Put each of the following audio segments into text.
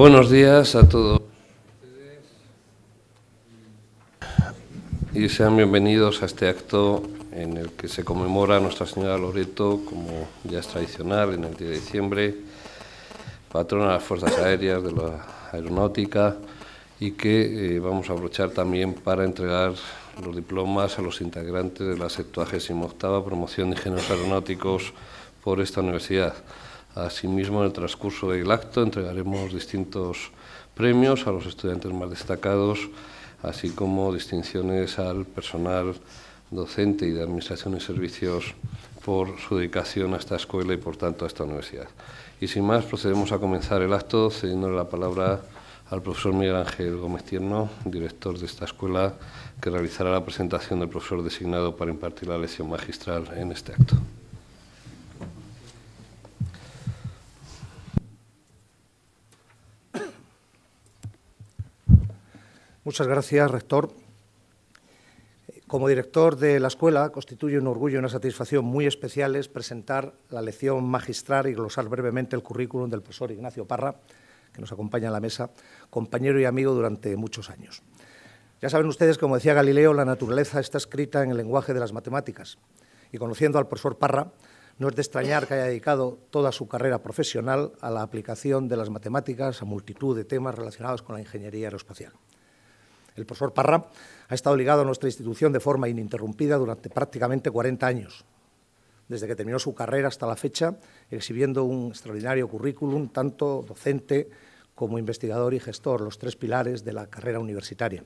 buenos días a todos. Y sean bienvenidos a este acto en el que se conmemora a Nuestra Señora Loreto, como ya es tradicional, en el día de diciembre, patrona de las Fuerzas Aéreas, de la Aeronáutica, y que eh, vamos a aprovechar también para entregar los diplomas a los integrantes de la 78 Promoción de Ingenieros Aeronáuticos por esta universidad. Asimismo, en el transcurso del acto entregaremos distintos premios a los estudiantes más destacados, así como distinciones al personal docente y de Administración y Servicios por su dedicación a esta escuela y, por tanto, a esta universidad. Y sin más, procedemos a comenzar el acto cediéndole la palabra al profesor Miguel Ángel Gómez Tierno, director de esta escuela, que realizará la presentación del profesor designado para impartir la lección magistral en este acto. Muchas gracias, rector. Como director de la escuela, constituye un orgullo y una satisfacción muy especiales presentar la lección magistral y glosar brevemente el currículum del profesor Ignacio Parra, que nos acompaña en la mesa, compañero y amigo durante muchos años. Ya saben ustedes, como decía Galileo, la naturaleza está escrita en el lenguaje de las matemáticas. Y conociendo al profesor Parra, no es de extrañar que haya dedicado toda su carrera profesional a la aplicación de las matemáticas a multitud de temas relacionados con la ingeniería aeroespacial el profesor Parra, ha estado ligado a nuestra institución de forma ininterrumpida durante prácticamente 40 años, desde que terminó su carrera hasta la fecha, exhibiendo un extraordinario currículum, tanto docente como investigador y gestor, los tres pilares de la carrera universitaria.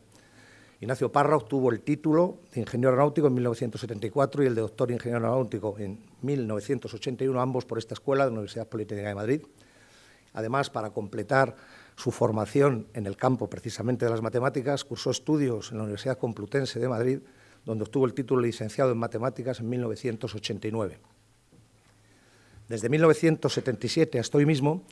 Ignacio Parra obtuvo el título de ingeniero aeronáutico en 1974 y el de doctor ingeniero aeronáutico en 1981, ambos por esta escuela de la Universidad Politécnica de Madrid. Además, para completar su formación en el campo precisamente de las matemáticas, cursó estudios en la Universidad Complutense de Madrid, donde obtuvo el título de licenciado en matemáticas en 1989. Desde 1977 hasta hoy mismo,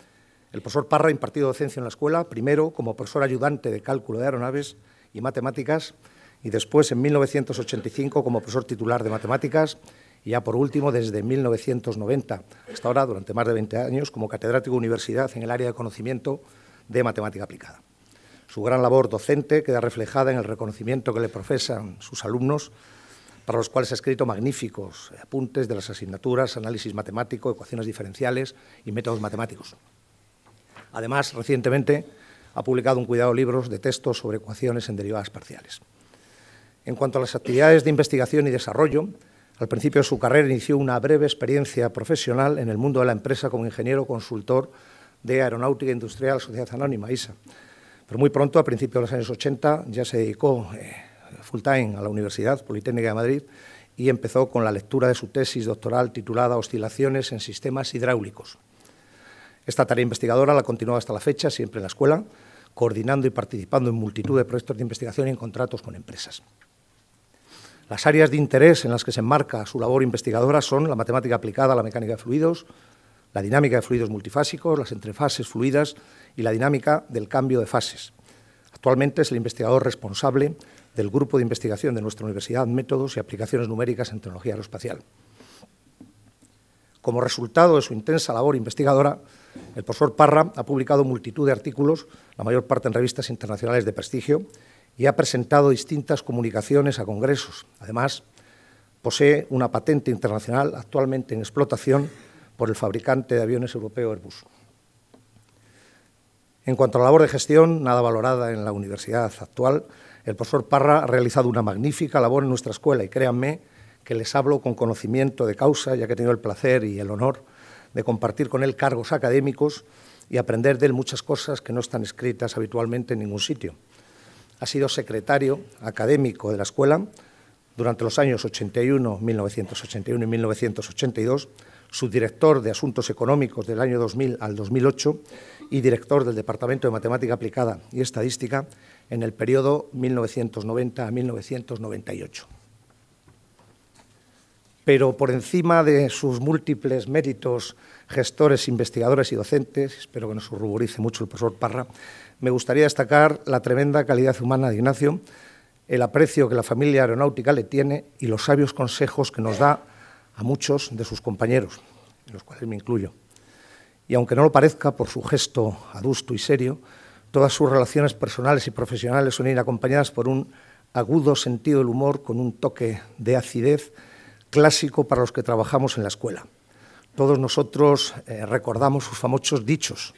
el profesor Parra ha impartido docencia en la escuela, primero como profesor ayudante de cálculo de aeronaves y matemáticas, y después en 1985 como profesor titular de matemáticas, y ya por último desde 1990 hasta ahora, durante más de 20 años, como catedrático de universidad en el área de conocimiento de Matemática Aplicada. Su gran labor docente queda reflejada en el reconocimiento que le profesan sus alumnos, para los cuales ha escrito magníficos apuntes de las asignaturas, análisis matemático, ecuaciones diferenciales y métodos matemáticos. Además, recientemente ha publicado un cuidado de libros de textos sobre ecuaciones en derivadas parciales. En cuanto a las actividades de investigación y desarrollo, al principio de su carrera inició una breve experiencia profesional en el mundo de la empresa como ingeniero consultor de Aeronáutica Industrial Sociedad Anónima, ISA. Pero muy pronto, a principios de los años 80, ya se dedicó eh, full time a la Universidad Politécnica de Madrid y empezó con la lectura de su tesis doctoral titulada Oscilaciones en sistemas hidráulicos. Esta tarea investigadora la continuó hasta la fecha, siempre en la escuela, coordinando y participando en multitud de proyectos de investigación y en contratos con empresas. Las áreas de interés en las que se enmarca su labor investigadora son la matemática aplicada a la mecánica de fluidos, la dinámica de fluidos multifásicos, las entrefases fluidas y la dinámica del cambio de fases. Actualmente es el investigador responsable del grupo de investigación de nuestra universidad Métodos y aplicaciones numéricas en tecnología aeroespacial. Como resultado de su intensa labor investigadora, el profesor Parra ha publicado multitud de artículos, la mayor parte en revistas internacionales de prestigio, y ha presentado distintas comunicaciones a congresos. Además, posee una patente internacional actualmente en explotación por el fabricante de aviones europeo Airbus. En cuanto a la labor de gestión, nada valorada en la universidad actual, el profesor Parra ha realizado una magnífica labor en nuestra escuela y créanme que les hablo con conocimiento de causa, ya que he tenido el placer y el honor de compartir con él cargos académicos y aprender de él muchas cosas que no están escritas habitualmente en ningún sitio. Ha sido secretario académico de la escuela durante los años 81, 1981 y 1982 subdirector de Asuntos Económicos del año 2000 al 2008 y director del Departamento de Matemática Aplicada y Estadística en el periodo 1990 a 1998. Pero por encima de sus múltiples méritos, gestores, investigadores y docentes, espero que no se ruborice mucho el profesor Parra, me gustaría destacar la tremenda calidad humana de Ignacio, el aprecio que la familia aeronáutica le tiene y los sabios consejos que nos da a muchos de sus compañeros, en los cuales me incluyo. Y aunque no lo parezca por su gesto adusto y serio, todas sus relaciones personales y profesionales son acompañadas por un agudo sentido del humor con un toque de acidez clásico para los que trabajamos en la escuela. Todos nosotros eh, recordamos sus famosos dichos,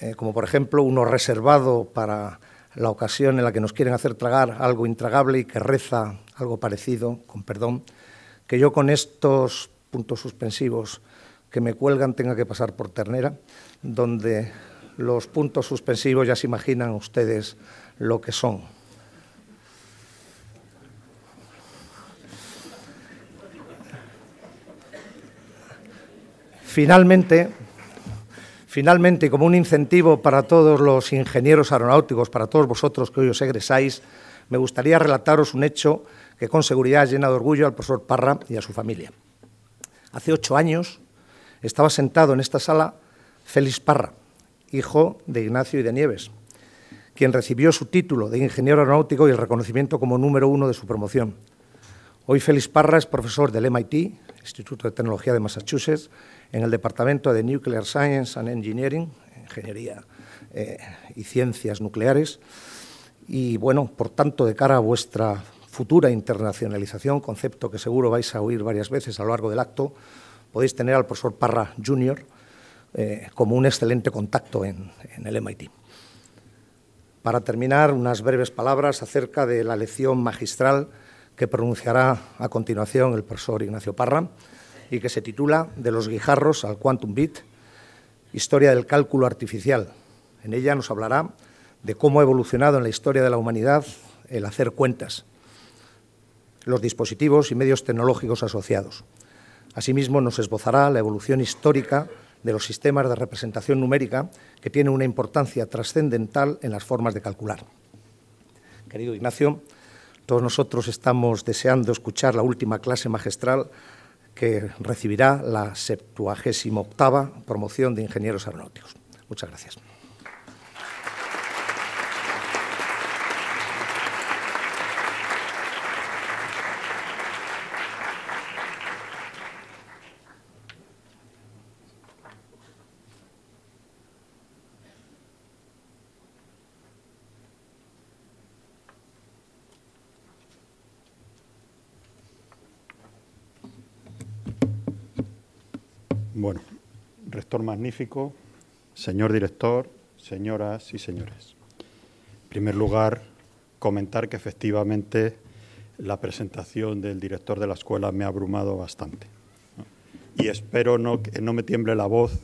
eh, como por ejemplo uno reservado para la ocasión en la que nos quieren hacer tragar algo intragable y que reza algo parecido, con perdón, que yo con estos puntos suspensivos que me cuelgan tenga que pasar por ternera, donde los puntos suspensivos ya se imaginan ustedes lo que son. Finalmente, finalmente, y como un incentivo para todos los ingenieros aeronáuticos, para todos vosotros que hoy os egresáis, me gustaría relataros un hecho que con seguridad llena de orgullo al profesor Parra y a su familia. Hace ocho años estaba sentado en esta sala Félix Parra, hijo de Ignacio y de Nieves, quien recibió su título de ingeniero aeronáutico y el reconocimiento como número uno de su promoción. Hoy Félix Parra es profesor del MIT, Instituto de Tecnología de Massachusetts, en el Departamento de Nuclear Science and Engineering, Ingeniería eh, y Ciencias Nucleares. Y bueno, por tanto, de cara a vuestra futura internacionalización, concepto que seguro vais a oír varias veces a lo largo del acto, podéis tener al profesor Parra Jr. Eh, como un excelente contacto en, en el MIT. Para terminar, unas breves palabras acerca de la lección magistral que pronunciará a continuación el profesor Ignacio Parra y que se titula De los guijarros al quantum bit, historia del cálculo artificial. En ella nos hablará de cómo ha evolucionado en la historia de la humanidad el hacer cuentas los dispositivos y medios tecnológicos asociados. Asimismo, nos esbozará la evolución histórica de los sistemas de representación numérica que tienen una importancia trascendental en las formas de calcular. Querido Ignacio, todos nosotros estamos deseando escuchar la última clase magistral que recibirá la 78 promoción de Ingenieros Aeronáuticos. Muchas gracias. magnífico, señor director, señoras y señores. En primer lugar, comentar que efectivamente la presentación del director de la escuela me ha abrumado bastante. Y espero no, que no me tiemble la voz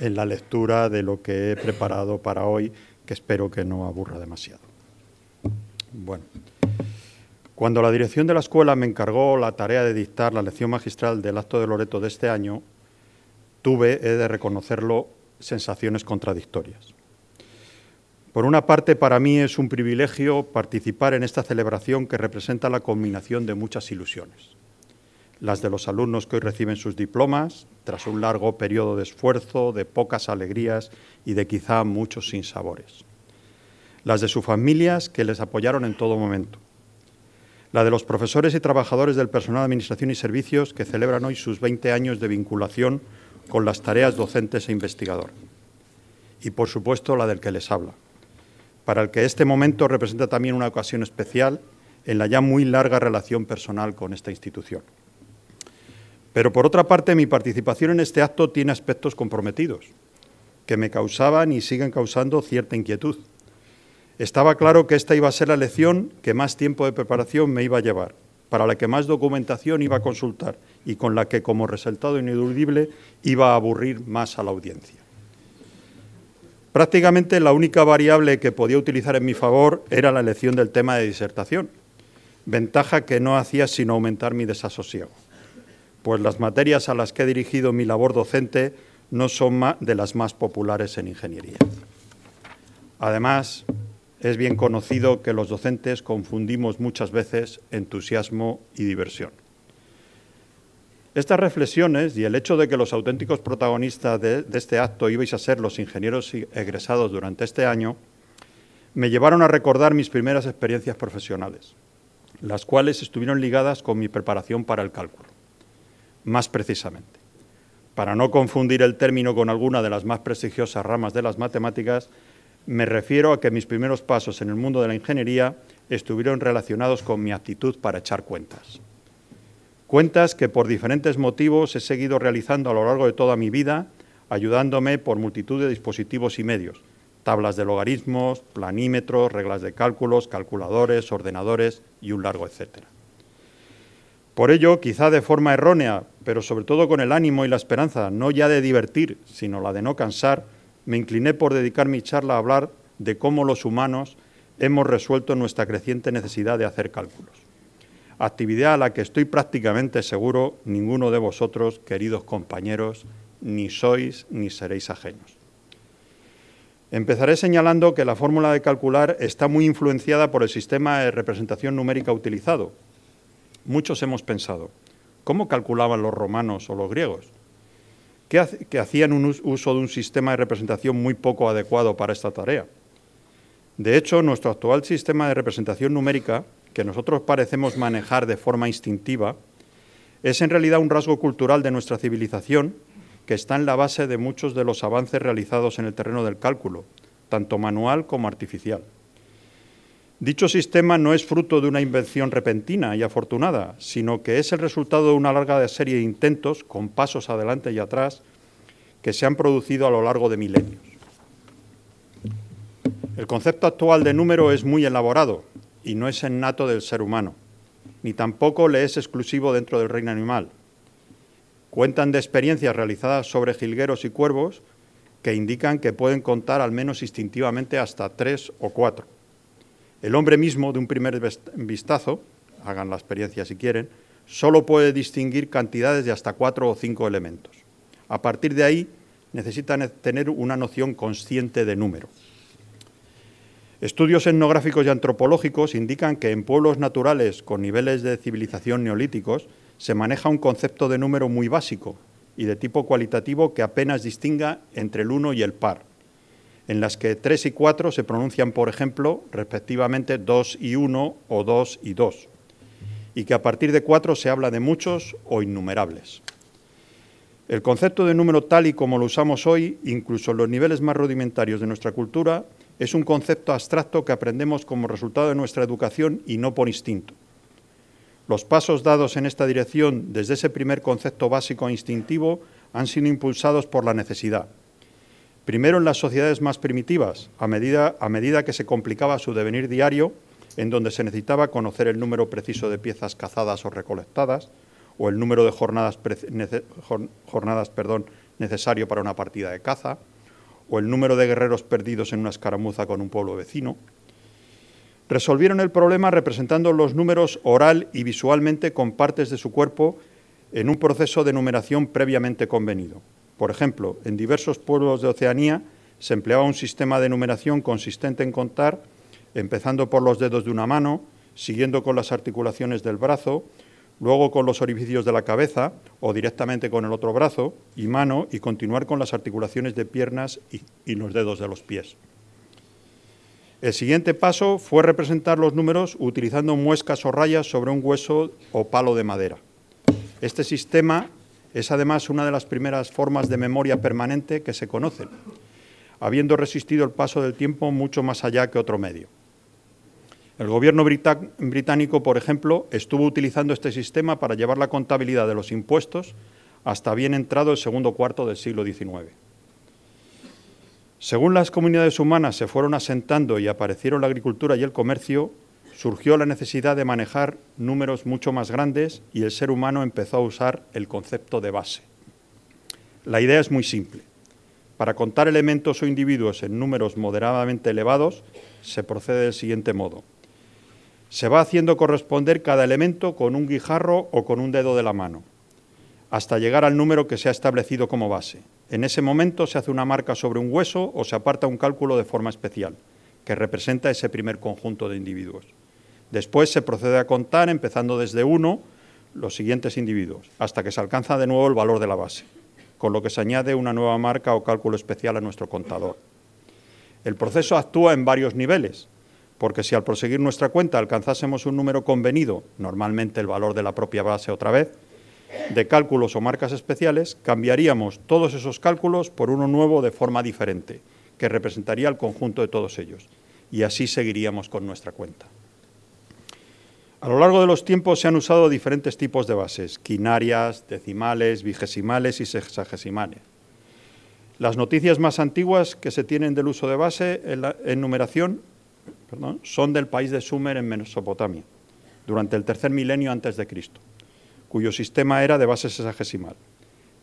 en la lectura de lo que he preparado para hoy, que espero que no aburra demasiado. Bueno, cuando la dirección de la escuela me encargó la tarea de dictar la lección magistral del acto de Loreto de este año, tuve, he de reconocerlo, sensaciones contradictorias. Por una parte, para mí es un privilegio participar en esta celebración que representa la combinación de muchas ilusiones. Las de los alumnos que hoy reciben sus diplomas, tras un largo periodo de esfuerzo, de pocas alegrías y de quizá muchos sinsabores. Las de sus familias que les apoyaron en todo momento. La de los profesores y trabajadores del personal de administración y servicios que celebran hoy sus 20 años de vinculación con las tareas docentes e investigador, Y, por supuesto, la del que les habla, para el que este momento representa también una ocasión especial en la ya muy larga relación personal con esta institución. Pero, por otra parte, mi participación en este acto tiene aspectos comprometidos, que me causaban y siguen causando cierta inquietud. Estaba claro que esta iba a ser la lección que más tiempo de preparación me iba a llevar, para la que más documentación iba a consultar y con la que como resultado ineludible iba a aburrir más a la audiencia. Prácticamente la única variable que podía utilizar en mi favor era la elección del tema de disertación, ventaja que no hacía sino aumentar mi desasosiego, pues las materias a las que he dirigido mi labor docente no son de las más populares en ingeniería. Además, es bien conocido que los docentes confundimos muchas veces entusiasmo y diversión. Estas reflexiones y el hecho de que los auténticos protagonistas de, este acto ibais a ser los ingenieros egresados durante este año, me llevaron a recordar mis primeras experiencias profesionales, las cuales estuvieron ligadas con mi preparación para el cálculo. Más precisamente, para no confundir el término con alguna de las más prestigiosas ramas de las matemáticas, me refiero a que mis primeros pasos en el mundo de la ingeniería estuvieron relacionados con mi actitud para echar cuentas. Cuentas que por diferentes motivos he seguido realizando a lo largo de toda mi vida, ayudándome por multitud de dispositivos y medios, tablas de logaritmos, planímetros, reglas de cálculos, calculadores, ordenadores y un largo etcétera. Por ello, quizá de forma errónea, pero sobre todo con el ánimo y la esperanza, no ya de divertir, sino la de no cansar, me incliné por dedicar mi charla a hablar de cómo los humanos hemos resuelto nuestra creciente necesidad de hacer cálculos actividad a la que estoy prácticamente seguro ninguno de vosotros, queridos compañeros, ni sois ni seréis ajenos. Empezaré señalando que la fórmula de calcular está muy influenciada por el sistema de representación numérica utilizado. Muchos hemos pensado, ¿cómo calculaban los romanos o los griegos? Que hacían un uso de un sistema de representación muy poco adecuado para esta tarea. De hecho, nuestro actual sistema de representación numérica que nosotros parecemos manejar de forma instintiva, es en realidad un rasgo cultural de nuestra civilización que está en la base de muchos de los avances realizados en el terreno del cálculo, tanto manual como artificial. Dicho sistema no es fruto de una invención repentina y afortunada, sino que es el resultado de una larga serie de intentos, con pasos adelante y atrás, que se han producido a lo largo de milenios. El concepto actual de número es muy elaborado y no es innato del ser humano, ni tampoco le es exclusivo dentro del reino animal. Cuentan de experiencias realizadas sobre jilgueros y cuervos que indican que pueden contar al menos instintivamente hasta tres o cuatro. El hombre mismo, de un primer vistazo, hagan la experiencia si quieren, solo puede distinguir cantidades de hasta cuatro o cinco elementos. A partir de ahí, necesitan tener una noción consciente de número. Estudios etnográficos y antropológicos indican que en pueblos naturales con niveles de civilización neolíticos se maneja un concepto de número muy básico y de tipo cualitativo que apenas distinga entre el uno y el par, en las que tres y cuatro se pronuncian, por ejemplo, respectivamente dos y uno o dos y 2, y que a partir de cuatro se habla de muchos o innumerables. El concepto de número tal y como lo usamos hoy, incluso en los niveles más rudimentarios de nuestra cultura, es un concepto abstracto que aprendemos como resultado de nuestra educación y no por instinto. Los pasos dados en esta dirección desde ese primer concepto básico e instintivo han sido impulsados por la necesidad. Primero en las sociedades más primitivas, a medida, a medida que se complicaba su devenir diario, en donde se necesitaba conocer el número preciso de piezas cazadas o recolectadas, o el número de jornadas, jornadas perdón, necesario para una partida de caza, o el número de guerreros perdidos en una escaramuza con un pueblo vecino, resolvieron el problema representando los números oral y visualmente con partes de su cuerpo en un proceso de numeración previamente convenido. Por ejemplo, en diversos pueblos de Oceanía se empleaba un sistema de numeración consistente en contar, empezando por los dedos de una mano, siguiendo con las articulaciones del brazo, luego con los orificios de la cabeza o directamente con el otro brazo y mano y continuar con las articulaciones de piernas y, y, los dedos de los pies. El siguiente paso fue representar los números utilizando muescas o rayas sobre un hueso o palo de madera. Este sistema es además una de las primeras formas de memoria permanente que se conocen, habiendo resistido el paso del tiempo mucho más allá que otro medio. El gobierno británico, por ejemplo, estuvo utilizando este sistema para llevar la contabilidad de los impuestos hasta bien entrado el segundo cuarto del siglo XIX. Según las comunidades humanas se fueron asentando y aparecieron la agricultura y el comercio, surgió la necesidad de manejar números mucho más grandes y el ser humano empezó a usar el concepto de base. La idea es muy simple. Para contar elementos o individuos en números moderadamente elevados, se procede del siguiente modo. Se va haciendo corresponder cada elemento con un guijarro o con un dedo de la mano, hasta llegar al número que se ha establecido como base. En ese momento se hace una marca sobre un hueso o se aparta un cálculo de forma especial, que representa ese primer conjunto de individuos. Después se procede a contar empezando desde uno los siguientes individuos, hasta que se alcanza de nuevo el valor de la base, con lo que se añade una nueva marca o cálculo especial a nuestro contador. El proceso actúa en varios niveles, porque si al proseguir nuestra cuenta alcanzásemos un número convenido, normalmente el valor de la propia base otra vez, de cálculos o marcas especiales, cambiaríamos todos esos cálculos por uno nuevo de forma diferente, que representaría el conjunto de todos ellos, y así seguiríamos con nuestra cuenta. A lo largo de los tiempos se han usado diferentes tipos de bases, quinarias, decimales, vigesimales y sexagesimales. Las noticias más antiguas que se tienen del uso de base en, en numeración son del país de Sumer en Mesopotamia, durante el tercer milenio antes de Cristo, cuyo sistema era de base sexagesimal.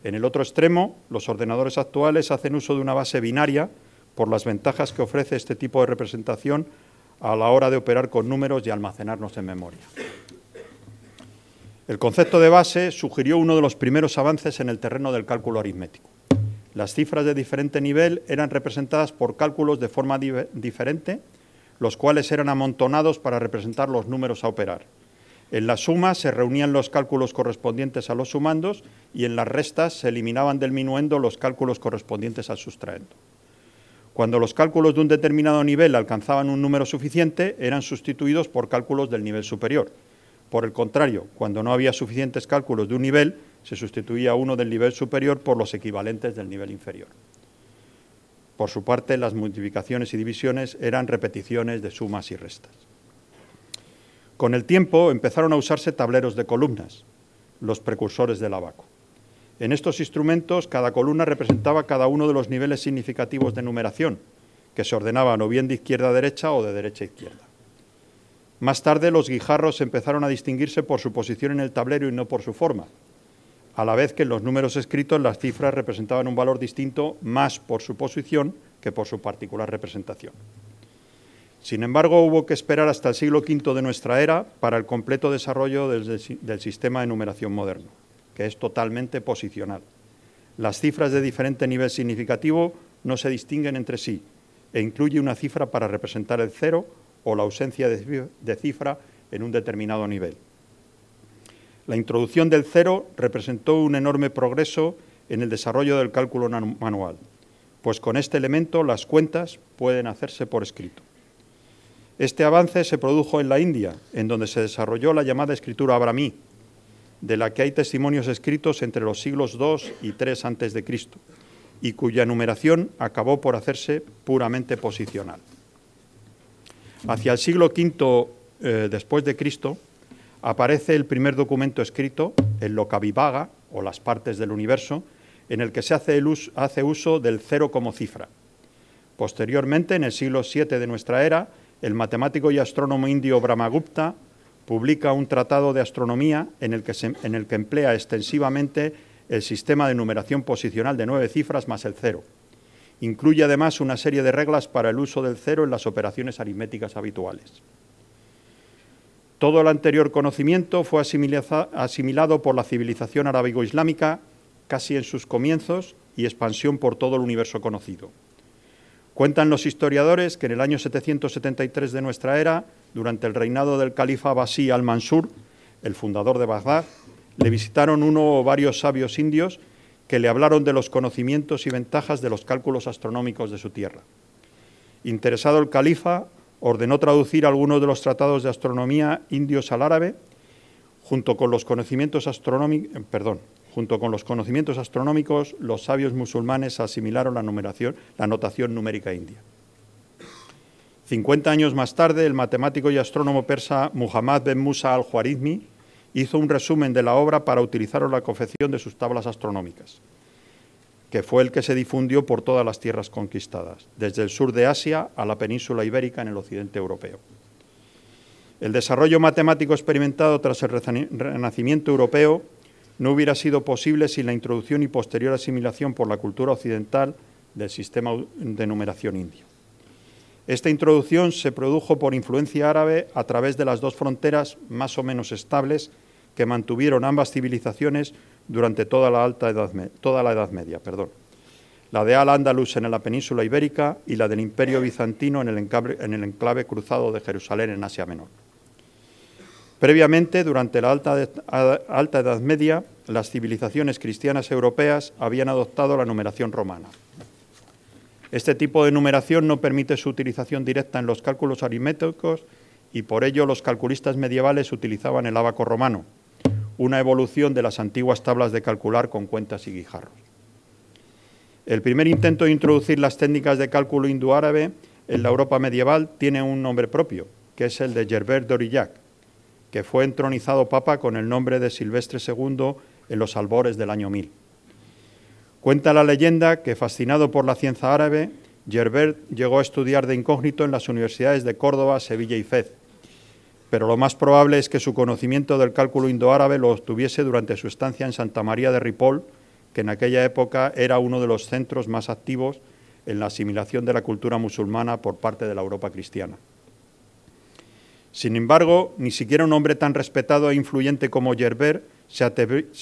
En el otro extremo, los ordenadores actuales hacen uso de una base binaria por las ventajas que ofrece este tipo de representación a la hora de operar con números y almacenarnos en memoria. El concepto de base sugirió uno de los primeros avances en el terreno del cálculo aritmético. Las cifras de diferente nivel eran representadas por cálculos de forma diferente los cuales eran amontonados para representar los números a operar. En la suma se reunían los cálculos correspondientes a los sumandos y en las restas se eliminaban del minuendo los cálculos correspondientes al sustraendo. Cuando los cálculos de un determinado nivel alcanzaban un número suficiente, eran sustituidos por cálculos del nivel superior. Por el contrario, cuando no había suficientes cálculos de un nivel, se sustituía uno del nivel superior por los equivalentes del nivel inferior. Por su parte, las multiplicaciones y divisiones eran repeticiones de sumas y restas. Con el tiempo empezaron a usarse tableros de columnas, los precursores del abaco. En estos instrumentos, cada columna representaba cada uno de los niveles significativos de numeración, que se ordenaban o bien de izquierda a derecha o de derecha a izquierda. Más tarde, los guijarros empezaron a distinguirse por su posición en el tablero y no por su forma, a la vez que en los números escritos las cifras representaban un valor distinto más por su posición que por su particular representación. Sin embargo, hubo que esperar hasta el siglo V de nuestra era para el completo desarrollo del, sistema de numeración moderno, que es totalmente posicional. Las cifras de diferente nivel significativo no se distinguen entre sí e incluye una cifra para representar el cero o la ausencia de cifra en un determinado nivel. La introducción del cero representó un enorme progreso en el desarrollo del cálculo manual, pues con este elemento las cuentas pueden hacerse por escrito. Este avance se produjo en la India, en donde se desarrolló la llamada escritura abramí, de la que hay testimonios escritos entre los siglos II y III a.C., y cuya numeración acabó por hacerse puramente posicional. Hacia el siglo V eh, después de Cristo, aparece el primer documento escrito, el Lokavivaga, o las partes del universo, en el que se hace, uso, del cero como cifra. Posteriormente, en el siglo VII de nuestra era, el matemático y astrónomo indio Brahmagupta publica un tratado de astronomía en el que emplea extensivamente el sistema de numeración posicional de nueve cifras más el cero. Incluye además una serie de reglas para el uso del cero en las operaciones aritméticas habituales. Todo el anterior conocimiento fue asimilado por la civilización arábigo-islámica casi en sus comienzos y expansión por todo el universo conocido. Cuentan los historiadores que en el año 773 de nuestra era, durante el reinado del califa Basí al-Mansur, el fundador de Bagdad, le visitaron uno o varios sabios indios que le hablaron de los conocimientos y ventajas de los cálculos astronómicos de su tierra. Interesado el califa, ordenó traducir algunos de los tratados de astronomía indios al árabe, junto con los conocimientos astronómicos, eh, junto con los conocimientos astronómicos, los sabios musulmanes asimilaron la numeración, la notación numérica india. 50 años más tarde, el matemático y astrónomo persa Muhammad ben Musa al juarizmi hizo un resumen de la obra para utilizarlo en la confección de sus tablas astronómicas que fue el que se difundió por todas las tierras conquistadas, desde el sur de Asia a la península ibérica en el occidente europeo. El desarrollo matemático experimentado tras el renacimiento europeo no hubiera sido posible sin la introducción y posterior asimilación por la cultura occidental del sistema de numeración indio. Esta introducción se produjo por influencia árabe a través de las dos fronteras más o menos estables que mantuvieron ambas civilizaciones durante toda la, alta edad, toda la Edad Media. Perdón. La de Al-Ándalus en la península ibérica y la del Imperio Bizantino en el, enclave, cruzado de Jerusalén en Asia Menor. Previamente, durante la alta, alta, Edad Media, las civilizaciones cristianas europeas habían adoptado la numeración romana. Este tipo de numeración no permite su utilización directa en los cálculos aritméticos y por ello los calculistas medievales utilizaban el abaco romano, una evolución de las antiguas tablas de calcular con cuentas y guijarros. El primer intento de introducir las técnicas de cálculo hindú-árabe en la Europa medieval tiene un nombre propio, que es el de Gerbert d'Orillac, que fue entronizado papa con el nombre de Silvestre II en los albores del año 1000. Cuenta la leyenda que, fascinado por la ciencia árabe, Gerbert llegó a estudiar de incógnito en las universidades de Córdoba, Sevilla y Fez, pero lo más probable es que su conocimiento del cálculo indoárabe lo obtuviese durante su estancia en Santa María de Ripoll, que en aquella época era uno de los centros más activos en la asimilación de la cultura musulmana por parte de la Europa cristiana. Sin embargo, ni siquiera un hombre tan respetado e influyente como Gerber se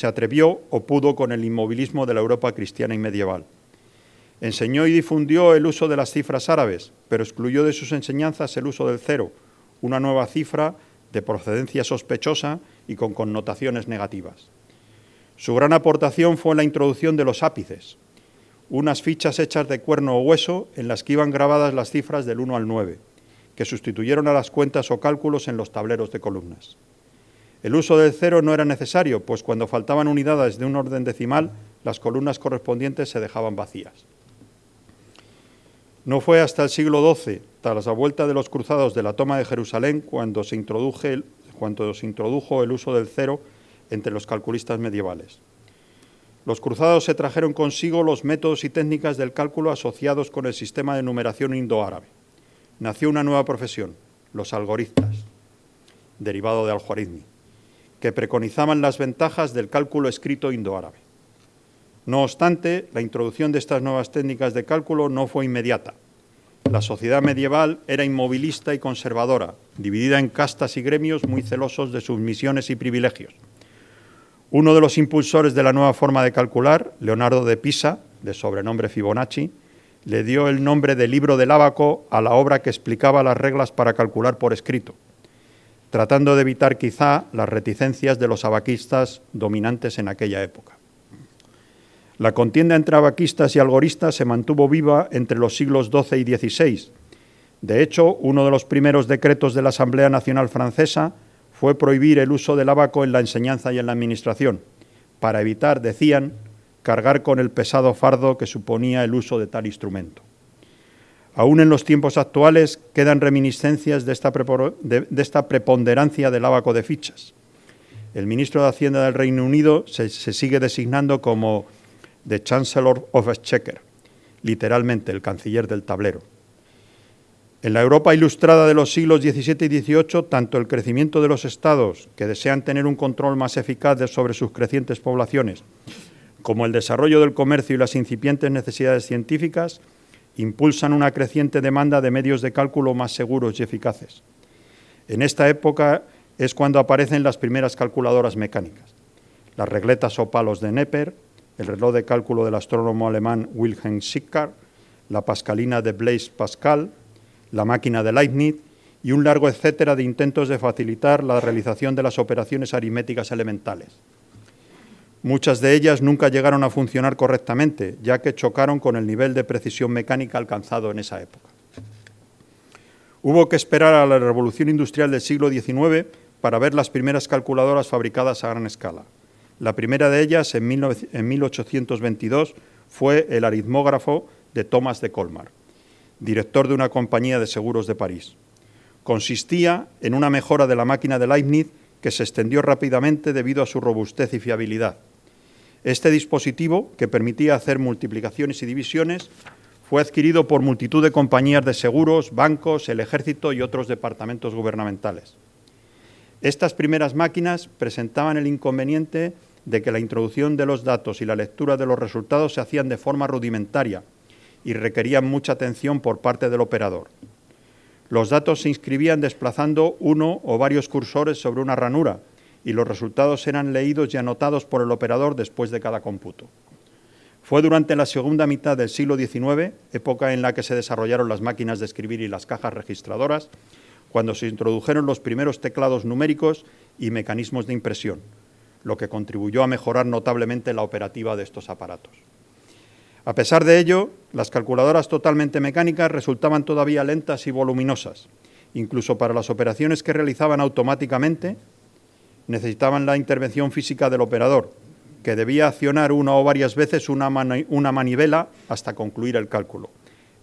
atrevió o pudo con el inmovilismo de la Europa cristiana y medieval. Enseñó y difundió el uso de las cifras árabes, pero excluyó de sus enseñanzas el uso del cero, una nueva cifra de procedencia sospechosa y con connotaciones negativas. Su gran aportación fue la introducción de los ápices, unas fichas hechas de cuerno o hueso en las que iban grabadas las cifras del 1 al 9, que sustituyeron a las cuentas o cálculos en los tableros de columnas. El uso del cero no era necesario, pues cuando faltaban unidades de un orden decimal, las columnas correspondientes se dejaban vacías. No fue hasta el siglo XII, tras la vuelta de los cruzados de la toma de Jerusalén, cuando se, introduje, cuando se introdujo el uso del cero entre los calculistas medievales. Los cruzados se trajeron consigo los métodos y técnicas del cálculo asociados con el sistema de numeración indoárabe. Nació una nueva profesión, los algoritmas, derivado de algoritmi, que preconizaban las ventajas del cálculo escrito indoárabe. No obstante, la introducción de estas nuevas técnicas de cálculo no fue inmediata la sociedad medieval era inmovilista y conservadora, dividida en castas y gremios muy celosos de sus misiones y privilegios. Uno de los impulsores de la nueva forma de calcular, Leonardo de Pisa, de sobrenombre Fibonacci, le dio el nombre de libro del Ábaco a la obra que explicaba las reglas para calcular por escrito, tratando de evitar quizá las reticencias de los abaquistas dominantes en aquella época. La contienda entre abaquistas y algoristas se mantuvo viva entre los siglos XII y XVI. De hecho, uno de los primeros decretos de la Asamblea Nacional Francesa fue prohibir el uso del abaco en la enseñanza y en la administración, para evitar, decían, cargar con el pesado fardo que suponía el uso de tal instrumento. Aún en los tiempos actuales quedan reminiscencias de esta, preponderancia del abaco de fichas. El ministro de Hacienda del Reino Unido se sigue designando como The Chancellor of Exchequer, literalmente el canciller del tablero. En la Europa ilustrada de los siglos XVII y XVIII, tanto el crecimiento de los estados, que desean tener un control más eficaz sobre sus crecientes poblaciones, como el desarrollo del comercio y las incipientes necesidades científicas, impulsan una creciente demanda de medios de cálculo más seguros y eficaces. En esta época es cuando aparecen las primeras calculadoras mecánicas, las regletas o palos de Neper, el reloj de cálculo del astrónomo alemán Wilhelm Schickard, la pascalina de Blaise Pascal, la máquina de Leibniz y un largo etcétera de intentos de facilitar la realización de las operaciones aritméticas elementales. Muchas de ellas nunca llegaron a funcionar correctamente, ya que chocaron con el nivel de precisión mecánica alcanzado en esa época. Hubo que esperar a la revolución industrial del siglo XIX para ver las primeras calculadoras fabricadas a gran escala. La primera de ellas, en 1822, fue el aritmógrafo de Thomas de Colmar, director de una compañía de seguros de París. Consistía en una mejora de la máquina de Leibniz que se extendió rápidamente debido a su robustez y fiabilidad. Este dispositivo, que permitía hacer multiplicaciones y divisiones, fue adquirido por multitud de compañías de seguros, bancos, el ejército y otros departamentos gubernamentales. Estas primeras máquinas presentaban el inconveniente de que la introducción de los datos y la lectura de los resultados se hacían de forma rudimentaria y requerían mucha atención por parte del operador. Los datos se inscribían desplazando uno o varios cursores sobre una ranura y los resultados eran leídos y anotados por el operador después de cada cómputo. Fue durante la segunda mitad del siglo XIX, época en la que se desarrollaron las máquinas de escribir y las cajas registradoras, cuando se introdujeron los primeros teclados numéricos y mecanismos de impresión lo que contribuyó a mejorar notablemente la operativa de estos aparatos. A pesar de ello, las calculadoras totalmente mecánicas resultaban todavía lentas y voluminosas. Incluso para las operaciones que realizaban automáticamente, necesitaban la intervención física del operador, que debía accionar una o varias veces una, manivela hasta concluir el cálculo.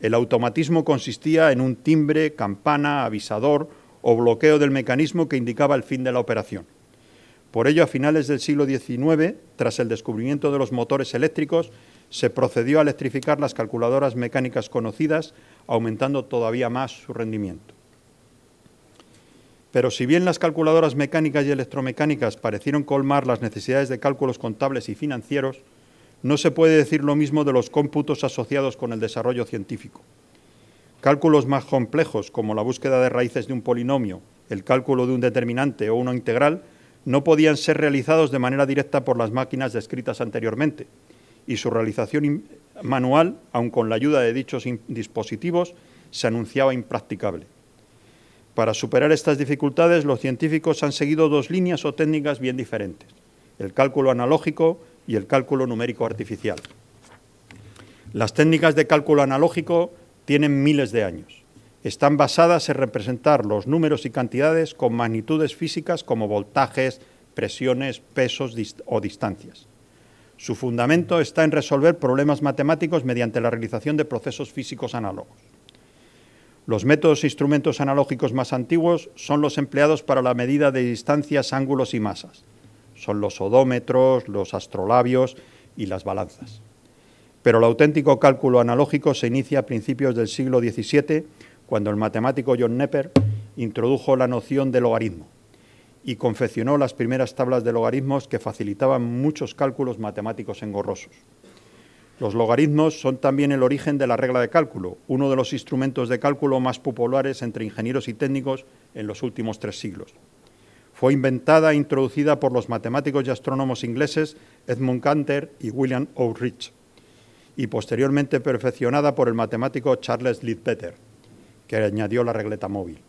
El automatismo consistía en un timbre, campana, avisador o bloqueo del mecanismo que indicaba el fin de la operación. Por ello, a finales del siglo XIX, tras el descubrimiento de los motores eléctricos, se procedió a electrificar las calculadoras mecánicas conocidas, aumentando todavía más su rendimiento. Pero si bien las calculadoras mecánicas y electromecánicas parecieron colmar las necesidades de cálculos contables y financieros, no se puede decir lo mismo de los cómputos asociados con el desarrollo científico. Cálculos más complejos, como la búsqueda de raíces de un polinomio, el cálculo de un determinante o una integral, no podían ser realizados de manera directa por las máquinas descritas anteriormente y su realización manual, aun con la ayuda de dichos dispositivos, se anunciaba impracticable. Para superar estas dificultades, los científicos han seguido dos líneas o técnicas bien diferentes, el cálculo analógico y el cálculo numérico artificial. Las técnicas de cálculo analógico tienen miles de años están basadas en representar los números y cantidades con magnitudes físicas como voltajes, presiones, pesos o distancias. Su fundamento está en resolver problemas matemáticos mediante la realización de procesos físicos análogos. Los métodos e instrumentos analógicos más antiguos son los empleados para la medida de distancias, ángulos y masas. Son los odómetros, los astrolabios y las balanzas. Pero el auténtico cálculo analógico se inicia a principios del siglo XVII cuando el matemático John Nepper introdujo la noción de logaritmo y confeccionó las primeras tablas de logaritmos que facilitaban muchos cálculos matemáticos engorrosos. Los logaritmos son también el origen de la regla de cálculo, uno de los instrumentos de cálculo más populares entre ingenieros y técnicos en los últimos tres siglos. Fue inventada e introducida por los matemáticos y astrónomos ingleses Edmund Cantor y William O'Rich, y posteriormente perfeccionada por el matemático Charles Lidbetter que añadió la regleta móvil.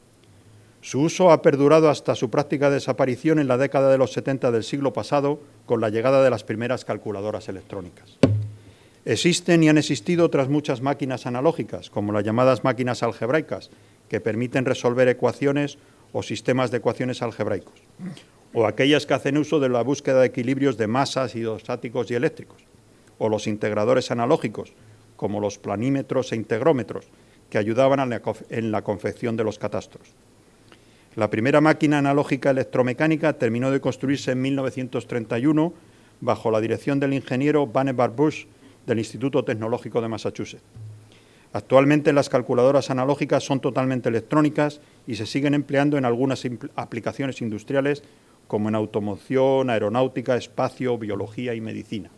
Su uso ha perdurado hasta su práctica desaparición en la década de los 70 del siglo pasado con la llegada de las primeras calculadoras electrónicas. Existen y han existido otras muchas máquinas analógicas, como las llamadas máquinas algebraicas, que permiten resolver ecuaciones o sistemas de ecuaciones algebraicos, o aquellas que hacen uso de la búsqueda de equilibrios de masas hidrostáticos y eléctricos, o los integradores analógicos, como los planímetros e integrómetros, que ayudaban en la, confección de los catastros. La primera máquina analógica electromecánica terminó de construirse en 1931 bajo la dirección del ingeniero Vannevar Bush del Instituto Tecnológico de Massachusetts. Actualmente las calculadoras analógicas son totalmente electrónicas y se siguen empleando en algunas aplicaciones industriales como en automoción, aeronáutica, espacio, biología y medicina.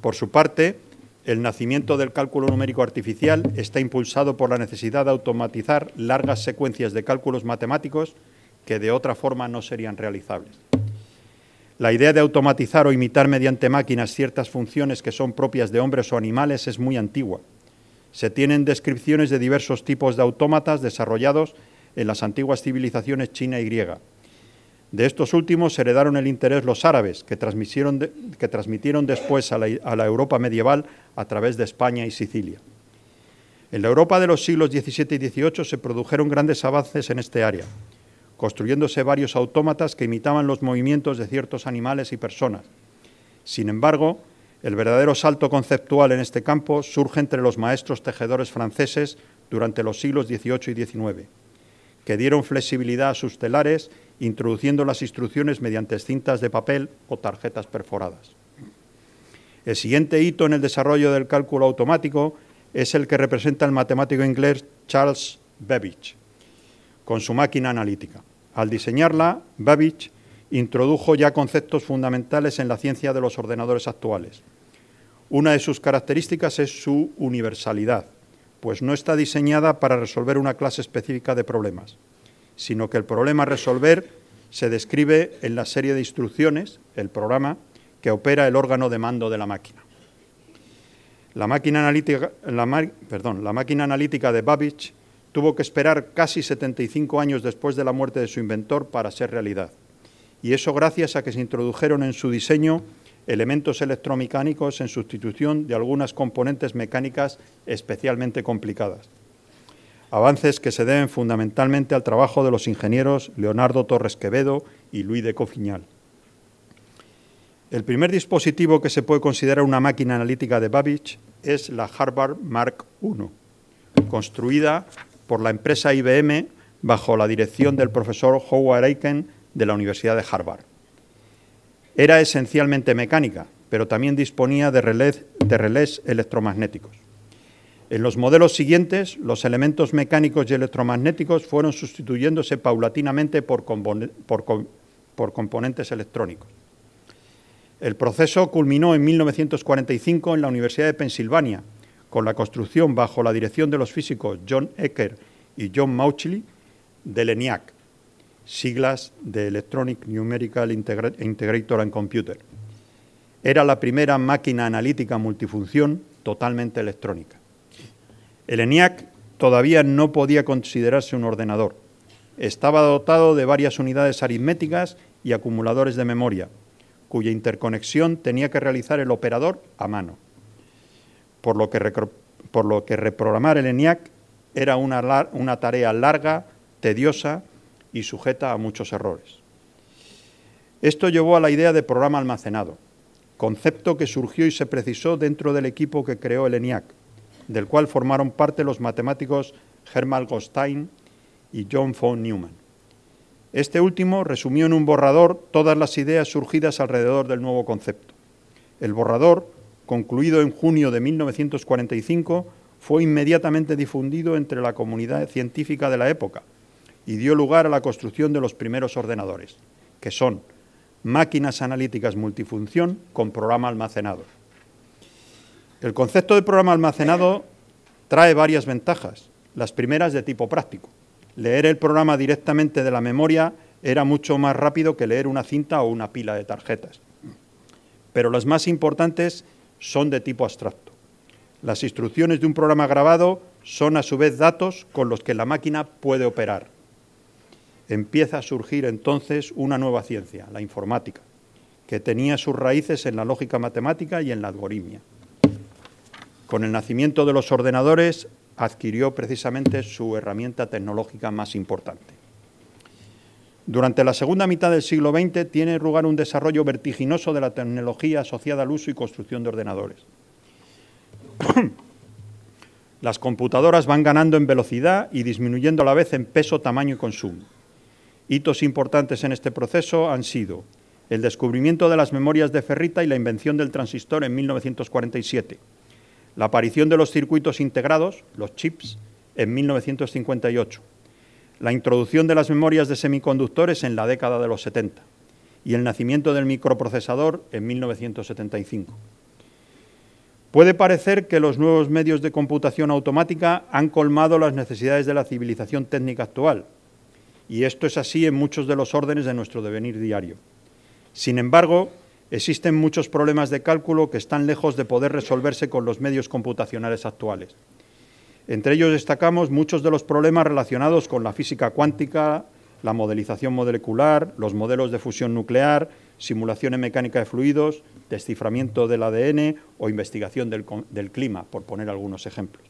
Por su parte, el nacimiento del cálculo numérico artificial está impulsado por la necesidad de automatizar largas secuencias de cálculos matemáticos que de otra forma no serían realizables. La idea de automatizar o imitar mediante máquinas ciertas funciones que son propias de hombres o animales es muy antigua. Se tienen descripciones de diversos tipos de autómatas desarrollados en las antiguas civilizaciones china y griega. De estos últimos heredaron el interés los árabes, que, transmitieron, que transmitieron después a la, a la Europa medieval a través de España y Sicilia. En la Europa de los siglos XVII y XVIII se produjeron grandes avances en este área, construyéndose varios autómatas que imitaban los movimientos de ciertos animales y personas. Sin embargo, el verdadero salto conceptual en este campo surge entre los maestros tejedores franceses durante los siglos XVIII y XIX que dieron flexibilidad a sus telares, introduciendo las instrucciones mediante cintas de papel o tarjetas perforadas. El siguiente hito en el desarrollo del cálculo automático es el que representa el matemático inglés Charles Babbage con su máquina analítica. Al diseñarla, Babbage introdujo ya conceptos fundamentales en la ciencia de los ordenadores actuales. Una de sus características es su universalidad pues no está diseñada para resolver una clase específica de problemas, sino que el problema a resolver se describe en la serie de instrucciones, el programa, que opera el órgano de mando de la máquina. La máquina analítica, perdón, la máquina analítica de Babbage tuvo que esperar casi 75 años después de la muerte de su inventor para ser realidad, y eso gracias a que se introdujeron en su diseño elementos electromecánicos en sustitución de algunas componentes mecánicas especialmente complicadas. Avances que se deben fundamentalmente al trabajo de los ingenieros Leonardo Torres Quevedo y Luis de Cofiñal. El primer dispositivo que se puede considerar una máquina analítica de Babbage es la Harvard Mark I, construida por la empresa IBM bajo la dirección del profesor Howard Aiken de la Universidad de Harvard. Era esencialmente mecánica, pero también disponía de relés, electromagnéticos. En los modelos siguientes, los elementos mecánicos y electromagnéticos fueron sustituyéndose paulatinamente por, componentes electrónicos. El proceso culminó en 1945 en la Universidad de Pensilvania, con la construcción bajo la dirección de los físicos John Ecker y John Mauchly de ENIAC, siglas de Electronic Numerical Integrator and Computer. Era la primera máquina analítica multifunción totalmente electrónica. El ENIAC todavía no podía considerarse un ordenador. Estaba dotado de varias unidades aritméticas y acumuladores de memoria, cuya interconexión tenía que realizar el operador a mano. Por lo que, reprogramar el ENIAC era una, una tarea larga, tediosa y sujeta a muchos errores. Esto llevó a la idea de programa almacenado, concepto que surgió y se precisó dentro del equipo que creó el ENIAC, del cual formaron parte los matemáticos Hermann Gostein y John von Neumann. Este último resumió en un borrador todas las ideas surgidas alrededor del nuevo concepto. El borrador, concluido en junio de 1945, fue inmediatamente difundido entre la comunidad científica de la época, y dio lugar a la construcción de los primeros ordenadores, que son máquinas analíticas multifunción con programa almacenado. El concepto de programa almacenado trae varias ventajas, las primeras de tipo práctico. Leer el programa directamente de la memoria era mucho más rápido que leer una cinta o una pila de tarjetas. Pero las más importantes son de tipo abstracto. Las instrucciones de un programa grabado son a su vez datos con los que la máquina puede operar empieza a surgir entonces una nueva ciencia, la informática, que tenía sus raíces en la lógica matemática y en la algoritmia. Con el nacimiento de los ordenadores adquirió precisamente su herramienta tecnológica más importante. Durante la segunda mitad del siglo XX tiene lugar un desarrollo vertiginoso de la tecnología asociada al uso y construcción de ordenadores. Las computadoras van ganando en velocidad y disminuyendo a la vez en peso, tamaño y consumo. Hitos importantes en este proceso han sido el descubrimiento de las memorias de ferrita y la invención del transistor en 1947, la aparición de los circuitos integrados, los chips, en 1958, la introducción de las memorias de semiconductores en la década de los 70 y el nacimiento del microprocesador en 1975. Puede parecer que los nuevos medios de computación automática han colmado las necesidades de la civilización técnica actual, y esto es así en muchos de los órdenes de nuestro devenir diario. Sin embargo, existen muchos problemas de cálculo que están lejos de poder resolverse con los medios computacionales actuales. Entre ellos destacamos muchos de los problemas relacionados con la física cuántica, la modelización molecular, los modelos de fusión nuclear, simulación en mecánica de fluidos, desciframiento del ADN o investigación del, del clima, por poner algunos ejemplos.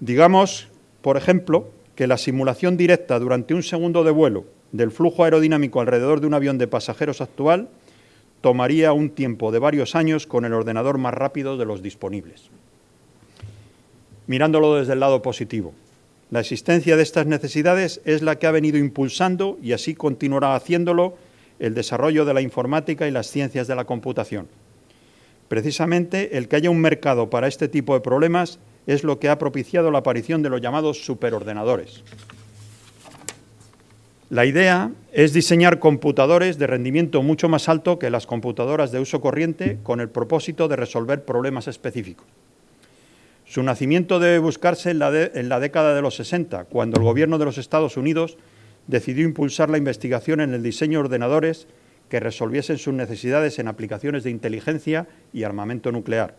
Digamos, por ejemplo, que la simulación directa durante un segundo de vuelo del flujo aerodinámico alrededor de un avión de pasajeros actual tomaría un tiempo de varios años con el ordenador más rápido de los disponibles. Mirándolo desde el lado positivo, la existencia de estas necesidades es la que ha venido impulsando y así continuará haciéndolo el desarrollo de la informática y las ciencias de la computación. Precisamente el que haya un mercado para este tipo de problemas es lo que ha propiciado la aparición de los llamados superordenadores. La idea es diseñar computadores de rendimiento mucho más alto que las computadoras de uso corriente con el propósito de resolver problemas específicos. Su nacimiento debe buscarse en la, década de los 60, cuando el gobierno de los Estados Unidos decidió impulsar la investigación en el diseño de ordenadores que resolviesen sus necesidades en aplicaciones de inteligencia y armamento nuclear.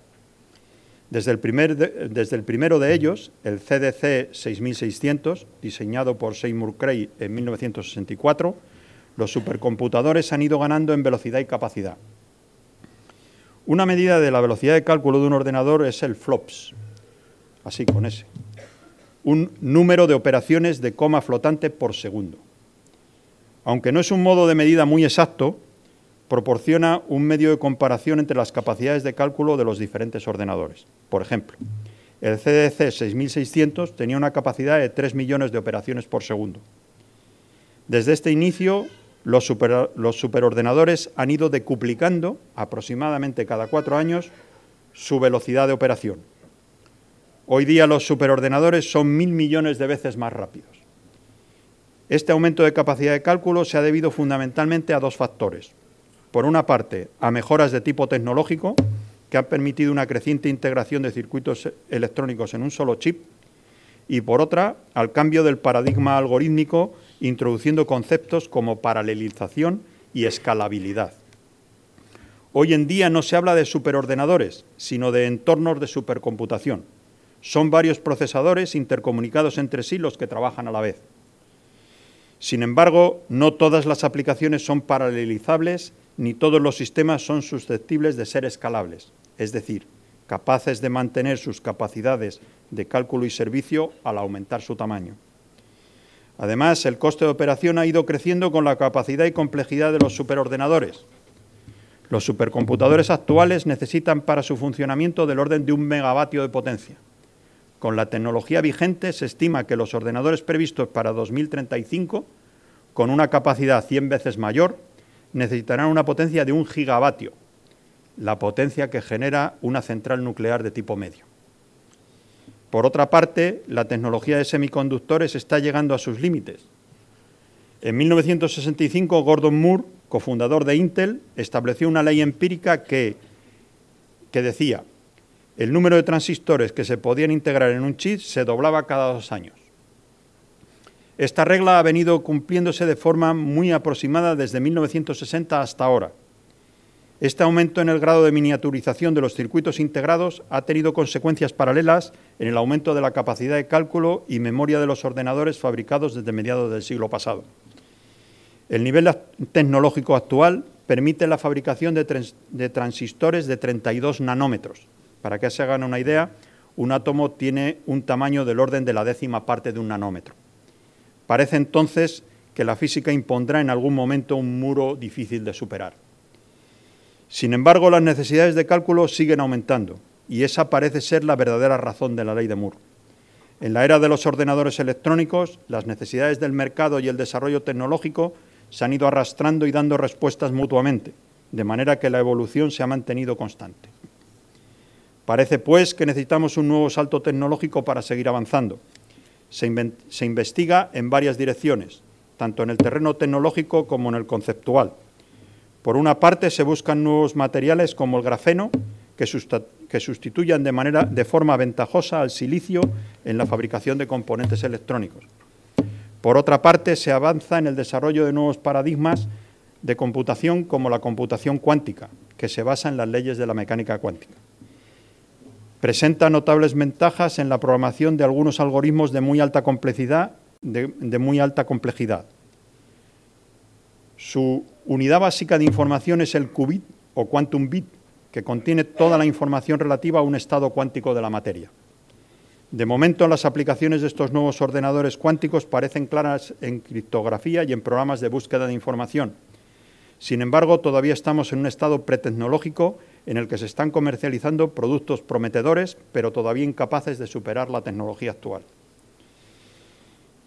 Desde el, primero de ellos, el CDC 6600, diseñado por Seymour Cray en 1964, los supercomputadores han ido ganando en velocidad y capacidad. Una medida de la velocidad de cálculo de un ordenador es el flops, así con ese, un número de operaciones de coma flotante por segundo. Aunque no es un modo de medida muy exacto, proporciona un medio de comparación entre las capacidades de cálculo de los diferentes ordenadores. Por ejemplo, el CDC 6600 tenía una capacidad de 3 millones de operaciones por segundo. Desde este inicio, los, los superordenadores han ido decuplicando aproximadamente cada cuatro años su velocidad de operación. Hoy día los superordenadores son mil millones de veces más rápidos. Este aumento de capacidad de cálculo se ha debido fundamentalmente a dos factores por una parte, a mejoras de tipo tecnológico, que han permitido una creciente integración de circuitos electrónicos en un solo chip, y por otra, al cambio del paradigma algorítmico, introduciendo conceptos como paralelización y escalabilidad. Hoy en día no se habla de superordenadores, sino de entornos de supercomputación. Son varios procesadores intercomunicados entre sí los que trabajan a la vez. Sin embargo, no todas las aplicaciones son paralelizables ni todos los sistemas son susceptibles de ser escalables, es decir, capaces de mantener sus capacidades de cálculo y servicio al aumentar su tamaño. Además, el coste de operación ha ido creciendo con la capacidad y complejidad de los superordenadores. Los supercomputadores actuales necesitan para su funcionamiento del orden de un megavatio de potencia. Con la tecnología vigente se estima que los ordenadores previstos para 2035, con una capacidad 100 veces mayor, necesitarán una potencia de un gigavatio, la potencia que genera una central nuclear de tipo medio. Por otra parte, la tecnología de semiconductores está llegando a sus límites. En 1965, Gordon Moore, cofundador de Intel, estableció una ley empírica que, que decía, el número de transistores que se podían integrar en un chip se doblaba cada dos años. Esta regla ha venido cumpliéndose de forma muy aproximada desde 1960 hasta ahora. Este aumento en el grado de miniaturización de los circuitos integrados ha tenido consecuencias paralelas en el aumento de la capacidad de cálculo y memoria de los ordenadores fabricados desde mediados del siglo pasado. El nivel tecnológico actual permite la fabricación de, transistores de 32 nanómetros. Para que se hagan una idea, un átomo tiene un tamaño del orden de la décima parte de un nanómetro. Parece entonces que la física impondrá en algún momento un muro difícil de superar. Sin embargo, las necesidades de cálculo siguen aumentando y esa parece ser la verdadera razón de la ley de Moore. En la era de los ordenadores electrónicos, las necesidades del mercado y el desarrollo tecnológico se han ido arrastrando y dando respuestas mutuamente, de manera que la evolución se ha mantenido constante. Parece, pues, que necesitamos un nuevo salto tecnológico para seguir avanzando se, investiga en varias direcciones, tanto en el terreno tecnológico como en el conceptual. Por una parte, se buscan nuevos materiales como el grafeno, que, que sustituyan de, manera, de forma ventajosa al silicio en la fabricación de componentes electrónicos. Por otra parte, se avanza en el desarrollo de nuevos paradigmas de computación como la computación cuántica, que se basa en las leyes de la mecánica cuántica presenta notables ventajas en la programación de algunos algoritmos de muy alta complejidad. Su unidad básica de información es el qubit o quantum bit, que contiene toda la información relativa a un estado cuántico de la materia. De momento, las aplicaciones de estos nuevos ordenadores cuánticos parecen claras en criptografía y en programas de búsqueda de información. Sin embargo, todavía estamos en un estado pretecnológico en el que se están comercializando productos prometedores, pero todavía incapaces de superar la tecnología actual.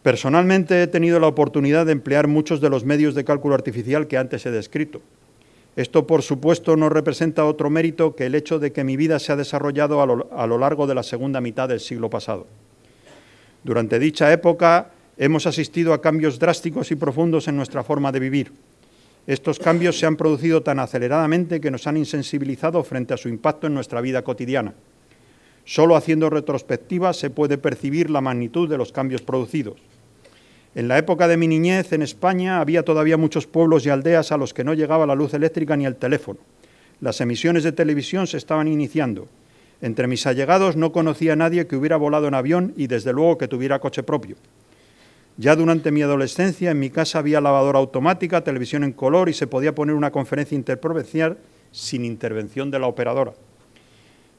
Personalmente he tenido la oportunidad de emplear muchos de los medios de cálculo artificial que antes he descrito. Esto, por supuesto, no representa otro mérito que el hecho de que mi vida se ha desarrollado a lo, largo de la segunda mitad del siglo pasado. Durante dicha época hemos asistido a cambios drásticos y profundos en nuestra forma de vivir, estos cambios se han producido tan aceleradamente que nos han insensibilizado frente a su impacto en nuestra vida cotidiana. Solo haciendo retrospectiva se puede percibir la magnitud de los cambios producidos. En la época de mi niñez, en España, había todavía muchos pueblos y aldeas a los que no llegaba la luz eléctrica ni el teléfono. Las emisiones de televisión se estaban iniciando. Entre mis allegados no conocía a nadie que hubiera volado en avión y desde luego que tuviera coche propio. Ya durante mi adolescencia en mi casa había lavadora automática, televisión en color y se podía poner una conferencia interprovincial sin intervención de la operadora.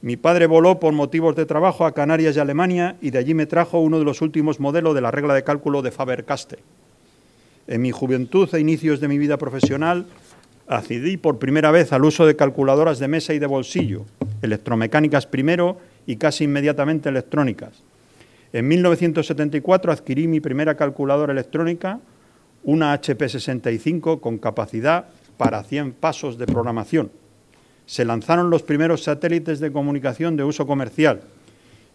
Mi padre voló por motivos de trabajo a Canarias y Alemania y de allí me trajo uno de los últimos modelos de la regla de cálculo de Faber-Castell. En mi juventud e inicios de mi vida profesional accedí por primera vez al uso de calculadoras de mesa y de bolsillo, electromecánicas primero y casi inmediatamente electrónicas. En 1974 adquirí mi primera calculadora electrónica, una HP65 con capacidad para 100 pasos de programación. Se lanzaron los primeros satélites de comunicación de uso comercial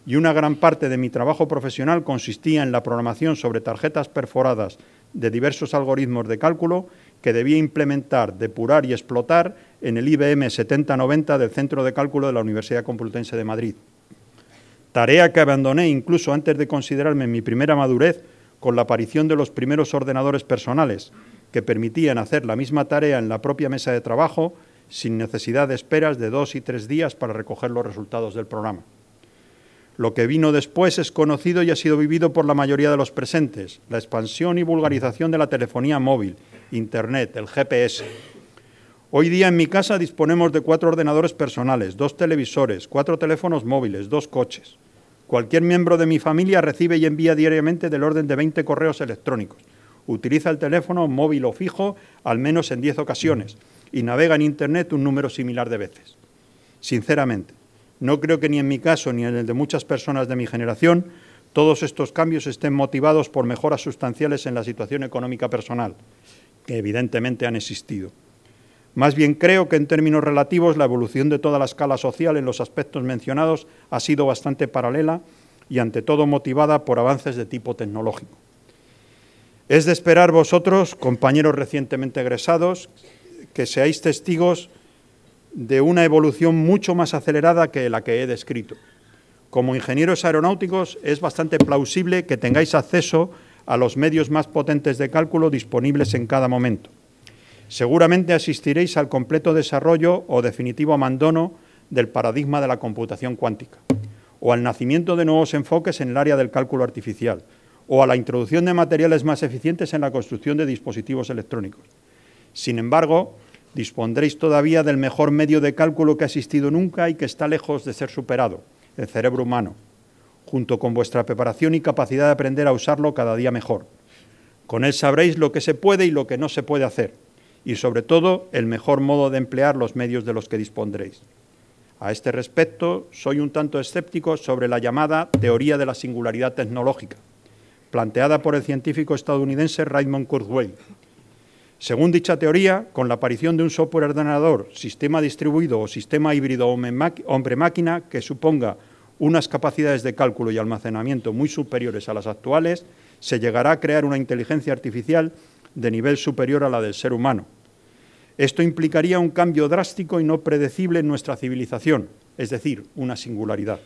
y una gran parte de mi trabajo profesional consistía en la programación sobre tarjetas perforadas de diversos algoritmos de cálculo que debía implementar, depurar y explotar en el IBM 7090 del Centro de Cálculo de la Universidad Complutense de Madrid tarea que abandoné incluso antes de considerarme mi primera madurez con la aparición de los primeros ordenadores personales, que permitían hacer la misma tarea en la propia mesa de trabajo sin necesidad de esperas de dos y tres días para recoger los resultados del programa. Lo que vino después es conocido y ha sido vivido por la mayoría de los presentes, la expansión y vulgarización de la telefonía móvil, Internet, el GPS. Hoy día en mi casa disponemos de cuatro ordenadores personales, dos televisores, cuatro teléfonos móviles, dos coches. Cualquier miembro de mi familia recibe y envía diariamente del orden de 20 correos electrónicos. Utiliza el teléfono móvil o fijo al menos en 10 ocasiones y navega en Internet un número similar de veces. Sinceramente, no creo que ni en mi caso ni en el de muchas personas de mi generación todos estos cambios estén motivados por mejoras sustanciales en la situación económica personal, que evidentemente han existido. Más bien creo que en términos relativos la evolución de toda la escala social en los aspectos mencionados ha sido bastante paralela y ante todo motivada por avances de tipo tecnológico. Es de esperar vosotros, compañeros recientemente egresados, que seáis testigos de una evolución mucho más acelerada que la que he descrito. Como ingenieros aeronáuticos es bastante plausible que tengáis acceso a los medios más potentes de cálculo disponibles en cada momento. Seguramente asistiréis al completo desarrollo o definitivo abandono del paradigma de la computación cuántica, o al nacimiento de nuevos enfoques en el área del cálculo artificial, o a la introducción de materiales más eficientes en la construcción de dispositivos electrónicos. Sin embargo, dispondréis todavía del mejor medio de cálculo que ha existido nunca y que está lejos de ser superado, el cerebro humano, junto con vuestra preparación y capacidad de aprender a usarlo cada día mejor. Con él sabréis lo que se puede y lo que no se puede hacer, y sobre todo el mejor modo de emplear los medios de los que dispondréis. A este respecto, soy un tanto escéptico sobre la llamada teoría de la singularidad tecnológica, planteada por el científico estadounidense Raymond Kurzweil. Según dicha teoría, con la aparición de un software ordenador, sistema distribuido o sistema híbrido hombre-máquina que suponga unas capacidades de cálculo y almacenamiento muy superiores a las actuales, se llegará a crear una inteligencia artificial de nivel superior a la del ser humano. Esto implicaría un cambio drástico y no predecible en nuestra civilización, es decir, una singularidad.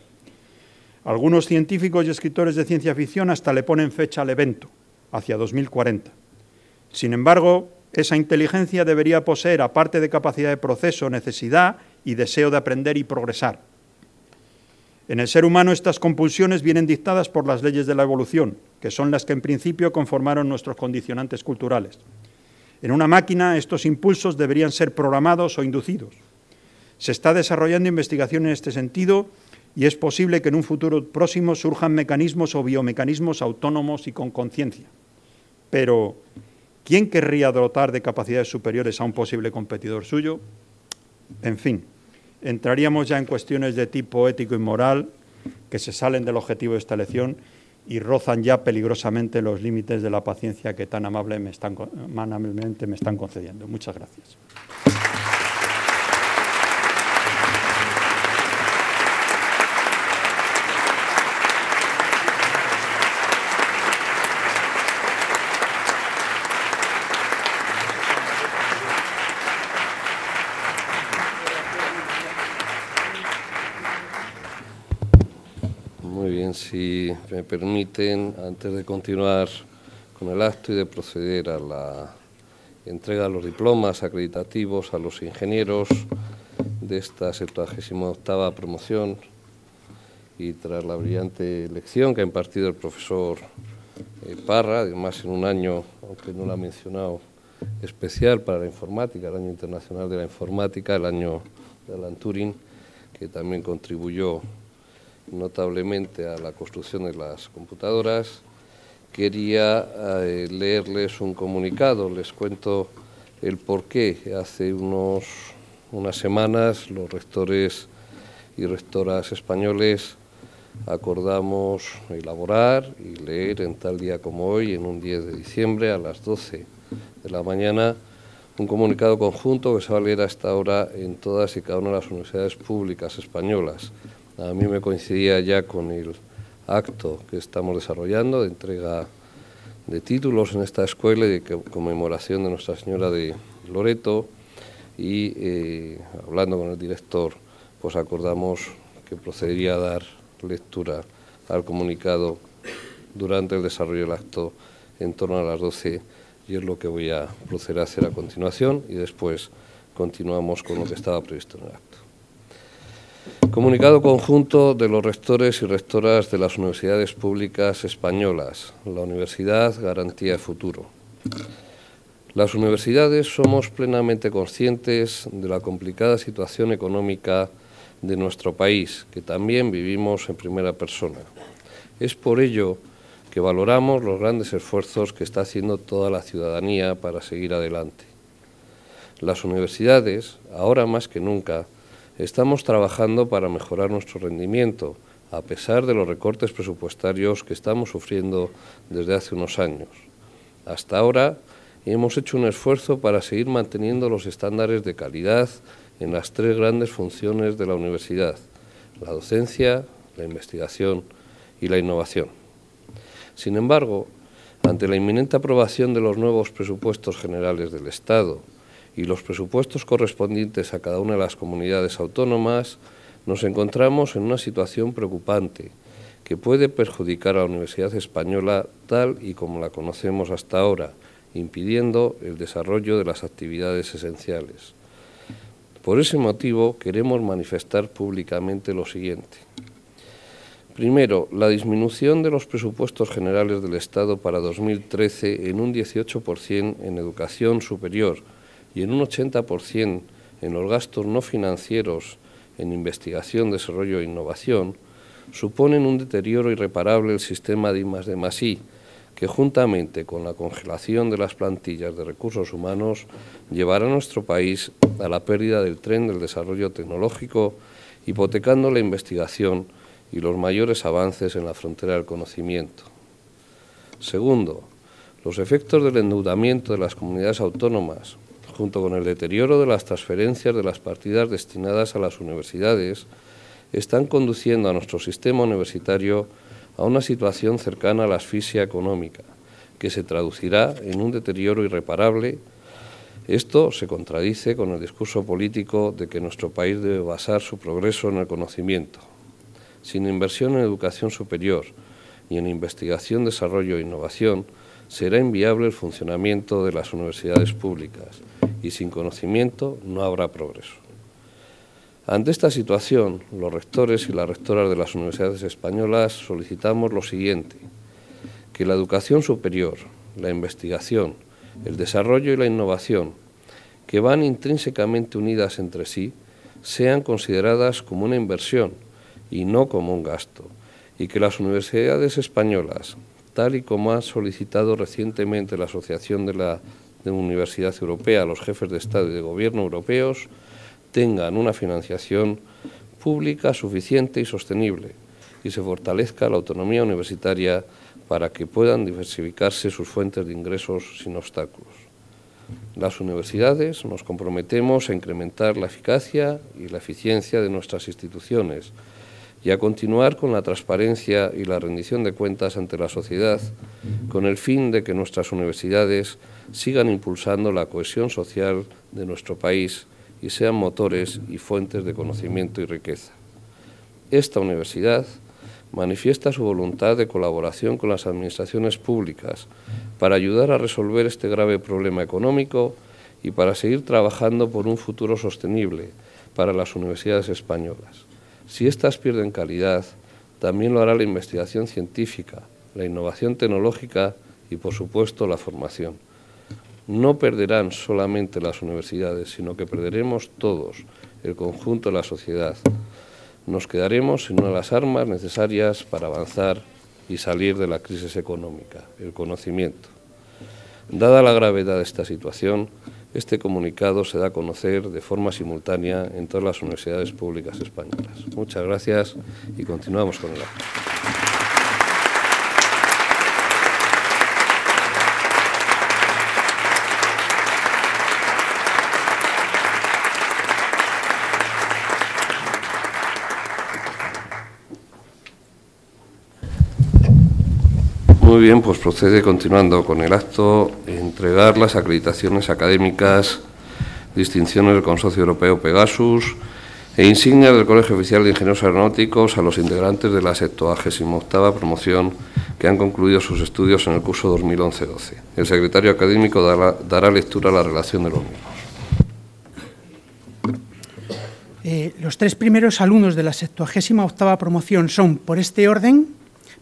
Algunos científicos y escritores de ciencia ficción hasta le ponen fecha al evento, hacia 2040. Sin embargo, esa inteligencia debería poseer, aparte de capacidad de proceso, necesidad y deseo de aprender y progresar. En el ser humano estas compulsiones vienen dictadas por las leyes de la evolución, que son las que en principio conformaron nuestros condicionantes culturales. En una máquina estos impulsos deberían ser programados o inducidos. Se está desarrollando investigación en este sentido y es posible que en un futuro próximo surjan mecanismos o biomecanismos autónomos y con conciencia. Pero, ¿quién querría dotar de capacidades superiores a un posible competidor suyo? En fin entraríamos ya en cuestiones de tipo ético y moral que se salen del objetivo de esta elección y rozan ya peligrosamente los límites de la paciencia que tan me están, amablemente me están concediendo. Muchas gracias. si me permiten, antes de continuar con el acto y de proceder a la entrega de los diplomas acreditativos a los ingenieros de esta 78 promoción y tras la brillante lección que ha impartido el profesor eh, Parra, además en un año, aunque no lo ha mencionado, especial para la informática, el año internacional de la informática, el año de Alan Turing, que también contribuyó notablemente a la construcción de las computadoras, quería eh, leerles un comunicado. Les cuento el porqué. Hace unos, unas semanas los rectores y rectoras españoles acordamos elaborar y leer en tal día como hoy, en un 10 de diciembre a las 12 de la mañana, un comunicado conjunto que se va a leer hasta ahora en todas y cada una de las universidades públicas españolas. A mí me coincidía ya con el acto que estamos desarrollando de entrega de títulos en esta escuela y de conmemoración de Nuestra Señora de Loreto y eh, hablando con el director pues acordamos que procedería a dar lectura al comunicado durante el desarrollo del acto en torno a las 12 y es lo que voy a proceder a hacer a continuación y después continuamos con lo que estaba previsto en el acto. Comunicado conjunto de los rectores y rectoras de las universidades públicas españolas. La universidad garantía futuro. Las universidades somos plenamente conscientes de la complicada situación económica de nuestro país, que también vivimos en primera persona. Es por ello que valoramos los grandes esfuerzos que está haciendo toda la ciudadanía para seguir adelante. Las universidades, ahora más que nunca, Estamos trabajando para mejorar nuestro rendimiento, a pesar de los recortes presupuestarios que estamos sufriendo desde hace unos años. Hasta ahora hemos hecho un esfuerzo para seguir manteniendo los estándares de calidad en las tres grandes funciones de la universidad, la docencia, la investigación y la innovación. Sin embargo, ante la inminente aprobación de los nuevos presupuestos generales del Estado y los presupuestos correspondientes a cada una de las comunidades autónomas, nos encontramos en una situación preocupante que puede perjudicar a la Universidad Española tal y como la conocemos hasta ahora, impidiendo el desarrollo de las actividades esenciales. Por ese motivo queremos manifestar públicamente lo siguiente. Primero, la disminución de los presupuestos generales del Estado para 2013 en un 18% en educación superior, y en un 80% en los gastos no financieros en investigación, desarrollo e innovación, suponen un deterioro irreparable el sistema de I, que juntamente con la congelación de las plantillas de recursos humanos llevará a nuestro país a la pérdida del tren del desarrollo tecnológico, hipotecando la investigación y los mayores avances en la frontera del conocimiento. Segundo, los efectos del endeudamiento de las comunidades autónomas, junto con el deterioro de las transferencias de las partidas destinadas a las universidades, están conduciendo a nuestro sistema universitario a una situación cercana a la asfixia económica, que se traducirá en un deterioro irreparable. Esto se contradice con el discurso político de que nuestro país debe basar su progreso en el conocimiento. Sin inversión en educación superior y en investigación, desarrollo e innovación, será inviable el funcionamiento de las universidades públicas y sin conocimiento no habrá progreso. Ante esta situación, los rectores y las rectoras de las universidades españolas solicitamos lo siguiente, que la educación superior, la investigación, el desarrollo y la innovación, que van intrínsecamente unidas entre sí, sean consideradas como una inversión y no como un gasto, y que las universidades españolas, tal y como ha solicitado recientemente la Asociación de la de una universidad europea, los jefes de Estado y de Gobierno europeos, tengan una financiación pública suficiente y sostenible y se fortalezca la autonomía universitaria para que puedan diversificarse sus fuentes de ingresos sin obstáculos. Las universidades nos comprometemos a incrementar la eficacia y la eficiencia de nuestras instituciones y a continuar con la transparencia y la rendición de cuentas ante la sociedad con el fin de que nuestras universidades sigan impulsando la cohesión social de nuestro país y sean motores y fuentes de conocimiento y riqueza. Esta universidad manifiesta su voluntad de colaboración con las administraciones públicas para ayudar a resolver este grave problema económico y para seguir trabajando por un futuro sostenible para las universidades españolas. Si éstas pierden calidad, también lo hará la investigación científica, la innovación tecnológica y, por supuesto, la formación no perderán solamente las universidades, sino que perderemos todos, el conjunto de la sociedad. Nos quedaremos sin una las armas necesarias para avanzar y salir de la crisis económica, el conocimiento. Dada la gravedad de esta situación, este comunicado se da a conocer de forma simultánea en todas las universidades públicas españolas. Muchas gracias y continuamos con el acto. Muy bien, pues procede continuando con el acto entregar las acreditaciones académicas, distinciones del Consorcio Europeo Pegasus e insignia del Colegio Oficial de Ingenieros Aeronáuticos a los integrantes de la octava promoción que han concluido sus estudios en el curso 2011-12. El secretario académico dará, lectura a la relación de los mismos. Eh, los tres primeros alumnos de la octava promoción son, por este orden,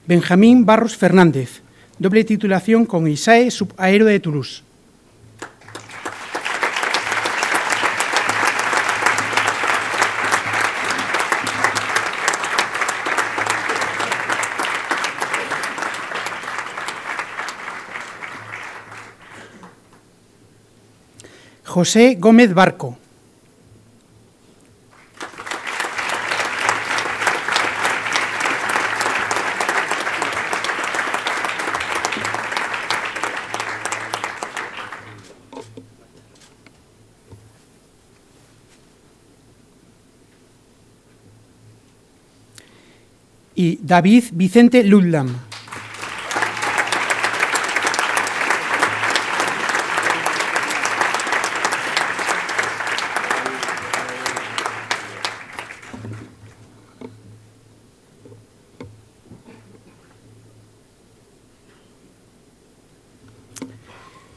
Benjamín Barros Fernández, doble titulación con ISAE Subaero de Toulouse. José Gómez Barco, David Vicente Ludlam.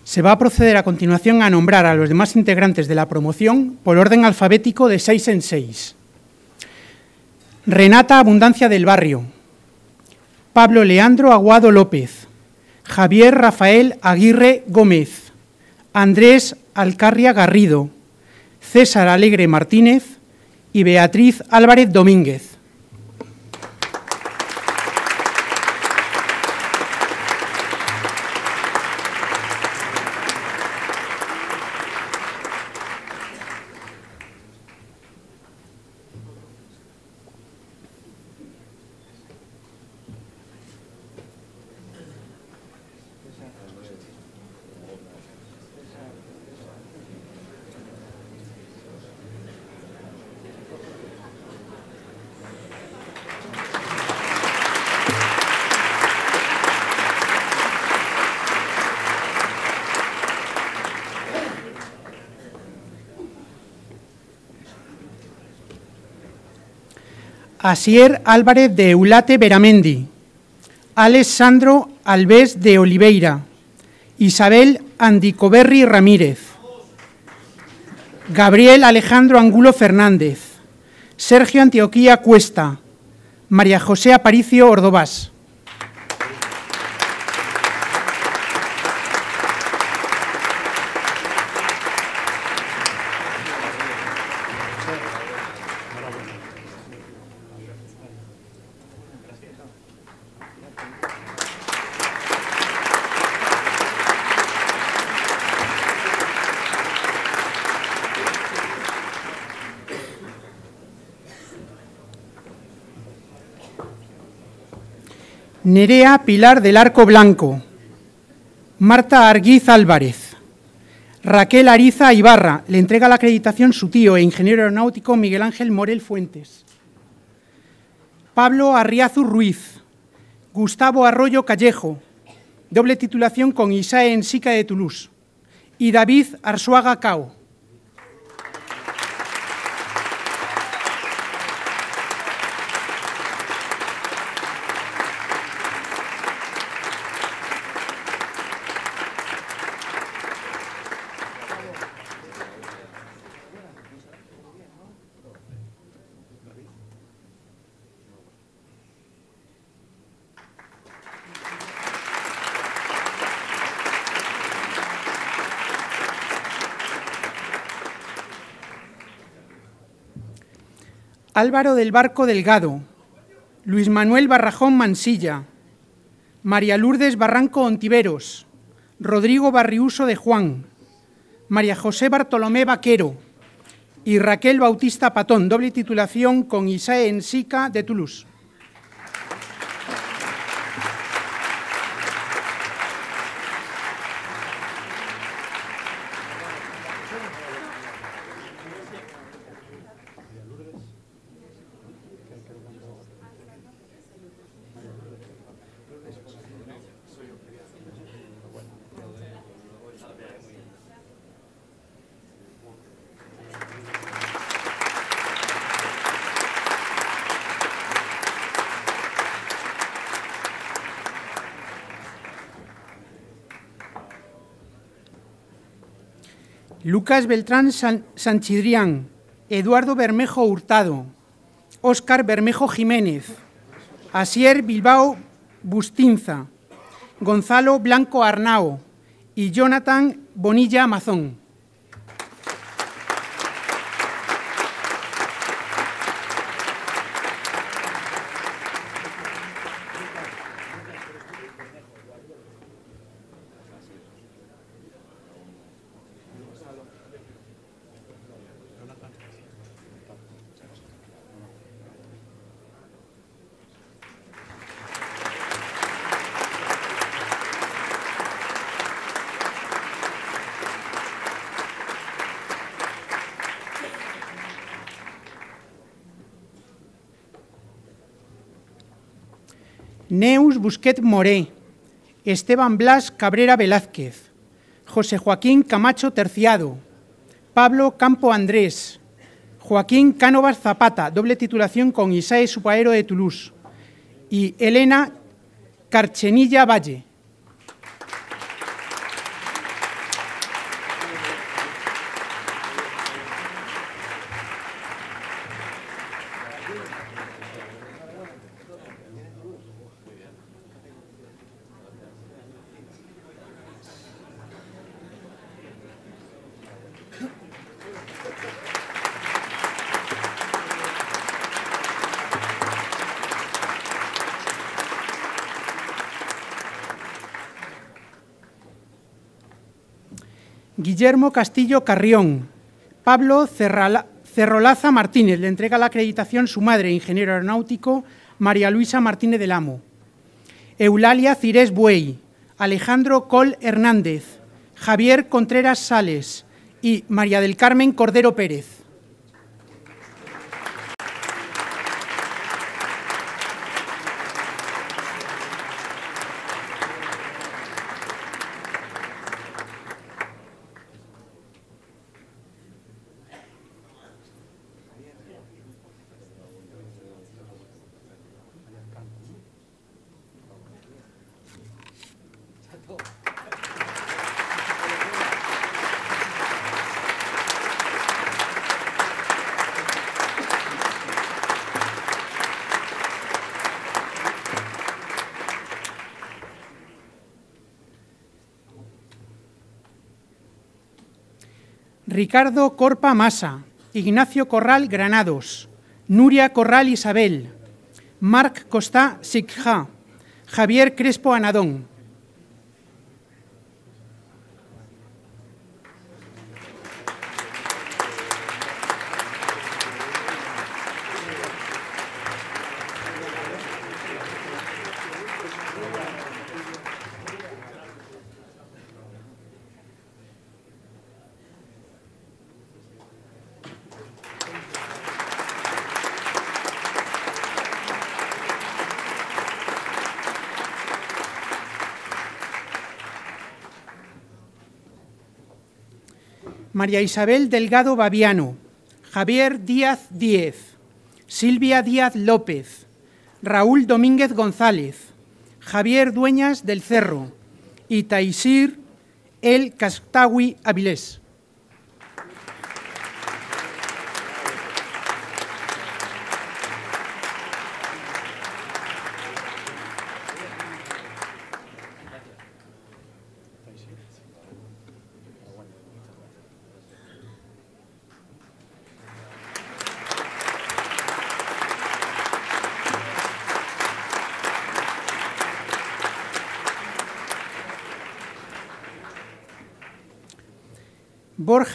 Se va a proceder a continuación a nombrar a los demás integrantes de la promoción por orden alfabético de seis en seis. Renata Abundancia del Barrio, Pablo Leandro Aguado López, Javier Rafael Aguirre Gómez, Andrés Alcarria Garrido, César Alegre Martínez y Beatriz Álvarez Domínguez. Asier Álvarez de Eulate Veramendi. Alessandro Alves de Oliveira, Isabel Andicoberri Ramírez, Gabriel Alejandro Angulo Fernández, Sergio Antioquía Cuesta, María José Aparicio Ordovás. Nerea Pilar del Arco Blanco, Marta Arguiz Álvarez, Raquel Ariza Ibarra, le entrega la acreditación su tío e ingeniero aeronáutico Miguel Ángel Morel Fuentes, Pablo Arriazu Ruiz, Gustavo Arroyo Callejo, doble titulación con Isae SICA de Toulouse, y David Arzuaga Cao. Álvaro del Barco Delgado, Luis Manuel Barrajón Mansilla, María Lourdes Barranco Ontiveros, Rodrigo Barriuso de Juan, María José Bartolomé Vaquero y Raquel Bautista Patón, doble titulación con Isae Ensica de Toulouse. Lucas Beltrán Sanchidrián, Eduardo Bermejo Hurtado, Óscar Bermejo Jiménez, Asier Bilbao Bustinza, Gonzalo Blanco Arnao y Jonathan Bonilla Mazón. Neus Busquet Moré, Esteban Blas Cabrera Velázquez, José Joaquín Camacho Terciado, Pablo Campo Andrés, Joaquín Cánovas Zapata, doble titulación con Isaias Supaero de Toulouse, y Elena Carchenilla Valle. Guillermo Castillo Carrión. Pablo Cerrolaza Martínez le entrega la acreditación su madre, ingeniero aeronáutico, María Luisa Martínez del Amo. Eulalia Cirés Buey, Alejandro Col Hernández, Javier Contreras Sales y María del Carmen Cordero Pérez. Ricardo Corpa Massa, Ignacio Corral Granados, Nuria Corral Isabel, Marc Costa Sikha, Javier Crespo Anadón, María Isabel Delgado Babiano, Javier Díaz Díez, Silvia Díaz López, Raúl Domínguez González, Javier Dueñas del Cerro y Taisir El Castawi Avilés.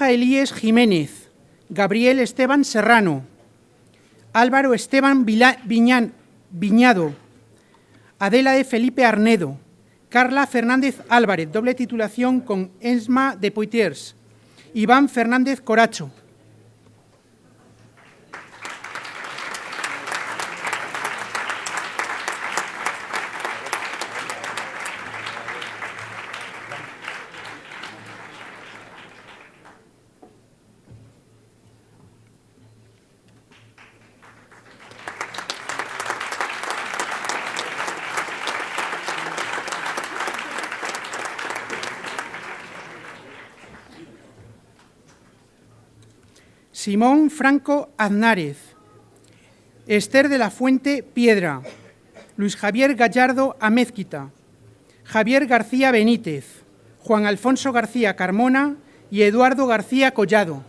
Elías Jiménez, Gabriel Esteban Serrano, Álvaro Esteban Viñado, Adela de Felipe Arnedo, Carla Fernández Álvarez, doble titulación con ESMA de Poitiers, Iván Fernández Coracho, Simón Franco Aznárez, Esther de la Fuente Piedra, Luis Javier Gallardo Amezquita, Javier García Benítez, Juan Alfonso García Carmona y Eduardo García Collado.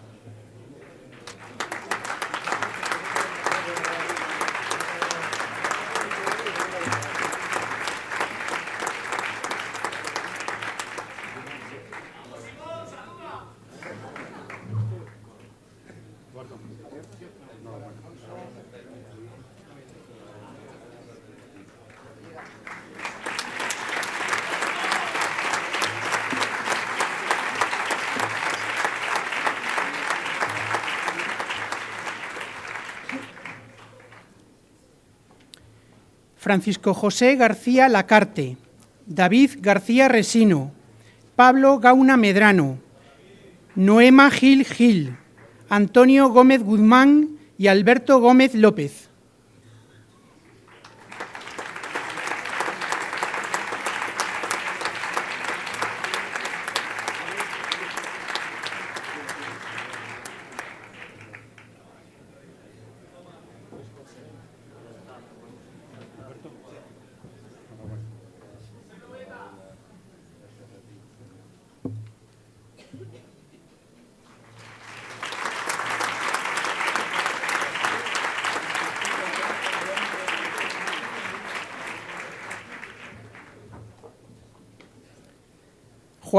Francisco José García Lacarte, David García Resino, Pablo Gauna Medrano, Noema Gil Gil, Antonio Gómez Guzmán y Alberto Gómez López.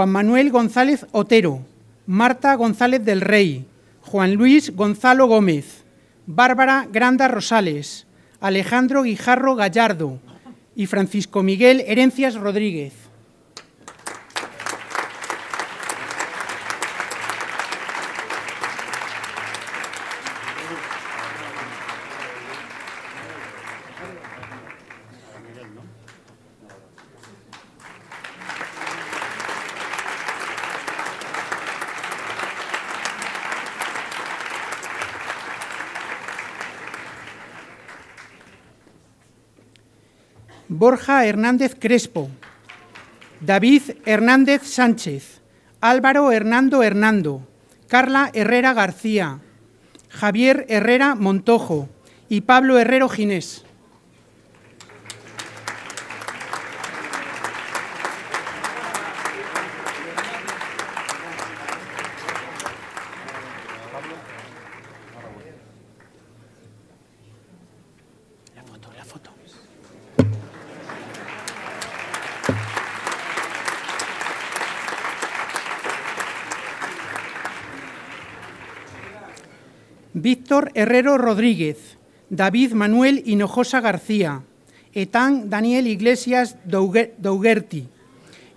Manuel González Otero, Marta González del Rey, Juan Luis Gonzalo Gómez, Bárbara Granda Rosales, Alejandro Guijarro Gallardo y Francisco Miguel Herencias Rodríguez. Borja Hernández Crespo, David Hernández Sánchez, Álvaro Hernando Hernando, Carla Herrera García, Javier Herrera Montojo y Pablo Herrero Ginés. Herrero Rodríguez, David Manuel Hinojosa García, Etán Daniel Iglesias Dougherty,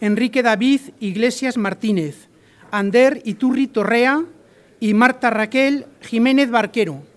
Enrique David Iglesias Martínez, Ander Iturri Torrea y Marta Raquel Jiménez Barquero.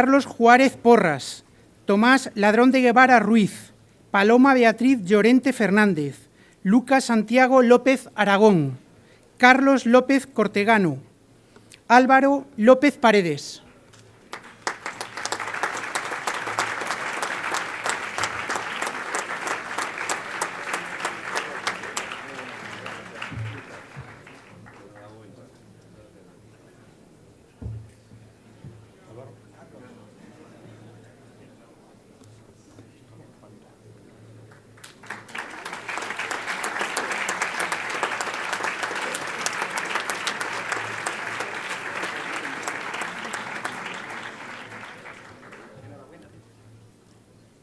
Carlos Juárez Porras, Tomás Ladrón de Guevara Ruiz, Paloma Beatriz Llorente Fernández, Lucas Santiago López Aragón, Carlos López Cortegano, Álvaro López Paredes.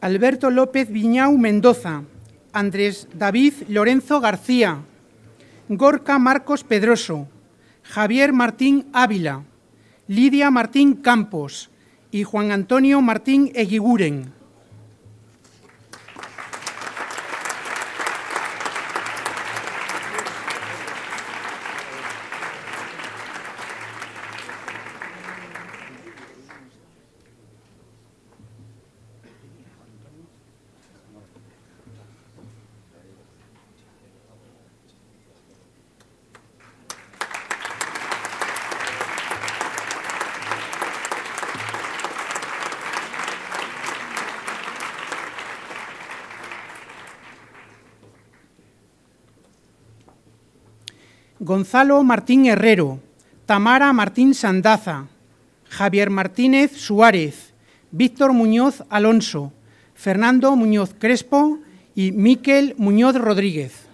Alberto López Viñau Mendoza, Andrés David Lorenzo García, Gorka Marcos Pedroso, Javier Martín Ávila, Lidia Martín Campos y Juan Antonio Martín Eguiguren. Gonzalo Martín Herrero, Tamara Martín Sandaza, Javier Martínez Suárez, Víctor Muñoz Alonso, Fernando Muñoz Crespo y Miquel Muñoz Rodríguez.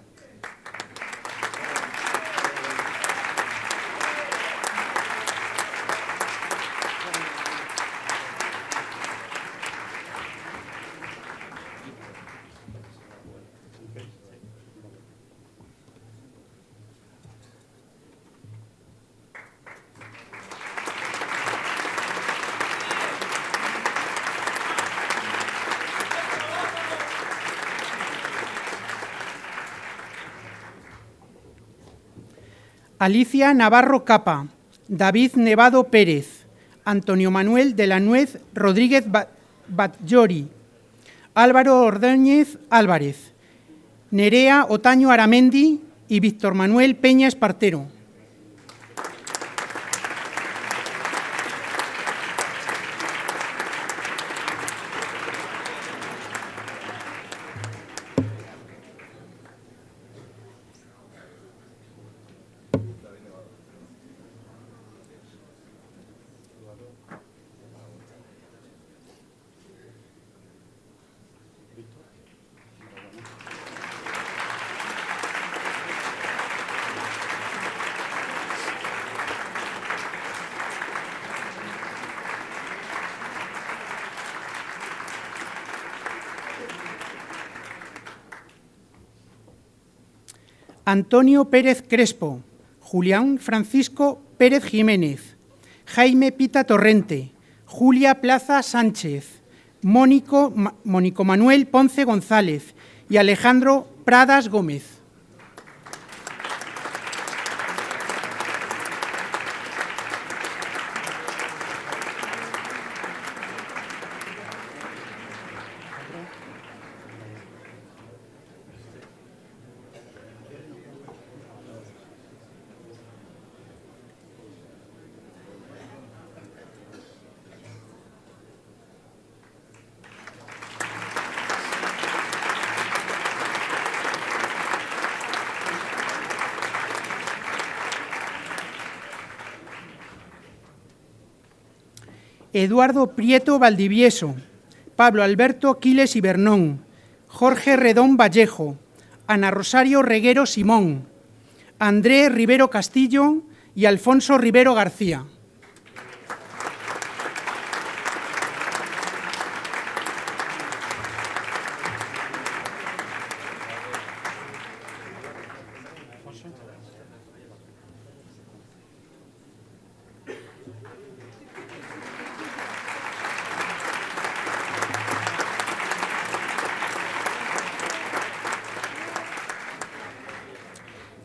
Alicia Navarro Capa, David Nevado Pérez, Antonio Manuel de la Nuez Rodríguez Batllori, Álvaro Ordóñez Álvarez, Nerea Otaño Aramendi y Víctor Manuel Peña Espartero. Antonio Pérez Crespo, Julián Francisco Pérez Jiménez, Jaime Pita Torrente, Julia Plaza Sánchez, Mónico, Mónico Manuel Ponce González y Alejandro Pradas Gómez. Eduardo Prieto Valdivieso, Pablo Alberto Quiles y Bernón, Jorge Redón Vallejo, Ana Rosario Reguero Simón, André Rivero Castillo y Alfonso Rivero García.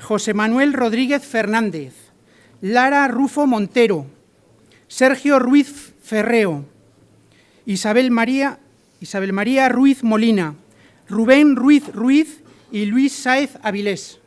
José Manuel Rodríguez Fernández, Lara Rufo Montero, Sergio Ruiz Ferreo, Isabel María, Isabel María Ruiz Molina, Rubén Ruiz Ruiz y Luis Saez Avilés.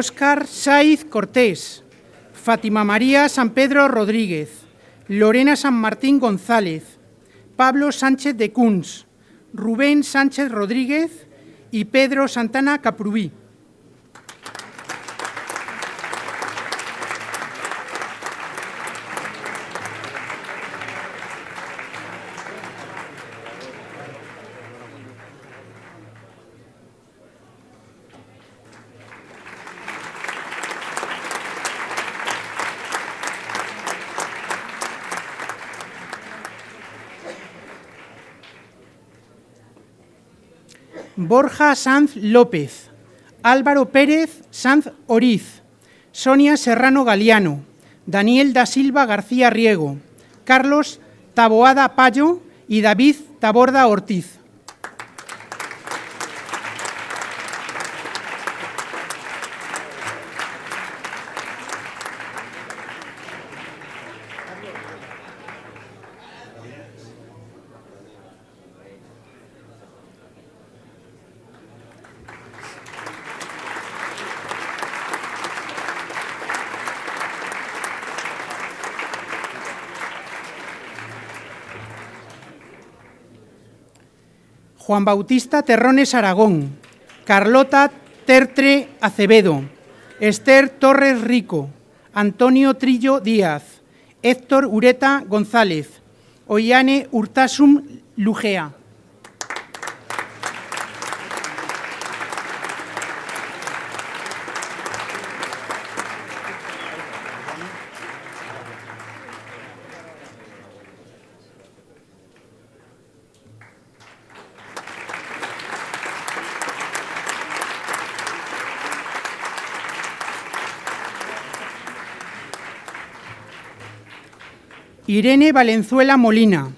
Óscar Saiz Cortés, Fátima María San Pedro Rodríguez, Lorena San Martín González, Pablo Sánchez de Cuns, Rubén Sánchez Rodríguez y Pedro Santana Caprubí. Borja Sanz López, Álvaro Pérez Sanz Oriz, Sonia Serrano Galiano, Daniel da Silva García Riego, Carlos Taboada Payo y David Taborda Ortiz. Juan Bautista Terrones Aragón, Carlota Tertre Acevedo, Esther Torres Rico, Antonio Trillo Díaz, Héctor Ureta González, Ollane Urtasum Lugea. Irene Valenzuela Molina,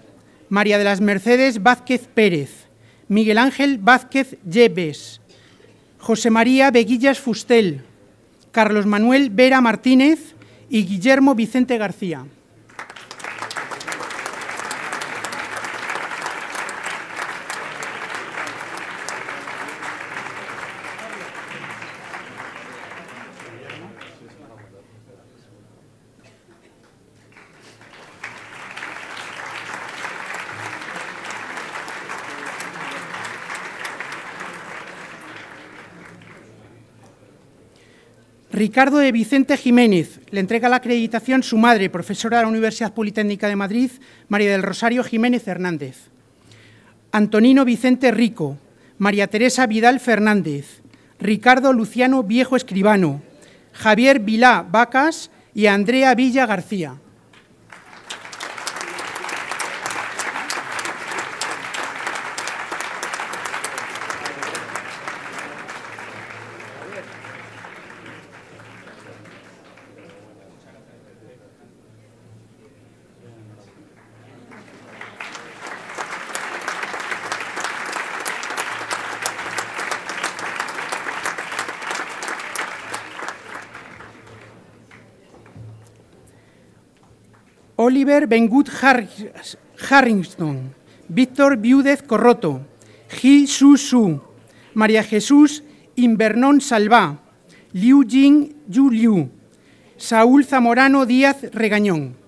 María de las Mercedes Vázquez Pérez, Miguel Ángel Vázquez Lleves, José María Beguillas Fustel, Carlos Manuel Vera Martínez y Guillermo Vicente García. Ricardo de Vicente Jiménez. Le entrega la acreditación su madre, profesora de la Universidad Politécnica de Madrid, María del Rosario Jiménez Hernández. Antonino Vicente Rico, María Teresa Vidal Fernández, Ricardo Luciano Viejo Escribano, Javier Vilá Vacas y Andrea Villa García. Ben Bengut Harrington, Víctor Viúdez Corroto, Ji Su Su, María Jesús Invernón Salvá, Liu Jing Yu Liu, Saúl Zamorano Díaz Regañón.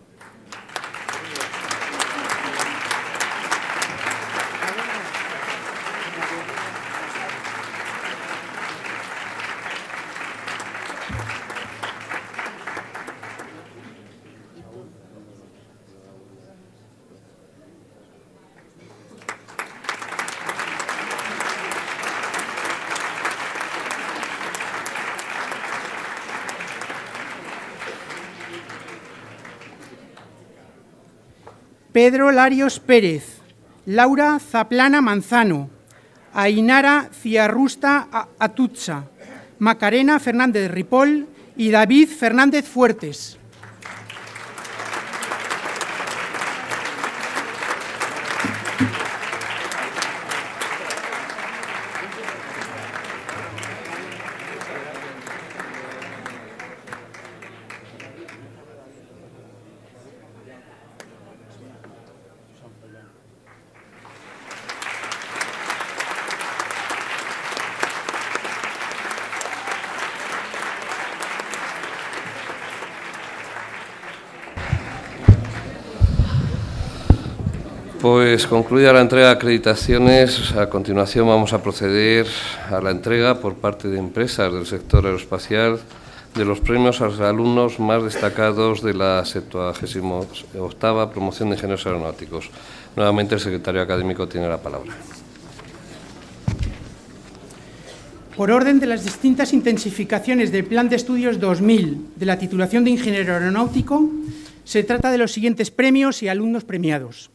Pedro Larios Pérez, Laura Zaplana Manzano, Ainara Ciarrusta Atutza, Macarena Fernández Ripoll y David Fernández Fuertes. pues concluida la entrega de acreditaciones, a continuación vamos a proceder a la entrega por parte de empresas del sector aeroespacial de los premios a los alumnos más destacados de la 78 Promoción de Ingenieros Aeronáuticos. Nuevamente el secretario académico tiene la palabra. Por orden de las distintas intensificaciones del Plan de Estudios 2000 de la titulación de Ingeniero Aeronáutico, se trata de los siguientes premios y alumnos premiados.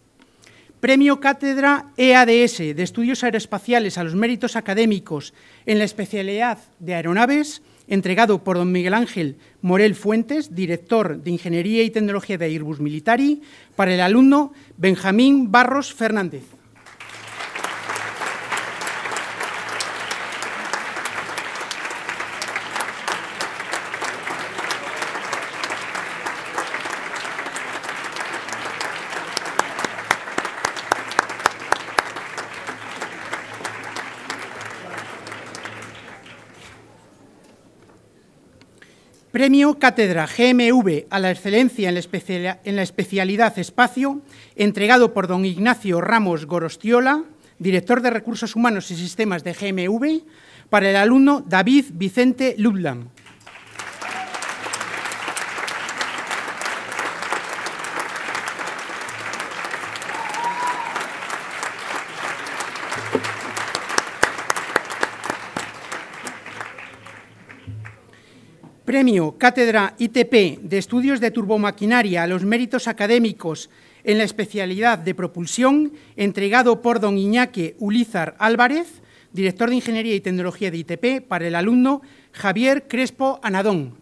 Premio Cátedra EADS de Estudios Aeroespaciales a los Méritos Académicos en la especialidad de aeronaves, entregado por don Miguel Ángel Morel Fuentes, director de Ingeniería y Tecnología de Airbus Militari, para el alumno Benjamín Barros Fernández. Premio Cátedra GMV a la excelencia en la, especialidad espacio, entregado por don Ignacio Ramos Gorostiola, director de Recursos Humanos y Sistemas de GMV, para el alumno David Vicente Ludlam. Premio Cátedra ITP de Estudios de Turbomaquinaria a los Méritos Académicos en la especialidad de propulsión, entregado por don Iñaque Ulizar Álvarez, director de Ingeniería y Tecnología de ITP, para el alumno Javier Crespo Anadón.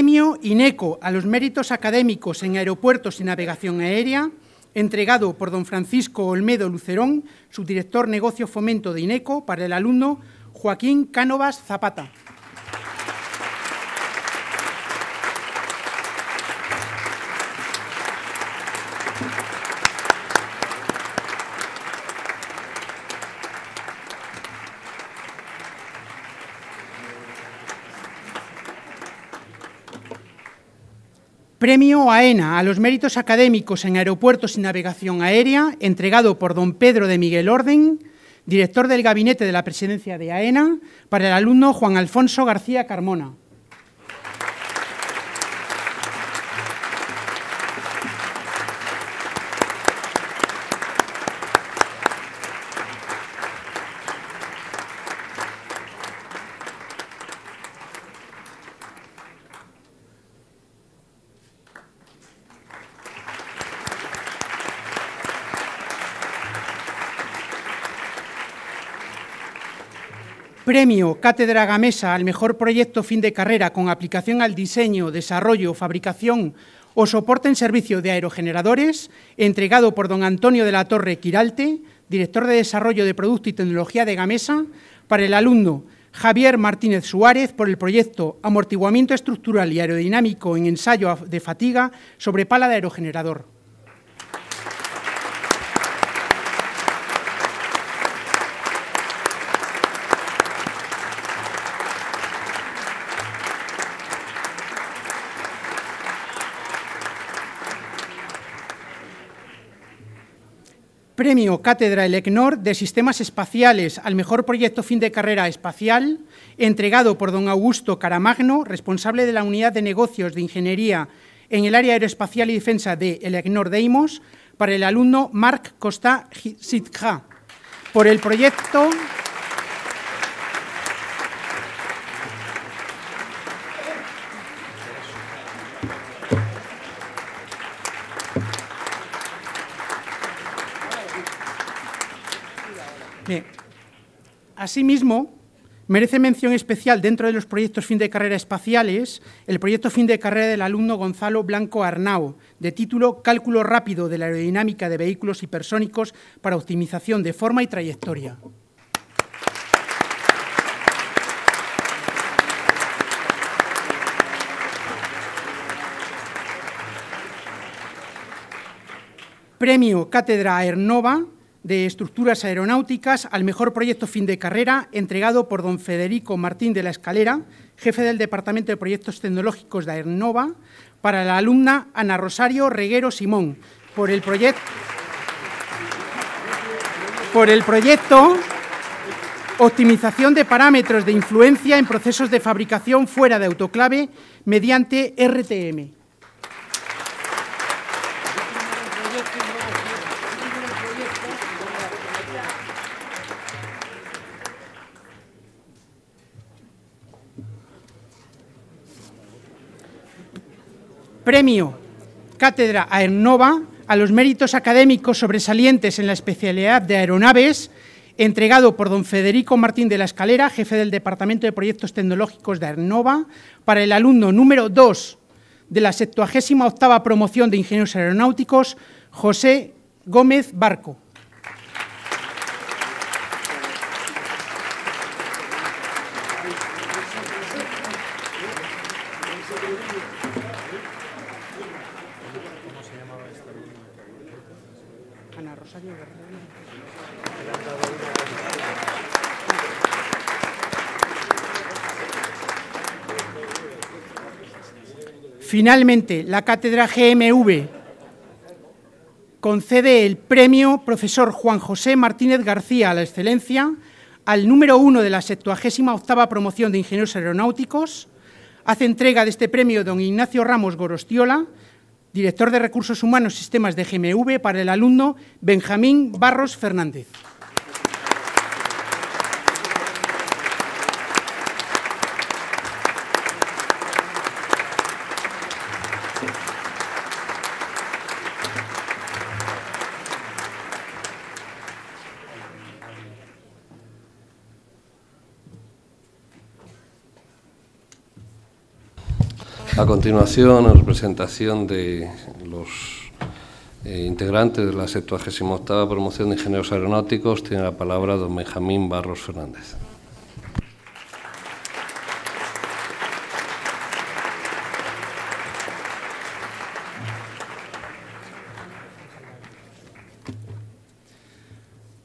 Premio INECO a los méritos académicos en aeropuertos y navegación aérea, entregado por don Francisco Olmedo Lucerón, subdirector Negocio Fomento de INECO, para el alumno Joaquín Cánovas Zapata. Premio AENA a los méritos académicos en aeropuertos y navegación aérea, entregado por don Pedro de Miguel Orden, director del gabinete de la presidencia de AENA, para el alumno Juan Alfonso García Carmona. premio Cátedra Gamesa al mejor proyecto fin de carrera con aplicación al diseño, desarrollo, fabricación o soporte en servicio de aerogeneradores, entregado por don Antonio de la Torre Quiralte, director de Desarrollo de Producto y Tecnología de Gamesa, para el alumno Javier Martínez Suárez por el proyecto Amortiguamiento Estructural y Aerodinámico en Ensayo de Fatiga sobre pala de aerogenerador. Premio Cátedra Elecnor de Sistemas Espaciales al Mejor Proyecto Fin de Carrera Espacial, entregado por don Augusto Caramagno, responsable de la Unidad de Negocios de Ingeniería en el Área Aeroespacial y Defensa de Elecnor Deimos, para el alumno Marc Costa Sitja, por el proyecto asimismo, merece mención especial dentro de los proyectos fin de carrera espaciales el proyecto fin de carrera del alumno Gonzalo Blanco Arnao, de título Cálculo rápido de la aerodinámica de vehículos hipersónicos para optimización de forma y trayectoria. Premio Cátedra Aernova de Estructuras Aeronáuticas al mejor proyecto fin de carrera, entregado por don Federico Martín de la Escalera, jefe del Departamento de Proyectos Tecnológicos de Aernova, para la alumna Ana Rosario Reguero Simón, por el, proyecto…, por el proyecto Optimización de parámetros de influencia en procesos de fabricación fuera de autoclave mediante RTM. Premio Cátedra Aernova a los méritos académicos sobresalientes en la especialidad de aeronaves, entregado por don Federico Martín de la Escalera, jefe del Departamento de Proyectos Tecnológicos de Aernova, para el alumno número 2 de la 78 promoción de Ingenieros Aeronáuticos, José Gómez Barco. Finalmente, la cátedra GMV concede el premio profesor Juan José Martínez García a la excelencia al número uno de la 78 promoción de ingenieros aeronáuticos. Hace entrega de este premio don Ignacio Ramos Gorostiola, director de Recursos Humanos y Sistemas de GMV, para el alumno Benjamín Barros Fernández. A continuación, en representación de los eh, integrantes de la 78 Promoción de Ingenieros Aeronáuticos, tiene la palabra don Benjamín Barros Fernández.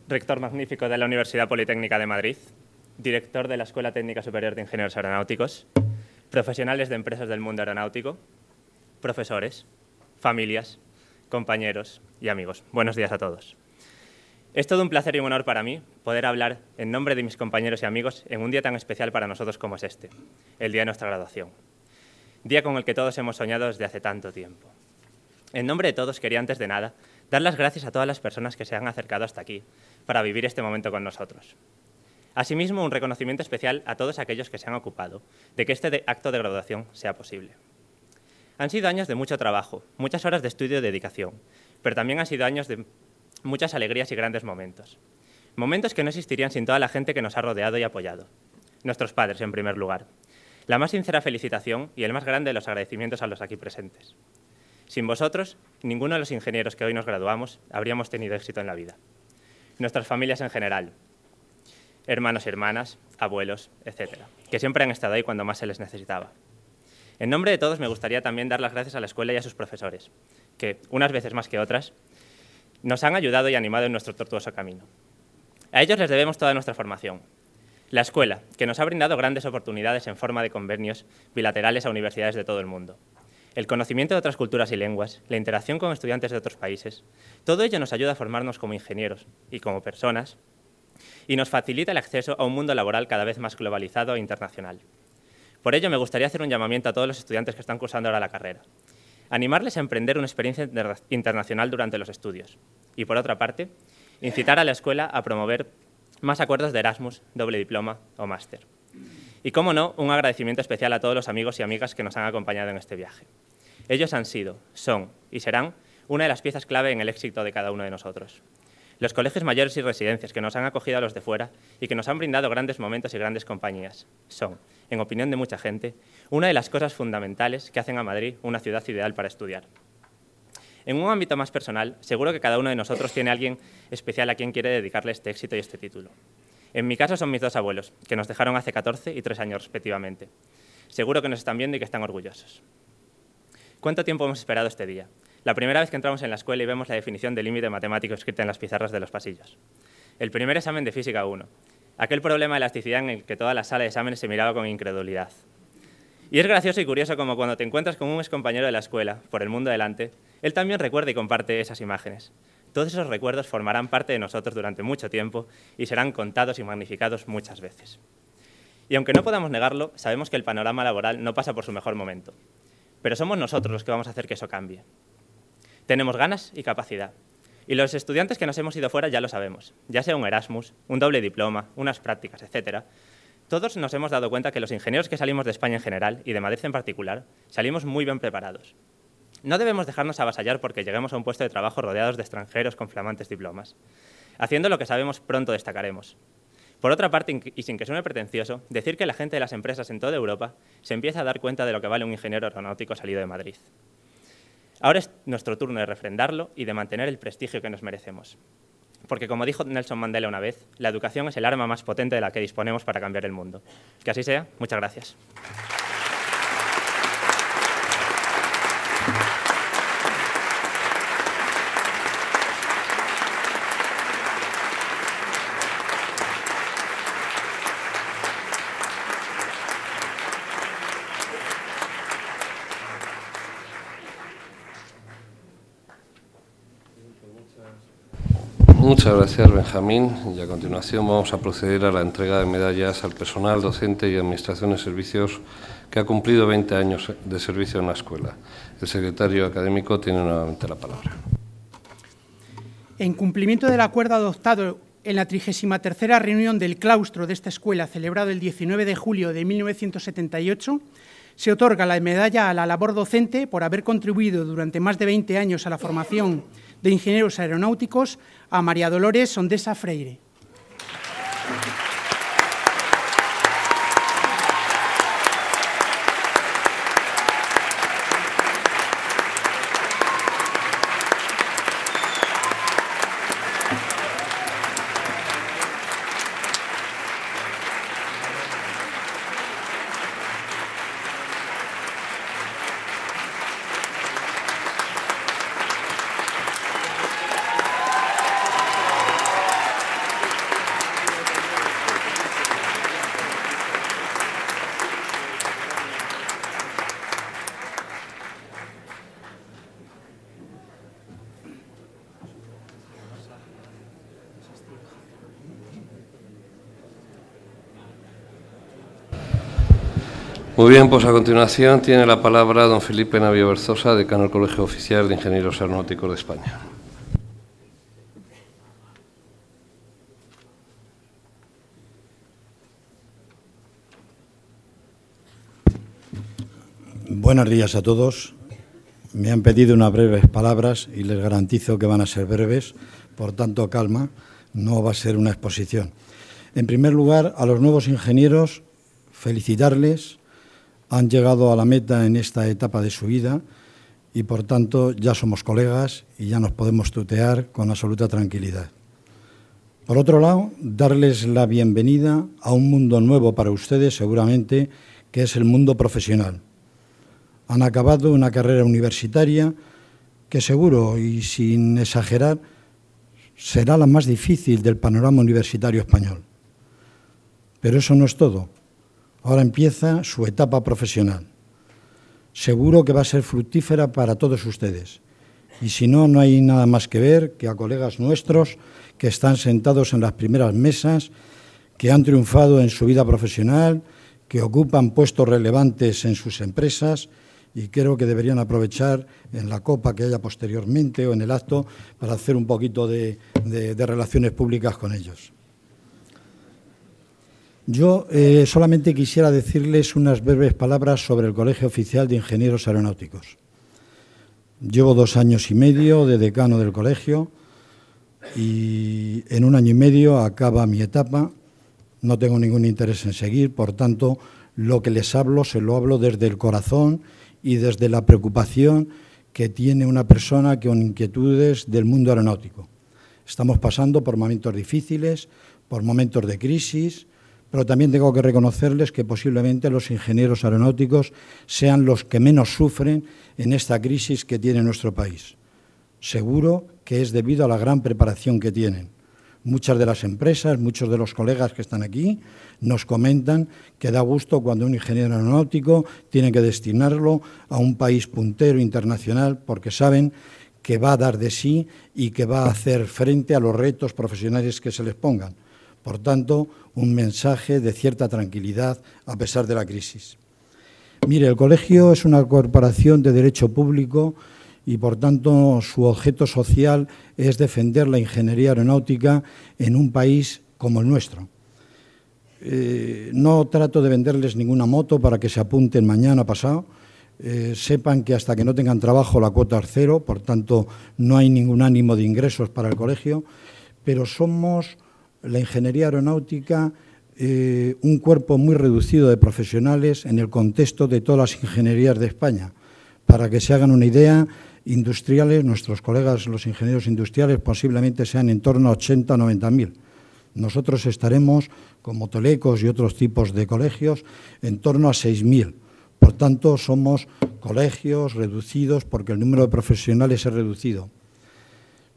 Rector magnífico de la Universidad Politécnica de Madrid, director de la Escuela Técnica Superior de Ingenieros Aeronáuticos, profesionales de empresas del mundo aeronáutico, profesores, familias, compañeros y amigos. Buenos días a todos. Es todo un placer y un honor para mí poder hablar en nombre de mis compañeros y amigos en un día tan especial para nosotros como es este, el día de nuestra graduación. Día con el que todos hemos soñado desde hace tanto tiempo. En nombre de todos quería antes de nada dar las gracias a todas las personas que se han acercado hasta aquí para vivir este momento con nosotros. Asimismo, un reconocimiento especial a todos aquellos que se han ocupado de que este acto de graduación sea posible. Han sido años de mucho trabajo, muchas horas de estudio y dedicación, pero también han sido años de muchas alegrías y grandes momentos. Momentos que no existirían sin toda la gente que nos ha rodeado y apoyado. Nuestros padres, en primer lugar. La más sincera felicitación y el más grande de los agradecimientos a los aquí presentes. Sin vosotros, ninguno de los ingenieros que hoy nos graduamos habríamos tenido éxito en la vida. Nuestras familias en general, hermanos y hermanas, abuelos, etcétera, que siempre han estado ahí cuando más se les necesitaba. En nombre de todos me gustaría también dar las gracias a la escuela y a sus profesores, que, unas veces más que otras, nos han ayudado y animado en nuestro tortuoso camino. A ellos les debemos toda nuestra formación. La escuela, que nos ha brindado grandes oportunidades en forma de convenios bilaterales a universidades de todo el mundo. El conocimiento de otras culturas y lenguas, la interacción con estudiantes de otros países, todo ello nos ayuda a formarnos como ingenieros y como personas y nos facilita el acceso a un mundo laboral cada vez más globalizado e internacional. Por ello, me gustaría hacer un llamamiento a todos los estudiantes que están cursando ahora la carrera. Animarles a emprender una experiencia internacional durante los estudios. Y por otra parte, incitar a la escuela a promover más acuerdos de Erasmus, doble diploma o máster. Y como no, un agradecimiento especial a todos los amigos y amigas que nos han acompañado en este viaje. Ellos han sido, son y serán una de las piezas clave en el éxito de cada uno de nosotros los colegios mayores y residencias que nos han acogido a los de fuera y que nos han brindado grandes momentos y grandes compañías son, en opinión de mucha gente, una de las cosas fundamentales que hacen a Madrid una ciudad ideal para estudiar. En un ámbito más personal, seguro que cada uno de nosotros tiene alguien especial a quien quiere dedicarle este éxito y este título. En mi caso son mis dos abuelos, que nos dejaron hace 14 y 3 años respectivamente. Seguro que nos están viendo y que están orgullosos. ¿Cuánto tiempo hemos esperado este día? La primera vez que entramos en la escuela y vemos la definición del límite matemático escrita en las pizarras de los pasillos. El primer examen de Física 1. Aquel problema de elasticidad en el que toda la sala de exámenes se miraba con incredulidad. Y es gracioso y curioso como cuando te encuentras con un compañero de la escuela, por el mundo adelante, él también recuerda y comparte esas imágenes. Todos esos recuerdos formarán parte de nosotros durante mucho tiempo y serán contados y magnificados muchas veces. Y aunque no podamos negarlo, sabemos que el panorama laboral no pasa por su mejor momento. Pero somos nosotros los que vamos a hacer que eso cambie. Tenemos ganas y capacidad. Y los estudiantes que nos hemos ido fuera ya lo sabemos, ya sea un Erasmus, un doble diploma, unas prácticas, etc. Todos nos hemos dado cuenta que los ingenieros que salimos de España en general y de Madrid en particular, salimos muy bien preparados. No debemos dejarnos avasallar porque lleguemos a un puesto de trabajo rodeados de extranjeros con flamantes diplomas. Haciendo lo que sabemos pronto destacaremos. Por otra parte, y sin que suene pretencioso, decir que la gente de las empresas en toda Europa se empieza a dar cuenta de lo que vale un ingeniero aeronáutico salido de Madrid. Ahora es nuestro turno de refrendarlo y de mantener el prestigio que nos merecemos. Porque como dijo Nelson Mandela una vez, la educación es el arma más potente de la que disponemos para cambiar el mundo. Que así sea. Muchas gracias. Muchas gracias, Benjamín. Y a continuación vamos a proceder a la entrega de medallas al personal docente y administración de servicios que ha cumplido 20 años de servicio en la escuela. El secretario académico tiene nuevamente la palabra. En cumplimiento del acuerdo adoptado en la 33 reunión del claustro de esta escuela, celebrado el 19 de julio de 1978, se otorga la medalla a la labor docente por haber contribuido durante más de 20 años a la formación de Ingenieros Aeronáuticos, a María Dolores Sondesa Freire. Muy bien, pues a continuación tiene la palabra don Felipe Navio Berzosa, decano del Colegio Oficial de Ingenieros Aeronáuticos de España. Buenos días a todos. Me han pedido unas breves palabras y les garantizo que van a ser breves, por tanto calma, no va a ser una exposición. En primer lugar, a los nuevos ingenieros, felicitarles han llegado a la meta en esta etapa de su vida y por tanto ya somos colegas y ya nos podemos tutear con absoluta tranquilidad. Por otro lado, darles la bienvenida a un mundo nuevo para ustedes seguramente, que es el mundo profesional. Han acabado una carrera universitaria que seguro y sin exagerar será la más difícil del panorama universitario español. Pero eso no es todo. Ahora empieza su etapa profesional. Seguro que va a ser fructífera para todos ustedes. Y si no, no hay nada más que ver que a colegas nuestros que están sentados en las primeras mesas, que han triunfado en su vida profesional, que ocupan puestos relevantes en sus empresas y creo que deberían aprovechar en la copa que haya posteriormente o en el acto para hacer un poquito de, relaciones públicas con ellos. Yo eh, solamente quisiera decirles unas breves palabras sobre el Colegio Oficial de Ingenieros Aeronáuticos. Llevo dos años y medio de decano del colegio y en un año y medio acaba mi etapa. No tengo ningún interés en seguir, por tanto, lo que les hablo se lo hablo desde el corazón y desde la preocupación que tiene una persona con inquietudes del mundo aeronáutico. Estamos pasando por momentos difíciles, por momentos de crisis, pero también tengo que reconocerles que posiblemente los ingenieros aeronáuticos sean los que menos sufren en esta crisis que tiene nuestro país. Seguro que es debido a la gran preparación que tienen. Muchas de las empresas, muchos de los colegas que están aquí nos comentan que da gusto cuando un ingeniero aeronáutico tiene que destinarlo a un país puntero internacional porque saben que va a dar de sí y que va a hacer frente a los retos profesionales que se les pongan por tanto, un mensaje de cierta tranquilidad a pesar de la crisis. Mire, el colegio es una corporación de derecho público y por tanto su objeto social es defender la ingeniería aeronáutica en un país como el nuestro. Eh, no trato de venderles ninguna moto para que se apunten mañana pasado. Eh, sepan que hasta que no tengan trabajo la cuota es cero, por tanto no hay ningún ánimo de ingresos para el colegio, pero somos la ingeniería aeronáutica eh, un cuerpo muy reducido de profesionales en el contexto de todas las ingenierías de España. Para que se hagan una idea, industriales, nuestros colegas los ingenieros industriales posiblemente sean en torno a 80 o 90 mil. Nosotros estaremos, como tolecos y otros tipos de colegios, en torno a 6.000. Por tanto, somos colegios reducidos porque el número de profesionales es reducido.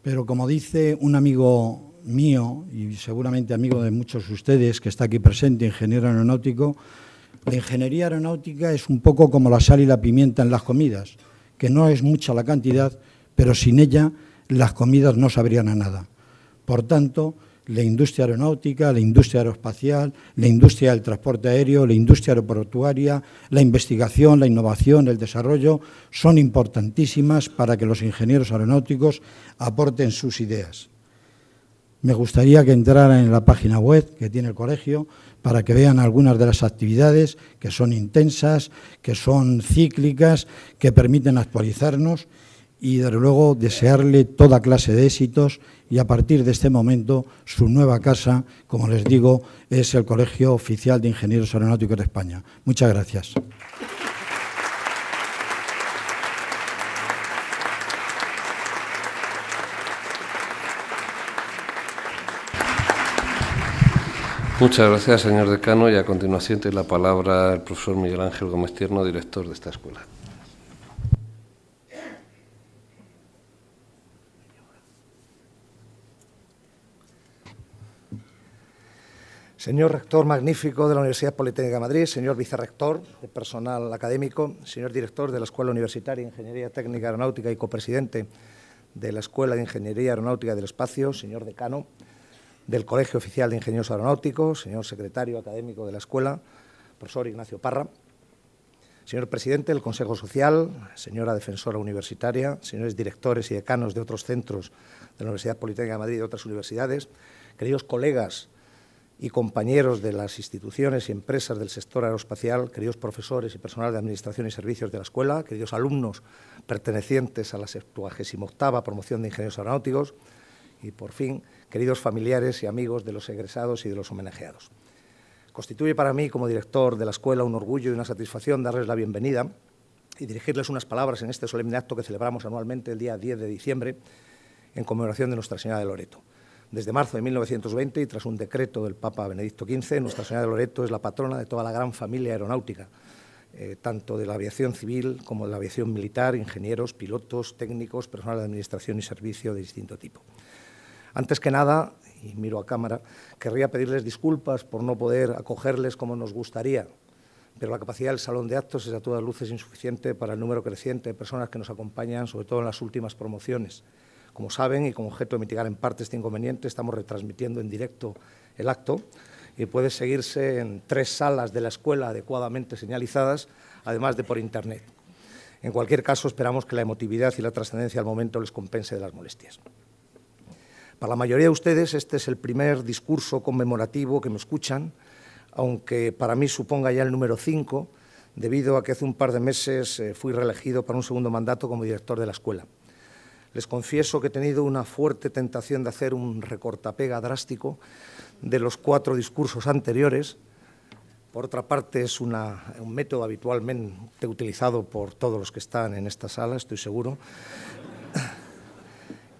Pero como dice un amigo mío y seguramente amigo de muchos de ustedes que está aquí presente, ingeniero aeronáutico, la ingeniería aeronáutica es un poco como la sal y la pimienta en las comidas, que no es mucha la cantidad, pero sin ella las comidas no sabrían a nada. Por tanto, la industria aeronáutica, la industria aeroespacial, la industria del transporte aéreo, la industria aeroportuaria, la investigación, la innovación, el desarrollo, son importantísimas para que los ingenieros aeronáuticos aporten sus ideas. Me gustaría que entraran en la página web que tiene el colegio para que vean algunas de las actividades que son intensas, que son cíclicas, que permiten actualizarnos y, desde luego, desearle toda clase de éxitos y, a partir de este momento, su nueva casa, como les digo, es el Colegio Oficial de Ingenieros Aeronáuticos de España. Muchas gracias. Muchas gracias, señor decano. Y a continuación tiene la palabra el profesor Miguel Ángel Gómez Tierno, director de esta escuela. Señor rector magnífico de la Universidad Politécnica de Madrid, señor vicerrector de personal académico, señor director de la Escuela Universitaria de Ingeniería Técnica Aeronáutica y copresidente de la Escuela de Ingeniería Aeronáutica del Espacio, señor decano, del Colegio Oficial de Ingenieros Aeronáuticos, señor secretario académico de la escuela, profesor Ignacio Parra, señor presidente del Consejo Social, señora defensora universitaria, señores directores y decanos de otros centros de la Universidad Politécnica de Madrid y de otras universidades, queridos colegas y compañeros de las instituciones y empresas del sector aeroespacial, queridos profesores y personal de Administración y Servicios de la Escuela, queridos alumnos pertenecientes a la 78 promoción de Ingenieros Aeronáuticos, y, por fin, queridos familiares y amigos de los egresados y de los homenajeados. Constituye para mí, como director de la escuela, un orgullo y una satisfacción darles la bienvenida y dirigirles unas palabras en este solemne acto que celebramos anualmente el día 10 de diciembre en conmemoración de Nuestra Señora de Loreto. Desde marzo de 1920 y tras un decreto del Papa Benedicto XV, Nuestra Señora de Loreto es la patrona de toda la gran familia aeronáutica, eh, tanto de la aviación civil como de la aviación militar, ingenieros, pilotos, técnicos, personal de administración y servicio de distinto tipo. Antes que nada, y miro a cámara, querría pedirles disculpas por no poder acogerles como nos gustaría, pero la capacidad del salón de actos es a todas luces insuficiente para el número creciente de personas que nos acompañan, sobre todo en las últimas promociones. Como saben, y con objeto de mitigar en parte este inconveniente, estamos retransmitiendo en directo el acto y puede seguirse en tres salas de la escuela adecuadamente señalizadas, además de por Internet. En cualquier caso, esperamos que la emotividad y la trascendencia del momento les compense de las molestias. Para la mayoría de ustedes este es el primer discurso conmemorativo que me escuchan, aunque para mí suponga ya el número 5, debido a que hace un par de meses eh, fui reelegido para un segundo mandato como director de la escuela. Les confieso que he tenido una fuerte tentación de hacer un recortapega drástico de los cuatro discursos anteriores. Por otra parte, es un método habitualmente utilizado por todos los que están en esta sala, estoy seguro,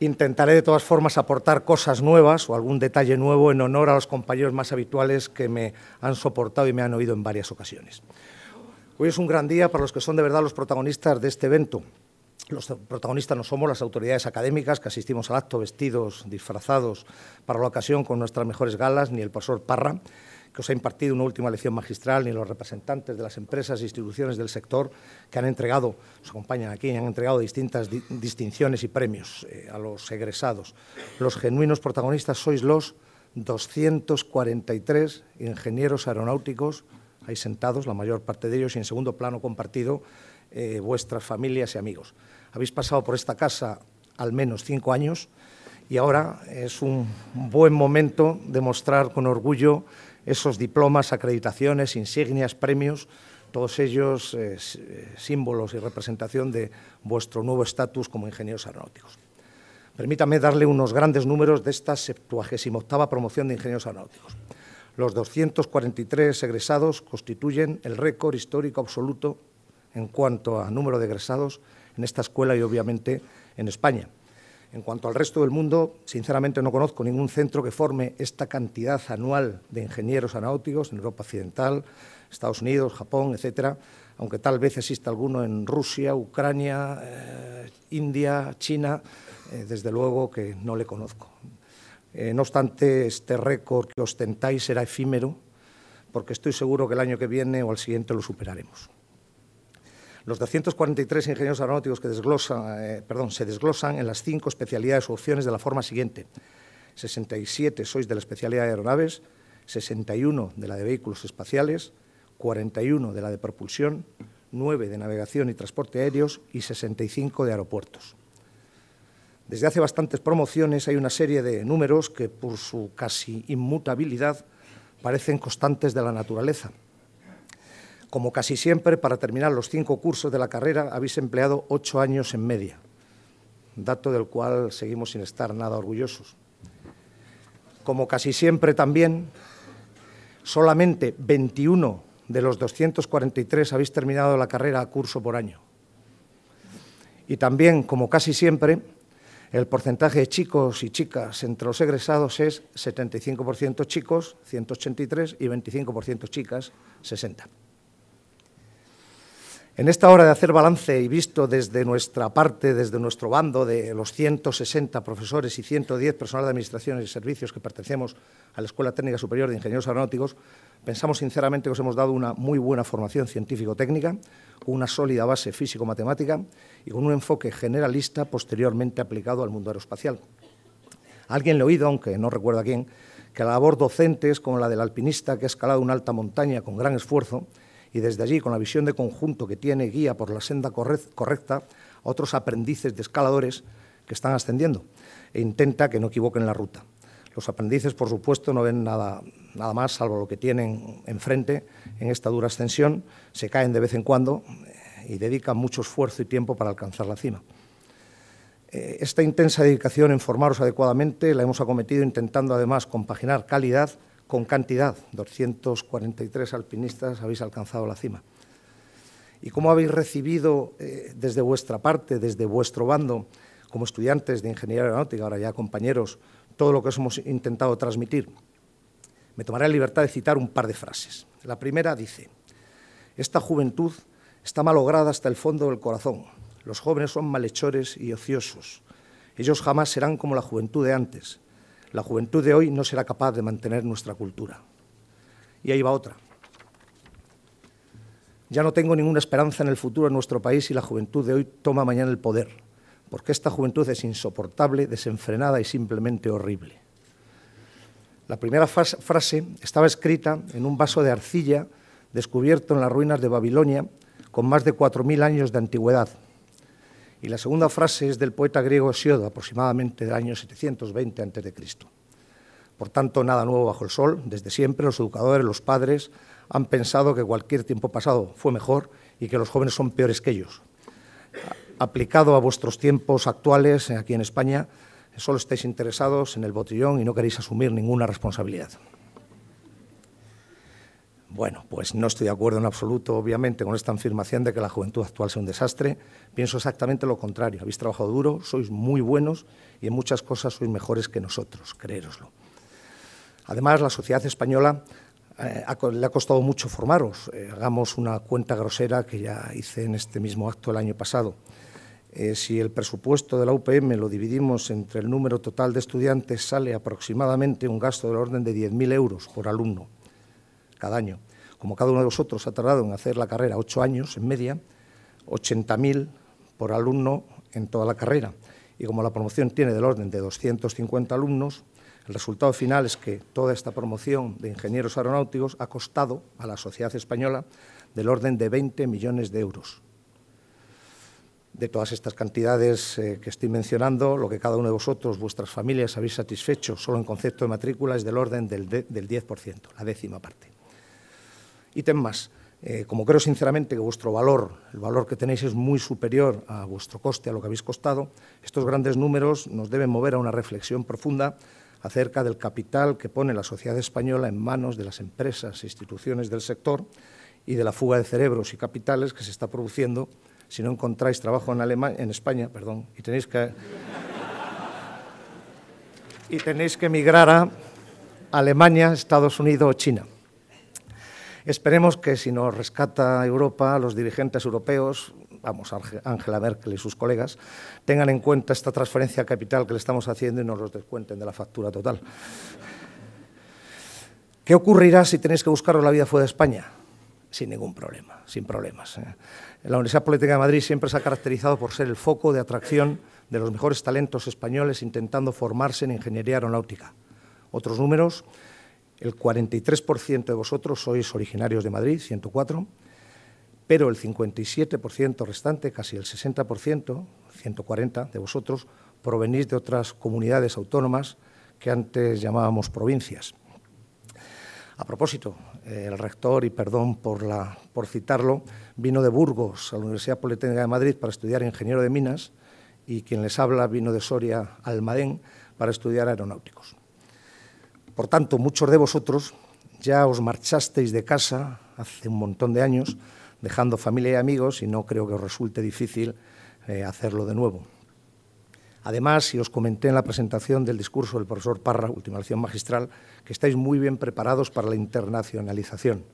Intentaré de todas formas aportar cosas nuevas o algún detalle nuevo en honor a los compañeros más habituales que me han soportado y me han oído en varias ocasiones. Hoy es un gran día para los que son de verdad los protagonistas de este evento. Los protagonistas no somos las autoridades académicas que asistimos al acto vestidos, disfrazados para la ocasión con nuestras mejores galas, ni el profesor Parra, que os ha impartido una última lección magistral, ni los representantes de las empresas e instituciones del sector que han entregado, nos acompañan aquí, han entregado distintas distinciones y premios eh, a los egresados. Los genuinos protagonistas sois los 243 ingenieros aeronáuticos, ahí sentados, la mayor parte de ellos, y en segundo plano compartido, eh, vuestras familias y amigos. Habéis pasado por esta casa al menos cinco años y ahora es un buen momento de mostrar con orgullo esos diplomas, acreditaciones, insignias, premios, todos ellos eh, eh, símbolos y representación de vuestro nuevo estatus como ingenieros aeronáuticos. Permítame darle unos grandes números de esta 78 promoción de ingenieros aeronáuticos. Los 243 egresados constituyen el récord histórico absoluto en cuanto a número de egresados en esta escuela y obviamente en España. En cuanto al resto del mundo, sinceramente no conozco ningún centro que forme esta cantidad anual de ingenieros aeronáuticos en Europa Occidental, Estados Unidos, Japón, etcétera, aunque tal vez exista alguno en Rusia, Ucrania, eh, India, China, eh, desde luego que no le conozco. Eh, no obstante, este récord que ostentáis será efímero, porque estoy seguro que el año que viene o al siguiente lo superaremos. Los 243 ingenieros aeronáuticos que desglosan, eh, se desglosan en las cinco especialidades o opciones de la forma siguiente. 67 sois de la especialidad de aeronaves, 61 de la de vehículos espaciales, 41 de la de propulsión, 9 de navegación y transporte aéreos y 65 de aeropuertos. Desde hace bastantes promociones hay una serie de números que por su casi inmutabilidad parecen constantes de la naturaleza, como casi siempre, para terminar los cinco cursos de la carrera habéis empleado ocho años en media, dato del cual seguimos sin estar nada orgullosos. Como casi siempre también, solamente 21 de los 243 habéis terminado la carrera a curso por año. Y también, como casi siempre, el porcentaje de chicos y chicas entre los egresados es 75% chicos, 183, y 25% chicas, 60. En esta hora de hacer balance y visto desde nuestra parte, desde nuestro bando de los 160 profesores y 110 personal de administraciones y servicios que pertenecemos a la Escuela Técnica Superior de Ingenieros Aeronáuticos, pensamos sinceramente que os hemos dado una muy buena formación científico-técnica, una sólida base físico-matemática y con un enfoque generalista posteriormente aplicado al mundo aeroespacial. Alguien le ha oído, aunque no recuerdo a quién, que la labor docente es como la del alpinista que ha escalado una alta montaña con gran esfuerzo y desde allí, con la visión de conjunto que tiene guía por la senda correcta, a otros aprendices de escaladores que están ascendiendo e intenta que no equivoquen la ruta. Los aprendices, por supuesto, no ven nada, nada más salvo lo que tienen enfrente en esta dura ascensión, se caen de vez en cuando eh, y dedican mucho esfuerzo y tiempo para alcanzar la cima. Eh, esta intensa dedicación en formaros adecuadamente la hemos acometido intentando además compaginar calidad con cantidad, 243 alpinistas habéis alcanzado la cima. ¿Y cómo habéis recibido eh, desde vuestra parte, desde vuestro bando, como estudiantes de ingeniería aeronáutica, ahora ya compañeros, todo lo que os hemos intentado transmitir? Me tomaré la libertad de citar un par de frases. La primera dice, esta juventud está malograda hasta el fondo del corazón. Los jóvenes son malhechores y ociosos. Ellos jamás serán como la juventud de antes. La juventud de hoy no será capaz de mantener nuestra cultura. Y ahí va otra. Ya no tengo ninguna esperanza en el futuro de nuestro país si la juventud de hoy toma mañana el poder, porque esta juventud es insoportable, desenfrenada y simplemente horrible. La primera frase estaba escrita en un vaso de arcilla descubierto en las ruinas de Babilonia con más de 4.000 años de antigüedad, y la segunda frase es del poeta griego Hesiodo, aproximadamente del año 720 a.C. Por tanto, nada nuevo bajo el sol, desde siempre los educadores, los padres, han pensado que cualquier tiempo pasado fue mejor y que los jóvenes son peores que ellos. Aplicado a vuestros tiempos actuales eh, aquí en España, solo estáis interesados en el botellón y no queréis asumir ninguna responsabilidad. Bueno, pues no estoy de acuerdo en absoluto, obviamente, con esta afirmación de que la juventud actual sea un desastre. Pienso exactamente lo contrario. Habéis trabajado duro, sois muy buenos y en muchas cosas sois mejores que nosotros, creéroslo. Además, la sociedad española eh, le ha costado mucho formaros. Eh, hagamos una cuenta grosera que ya hice en este mismo acto el año pasado. Eh, si el presupuesto de la UPM lo dividimos entre el número total de estudiantes, sale aproximadamente un gasto del orden de 10.000 euros por alumno cada año. Como cada uno de vosotros ha tardado en hacer la carrera ocho años en media, 80.000 por alumno en toda la carrera. Y como la promoción tiene del orden de 250 alumnos, el resultado final es que toda esta promoción de ingenieros aeronáuticos ha costado a la sociedad española del orden de 20 millones de euros. De todas estas cantidades eh, que estoy mencionando, lo que cada uno de vosotros, vuestras familias, habéis satisfecho solo en concepto de matrícula es del orden del, del 10%, la décima parte ítem más. Eh, como creo sinceramente que vuestro valor, el valor que tenéis es muy superior a vuestro coste, a lo que habéis costado, estos grandes números nos deben mover a una reflexión profunda acerca del capital que pone la sociedad española en manos de las empresas e instituciones del sector y de la fuga de cerebros y capitales que se está produciendo si no encontráis trabajo en, en España perdón, y tenéis que... y tenéis que emigrar a Alemania, Estados Unidos o China. Esperemos que si nos rescata Europa, los dirigentes europeos, vamos, Angela Merkel y sus colegas, tengan en cuenta esta transferencia capital que le estamos haciendo y nos los descuenten de la factura total. ¿Qué ocurrirá si tenéis que buscaros la vida fuera de España? Sin ningún problema, sin problemas. ¿eh? La Universidad Política de Madrid siempre se ha caracterizado por ser el foco de atracción de los mejores talentos españoles intentando formarse en ingeniería aeronáutica. Otros números el 43% de vosotros sois originarios de Madrid, 104, pero el 57% restante, casi el 60%, 140 de vosotros, provenís de otras comunidades autónomas que antes llamábamos provincias. A propósito, el rector, y perdón por, la, por citarlo, vino de Burgos a la Universidad Politécnica de Madrid para estudiar ingeniero de minas y quien les habla vino de Soria, Almadén, para estudiar aeronáuticos. Por tanto, muchos de vosotros ya os marchasteis de casa hace un montón de años, dejando familia y amigos, y no creo que os resulte difícil eh, hacerlo de nuevo. Además, si os comenté en la presentación del discurso del profesor Parra, última lección magistral, que estáis muy bien preparados para la internacionalización.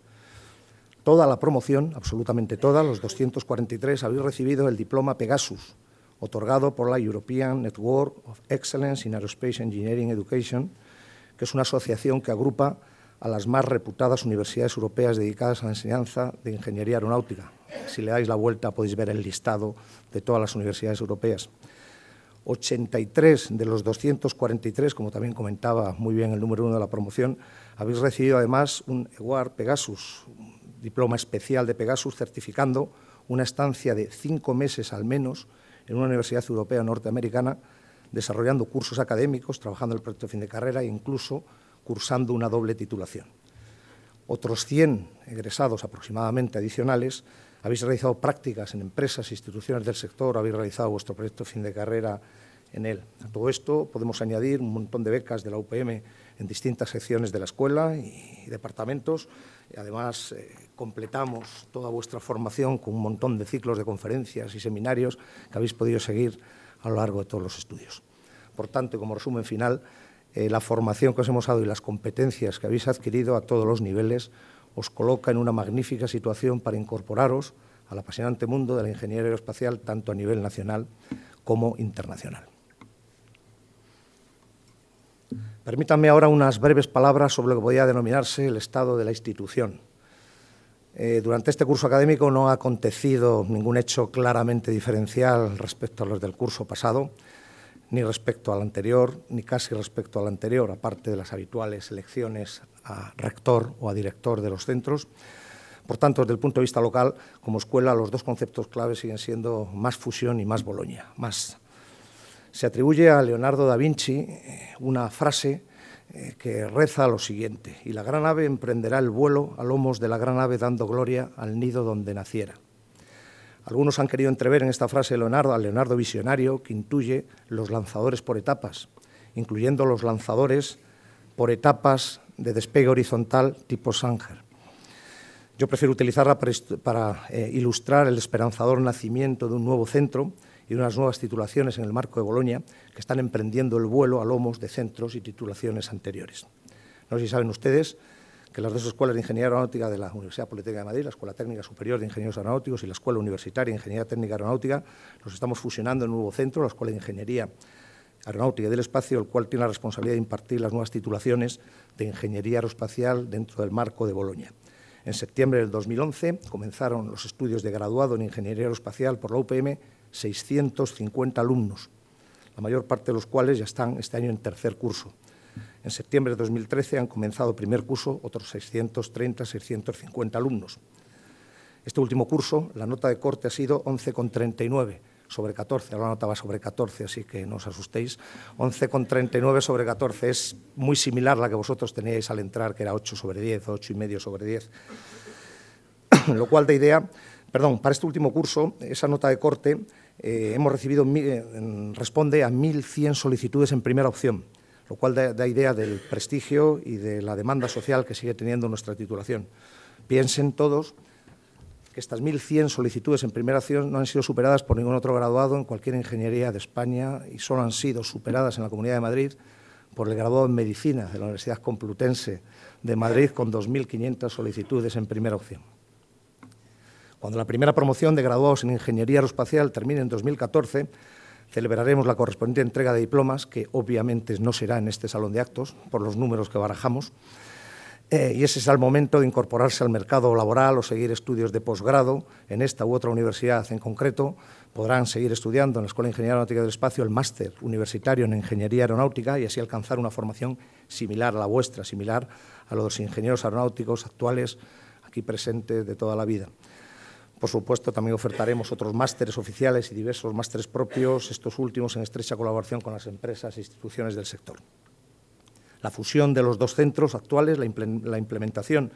Toda la promoción, absolutamente toda, los 243, habéis recibido el diploma Pegasus, otorgado por la European Network of Excellence in Aerospace Engineering Education, que es una asociación que agrupa a las más reputadas universidades europeas dedicadas a la enseñanza de ingeniería aeronáutica. Si le dais la vuelta podéis ver el listado de todas las universidades europeas. 83 de los 243, como también comentaba muy bien el número uno de la promoción, habéis recibido además un EWAR Pegasus, un diploma especial de Pegasus, certificando una estancia de cinco meses al menos en una universidad europea norteamericana desarrollando cursos académicos, trabajando en el proyecto fin de carrera e incluso cursando una doble titulación. Otros 100 egresados aproximadamente adicionales habéis realizado prácticas en empresas, e instituciones del sector, habéis realizado vuestro proyecto fin de carrera en él. A todo esto podemos añadir un montón de becas de la UPM en distintas secciones de la escuela y departamentos. Además, eh, completamos toda vuestra formación con un montón de ciclos de conferencias y seminarios que habéis podido seguir a lo largo de todos los estudios. Por tanto, como resumen final, eh, la formación que os hemos dado y las competencias que habéis adquirido a todos los niveles os coloca en una magnífica situación para incorporaros al apasionante mundo de la ingeniería aeroespacial tanto a nivel nacional como internacional. Permítanme ahora unas breves palabras sobre lo que podría denominarse el estado de la institución eh, durante este curso académico no ha acontecido ningún hecho claramente diferencial respecto a los del curso pasado, ni respecto al anterior, ni casi respecto al anterior, aparte de las habituales elecciones a rector o a director de los centros. Por tanto, desde el punto de vista local, como escuela, los dos conceptos claves siguen siendo más fusión y más Boloña, más. Se atribuye a Leonardo da Vinci eh, una frase eh, que reza lo siguiente, y la gran ave emprenderá el vuelo a lomos de la gran ave dando gloria al nido donde naciera. Algunos han querido entrever en esta frase Leonardo, Leonardo visionario que intuye los lanzadores por etapas, incluyendo los lanzadores por etapas de despegue horizontal tipo Sanger. Yo prefiero utilizarla para, eh, ilustrar el esperanzador nacimiento de un nuevo centro y unas nuevas titulaciones en el marco de Bolonia que están emprendiendo el vuelo a lomos de centros y titulaciones anteriores. No sé si saben ustedes que las dos escuelas de Ingeniería Aeronáutica de la Universidad Politécnica de Madrid, la Escuela Técnica Superior de Ingenieros Aeronáuticos y la Escuela Universitaria de Ingeniería Técnica Aeronáutica, nos estamos fusionando en un nuevo centro, la Escuela de Ingeniería Aeronáutica del Espacio, el cual tiene la responsabilidad de impartir las nuevas titulaciones de Ingeniería Aeroespacial dentro del marco de Bolonia. En septiembre del 2011 comenzaron los estudios de graduado en Ingeniería Aeroespacial por la UPM 650 alumnos, la mayor parte de los cuales ya están este año en tercer curso. En septiembre de 2013 han comenzado primer curso otros 630, 650 alumnos. Este último curso, la nota de corte ha sido 11,39 sobre 14, ahora la nota va sobre 14, así que no os asustéis. 11,39 sobre 14 es muy similar a la que vosotros teníais al entrar, que era 8 sobre 10, 8,5 sobre 10. Lo cual da idea, perdón, para este último curso, esa nota de corte eh, hemos recibido, eh, responde a 1.100 solicitudes en primera opción, lo cual da, da, idea del prestigio y de la demanda social que sigue teniendo nuestra titulación. Piensen todos que estas 1.100 solicitudes en primera opción no han sido superadas por ningún otro graduado en cualquier ingeniería de España y solo han sido superadas en la Comunidad de Madrid por el graduado en Medicina de la Universidad Complutense de Madrid con 2.500 solicitudes en primera opción. Cuando la primera promoción de graduados en Ingeniería Aeroespacial termine en 2014, celebraremos la correspondiente entrega de diplomas, que obviamente no será en este salón de actos, por los números que barajamos. Eh, y ese es el momento de incorporarse al mercado laboral o seguir estudios de posgrado en esta u otra universidad en concreto. Podrán seguir estudiando en la Escuela de Ingeniería Aeronáutica del Espacio el máster universitario en Ingeniería Aeronáutica y así alcanzar una formación similar a la vuestra, similar a los ingenieros aeronáuticos actuales aquí presentes de toda la vida. Por supuesto, también ofertaremos otros másteres oficiales y diversos másteres propios, estos últimos en estrecha colaboración con las empresas e instituciones del sector. La fusión de los dos centros actuales, la implementación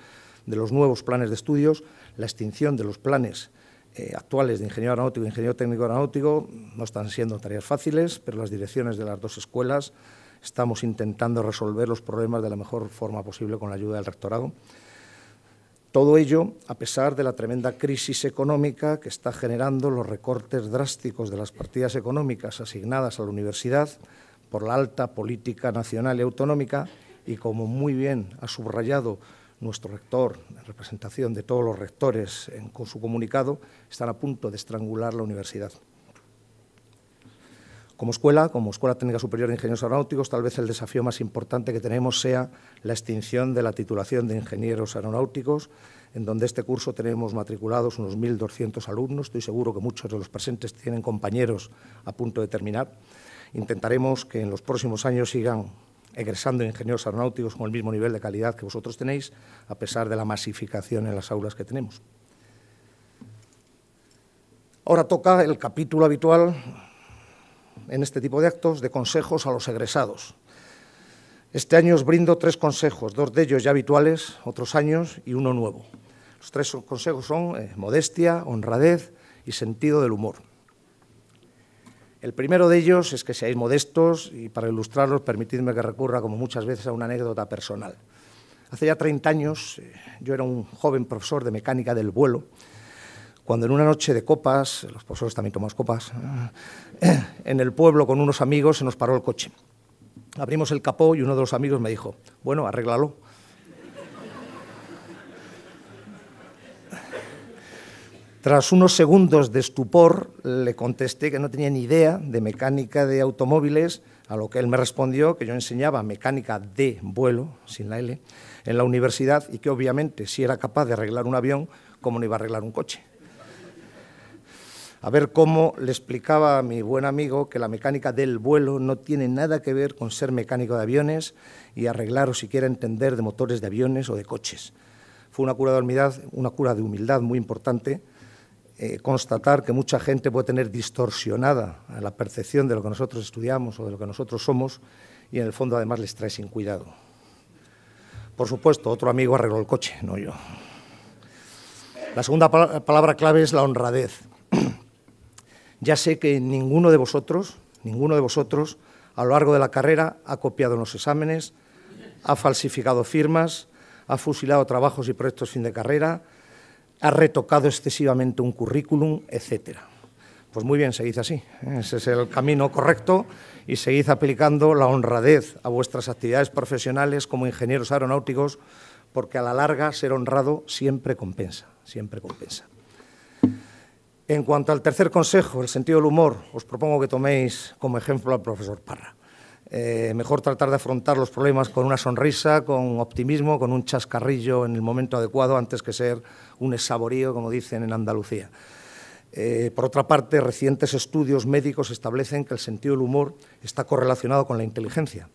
de los nuevos planes de estudios, la extinción de los planes eh, actuales de ingeniero aeronáutico e ingeniero técnico aeronáutico no están siendo tareas fáciles, pero las direcciones de las dos escuelas estamos intentando resolver los problemas de la mejor forma posible con la ayuda del rectorado. Todo ello a pesar de la tremenda crisis económica que está generando los recortes drásticos de las partidas económicas asignadas a la universidad por la alta política nacional y autonómica y como muy bien ha subrayado nuestro rector, en representación de todos los rectores con su comunicado, están a punto de estrangular la universidad. Como escuela, como Escuela Técnica Superior de Ingenieros Aeronáuticos, tal vez el desafío más importante que tenemos sea la extinción de la titulación de ingenieros aeronáuticos, en donde este curso tenemos matriculados unos 1.200 alumnos. Estoy seguro que muchos de los presentes tienen compañeros a punto de terminar. Intentaremos que en los próximos años sigan egresando ingenieros aeronáuticos con el mismo nivel de calidad que vosotros tenéis, a pesar de la masificación en las aulas que tenemos. Ahora toca el capítulo habitual en este tipo de actos de consejos a los egresados. Este año os brindo tres consejos, dos de ellos ya habituales, otros años y uno nuevo. Los tres consejos son eh, modestia, honradez y sentido del humor. El primero de ellos es que seáis modestos y para ilustrarlos permitidme que recurra como muchas veces a una anécdota personal. Hace ya 30 años eh, yo era un joven profesor de mecánica del vuelo cuando en una noche de copas, los profesores también tomamos copas, en el pueblo con unos amigos se nos paró el coche. Abrimos el capó y uno de los amigos me dijo, bueno, arréglalo. Tras unos segundos de estupor, le contesté que no tenía ni idea de mecánica de automóviles, a lo que él me respondió que yo enseñaba mecánica de vuelo, sin la L, en la universidad y que obviamente si era capaz de arreglar un avión, ¿cómo no iba a arreglar un coche? a ver cómo le explicaba a mi buen amigo que la mecánica del vuelo no tiene nada que ver con ser mecánico de aviones y arreglar o siquiera entender de motores de aviones o de coches. Fue una cura de humildad, una cura de humildad muy importante eh, constatar que mucha gente puede tener distorsionada la percepción de lo que nosotros estudiamos o de lo que nosotros somos y en el fondo además les trae sin cuidado. Por supuesto, otro amigo arregló el coche, no yo. La segunda palabra clave es la honradez. Ya sé que ninguno de vosotros, ninguno de vosotros, a lo largo de la carrera ha copiado los exámenes, ha falsificado firmas, ha fusilado trabajos y proyectos fin de carrera, ha retocado excesivamente un currículum, etcétera. Pues muy bien, seguid así. Ese es el camino correcto y seguid aplicando la honradez a vuestras actividades profesionales como ingenieros aeronáuticos, porque a la larga ser honrado siempre compensa, siempre compensa. En cuanto al tercer consejo, el sentido del humor, os propongo que toméis como ejemplo al profesor Parra. Eh, mejor tratar de afrontar los problemas con una sonrisa, con optimismo, con un chascarrillo en el momento adecuado, antes que ser un esaborío, como dicen en Andalucía. Eh, por otra parte, recientes estudios médicos establecen que el sentido del humor está correlacionado con la inteligencia.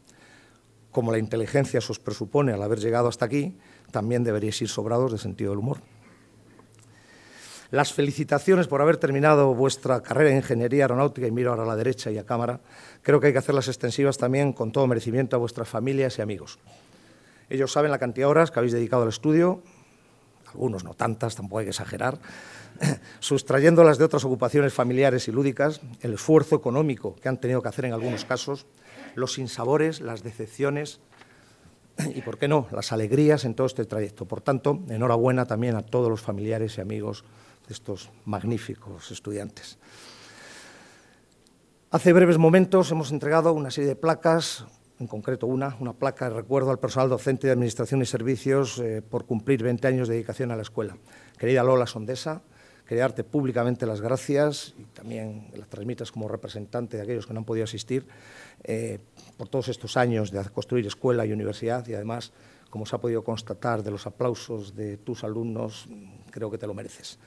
Como la inteligencia se os presupone al haber llegado hasta aquí, también deberíais ir sobrados de sentido del humor las felicitaciones por haber terminado vuestra carrera en Ingeniería Aeronáutica, y miro ahora a la derecha y a cámara, creo que hay que hacerlas extensivas también con todo merecimiento a vuestras familias y amigos. Ellos saben la cantidad de horas que habéis dedicado al estudio, algunos no tantas, tampoco hay que exagerar, sustrayéndolas de otras ocupaciones familiares y lúdicas, el esfuerzo económico que han tenido que hacer en algunos casos, los sinsabores, las decepciones y, por qué no, las alegrías en todo este trayecto. Por tanto, enhorabuena también a todos los familiares y amigos de estos magníficos estudiantes. Hace breves momentos hemos entregado una serie de placas, en concreto una, una placa de recuerdo al personal docente de Administración y Servicios eh, por cumplir 20 años de dedicación a la escuela. Querida Lola Sondesa, quería darte públicamente las gracias y también las transmitas como representante de aquellos que no han podido asistir eh, por todos estos años de construir escuela y universidad y además, como se ha podido constatar de los aplausos de tus alumnos, creo que te lo mereces.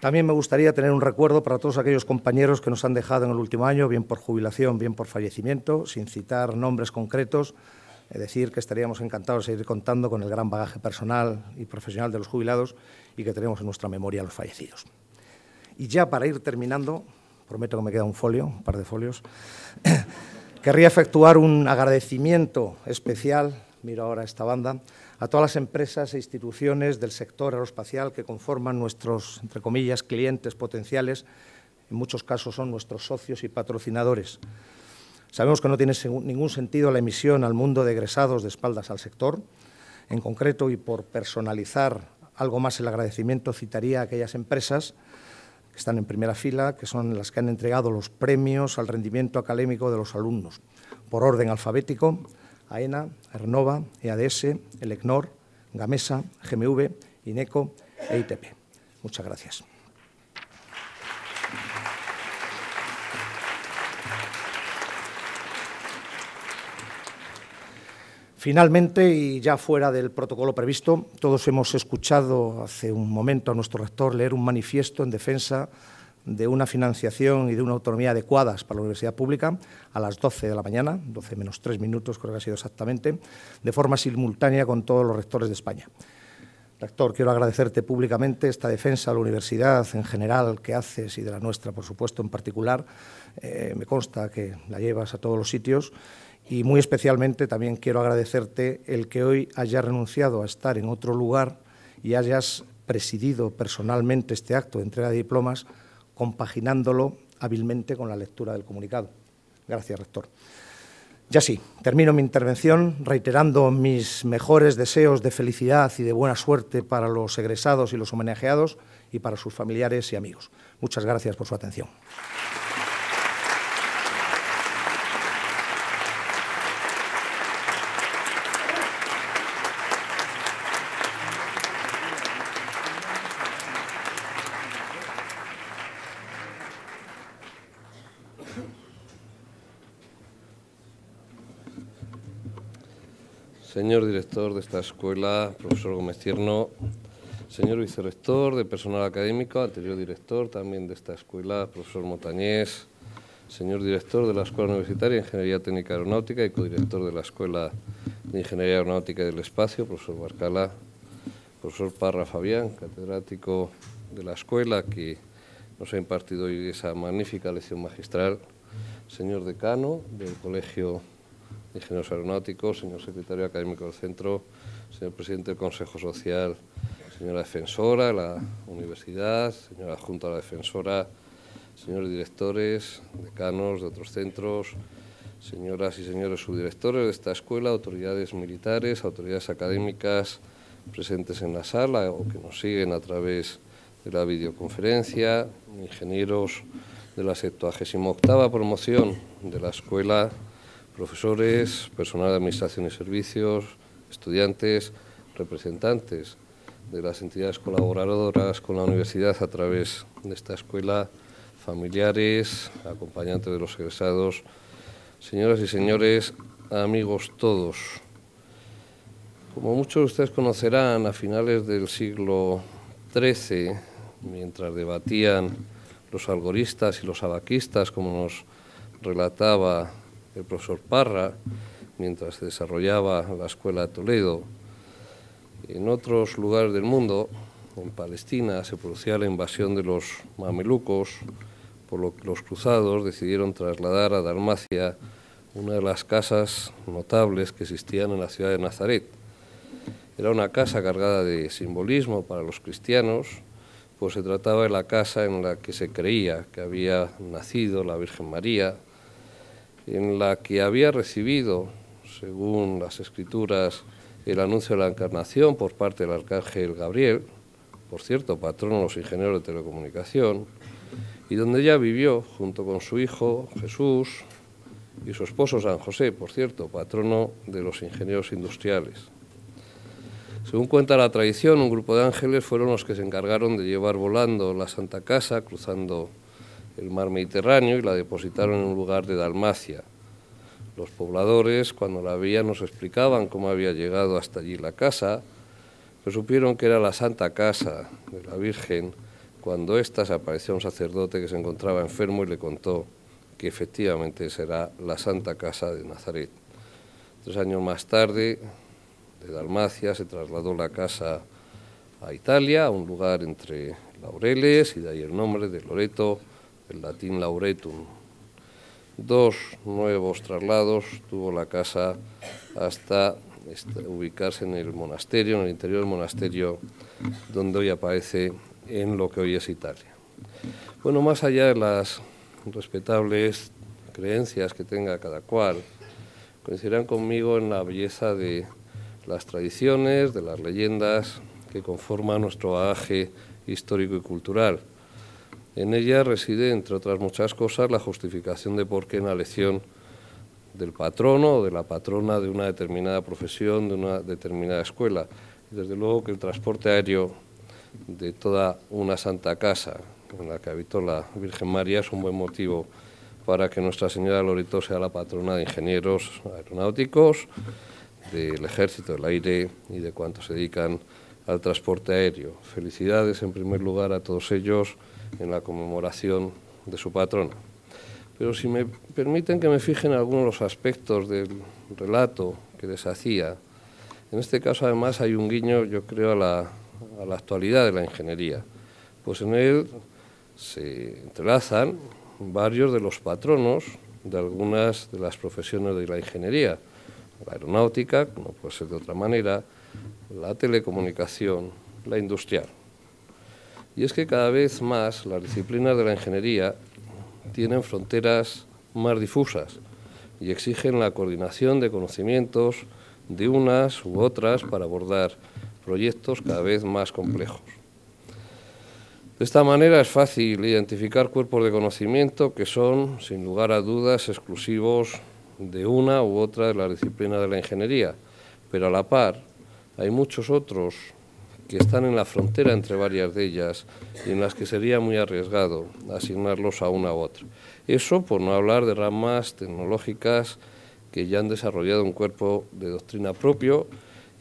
También me gustaría tener un recuerdo para todos aquellos compañeros que nos han dejado en el último año, bien por jubilación, bien por fallecimiento, sin citar nombres concretos, es decir, que estaríamos encantados de seguir contando con el gran bagaje personal y profesional de los jubilados y que tenemos en nuestra memoria a los fallecidos. Y ya para ir terminando, prometo que me queda un folio, un par de folios, querría efectuar un agradecimiento especial, miro ahora esta banda, a todas las empresas e instituciones del sector aeroespacial que conforman nuestros, entre comillas, clientes potenciales, en muchos casos son nuestros socios y patrocinadores. Sabemos que no tiene ningún sentido la emisión al mundo de egresados de espaldas al sector. En concreto, y por personalizar algo más el agradecimiento, citaría a aquellas empresas que están en primera fila, que son las que han entregado los premios al rendimiento académico de los alumnos, por orden alfabético, AENA, e ERNOVA, EADS, ELECNOR, GAMESA, GMV, INECO e ITP. Muchas gracias. Finalmente, y ya fuera del protocolo previsto, todos hemos escuchado hace un momento a nuestro rector leer un manifiesto en defensa de una financiación y de una autonomía adecuadas para la universidad pública a las 12 de la mañana, 12 menos 3 minutos creo que ha sido exactamente, de forma simultánea con todos los rectores de España. Rector, quiero agradecerte públicamente esta defensa a la universidad en general que haces y de la nuestra, por supuesto, en particular. Eh, me consta que la llevas a todos los sitios y muy especialmente también quiero agradecerte el que hoy hayas renunciado a estar en otro lugar y hayas presidido personalmente este acto de entrega de diplomas, compaginándolo hábilmente con la lectura del comunicado. Gracias, rector. Ya sí, termino mi intervención reiterando mis mejores deseos de felicidad y de buena suerte para los egresados y los homenajeados y para sus familiares y amigos. Muchas gracias por su atención. señor director de esta escuela, profesor Gómez Tierno, señor vicerrector de personal académico, anterior director también de esta escuela, profesor Montañés, señor director de la Escuela Universitaria de Ingeniería Técnica Aeronáutica y codirector de la Escuela de Ingeniería Aeronáutica y del Espacio, profesor Barcala, profesor Parra Fabián, catedrático de la escuela que nos ha impartido hoy esa magnífica lección magistral, señor decano del Colegio ingenieros aeronáuticos, señor secretario académico del centro, señor presidente del Consejo Social, señora defensora de la universidad, señora adjunta de la defensora, señores directores, decanos de otros centros, señoras y señores subdirectores de esta escuela, autoridades militares, autoridades académicas presentes en la sala o que nos siguen a través de la videoconferencia, ingenieros de la 78 promoción de la Escuela profesores, personal de administración y servicios, estudiantes, representantes de las entidades colaboradoras con la universidad a través de esta escuela, familiares, acompañantes de los egresados, señoras y señores, amigos todos. Como muchos de ustedes conocerán, a finales del siglo XIII, mientras debatían los algoristas y los abaquistas, como nos relataba el profesor Parra, mientras desarrollaba la Escuela de Toledo. En otros lugares del mundo, en Palestina, se producía la invasión de los mamelucos, por lo que los cruzados decidieron trasladar a Dalmacia una de las casas notables que existían en la ciudad de Nazaret. Era una casa cargada de simbolismo para los cristianos, pues se trataba de la casa en la que se creía que había nacido la Virgen María, en la que había recibido, según las escrituras, el anuncio de la encarnación por parte del arcángel Gabriel, por cierto, patrono de los ingenieros de telecomunicación, y donde ella vivió junto con su hijo Jesús y su esposo San José, por cierto, patrono de los ingenieros industriales. Según cuenta la tradición, un grupo de ángeles fueron los que se encargaron de llevar volando la Santa Casa, cruzando el mar Mediterráneo y la depositaron en un lugar de Dalmacia. Los pobladores, cuando la veían, nos explicaban cómo había llegado hasta allí la casa, pero supieron que era la Santa Casa de la Virgen cuando ésta se apareció un sacerdote que se encontraba enfermo y le contó que efectivamente será la Santa Casa de Nazaret. Tres años más tarde, de Dalmacia, se trasladó la casa a Italia, a un lugar entre Laureles y de ahí el nombre de Loreto, el latín lauretum. Dos nuevos traslados tuvo la casa hasta ubicarse en el monasterio, en el interior del monasterio, donde hoy aparece en lo que hoy es Italia. Bueno, más allá de las respetables creencias que tenga cada cual, coincidirán conmigo en la belleza de las tradiciones, de las leyendas que conforman nuestro aje histórico y cultural. En ella reside, entre otras muchas cosas, la justificación de por qué una la elección del patrono o de la patrona de una determinada profesión, de una determinada escuela. Desde luego que el transporte aéreo de toda una santa casa en la que habitó la Virgen María es un buen motivo para que Nuestra Señora Loreto sea la patrona de ingenieros aeronáuticos, del ejército del aire y de cuantos se dedican al transporte aéreo. Felicidades en primer lugar a todos ellos en la conmemoración de su patrona. Pero si me permiten que me fijen algunos de los aspectos del relato que les hacía, en este caso además hay un guiño, yo creo, a la, actualidad de la ingeniería, pues en él se entrelazan varios de los patronos de algunas de las profesiones de la ingeniería, la aeronáutica, como puede ser de otra manera, la telecomunicación, la industrial. Y es que cada vez más las disciplinas de la ingeniería tienen fronteras más difusas y exigen la coordinación de conocimientos de unas u otras para abordar proyectos cada vez más complejos. De esta manera es fácil identificar cuerpos de conocimiento que son, sin lugar a dudas, exclusivos de una u otra de las disciplinas de la ingeniería, pero a la par hay muchos otros que están en la frontera entre varias de ellas y en las que sería muy arriesgado asignarlos a una u otra. Eso por no hablar de ramas tecnológicas que ya han desarrollado un cuerpo de doctrina propio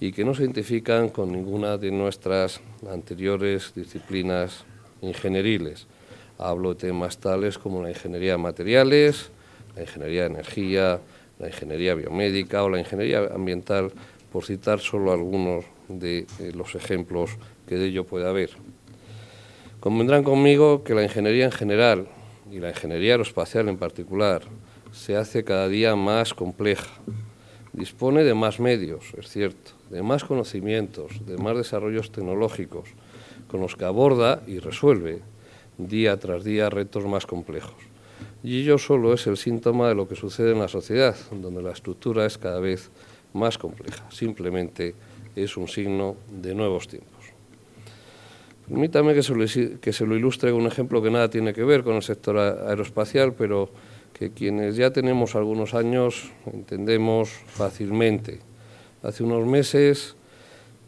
y que no se identifican con ninguna de nuestras anteriores disciplinas ingenieriles. Hablo de temas tales como la ingeniería de materiales, la ingeniería de energía, la ingeniería biomédica o la ingeniería ambiental por citar solo algunos de eh, los ejemplos que de ello puede haber. Convendrán conmigo que la ingeniería en general y la ingeniería aeroespacial en particular se hace cada día más compleja. Dispone de más medios, es cierto, de más conocimientos, de más desarrollos tecnológicos con los que aborda y resuelve día tras día retos más complejos. Y ello solo es el síntoma de lo que sucede en la sociedad, donde la estructura es cada vez más más compleja. Simplemente es un signo de nuevos tiempos. Permítame que se, lo, ilustre con un ejemplo que nada tiene que ver con el sector aeroespacial, pero que quienes ya tenemos algunos años entendemos fácilmente. Hace unos meses,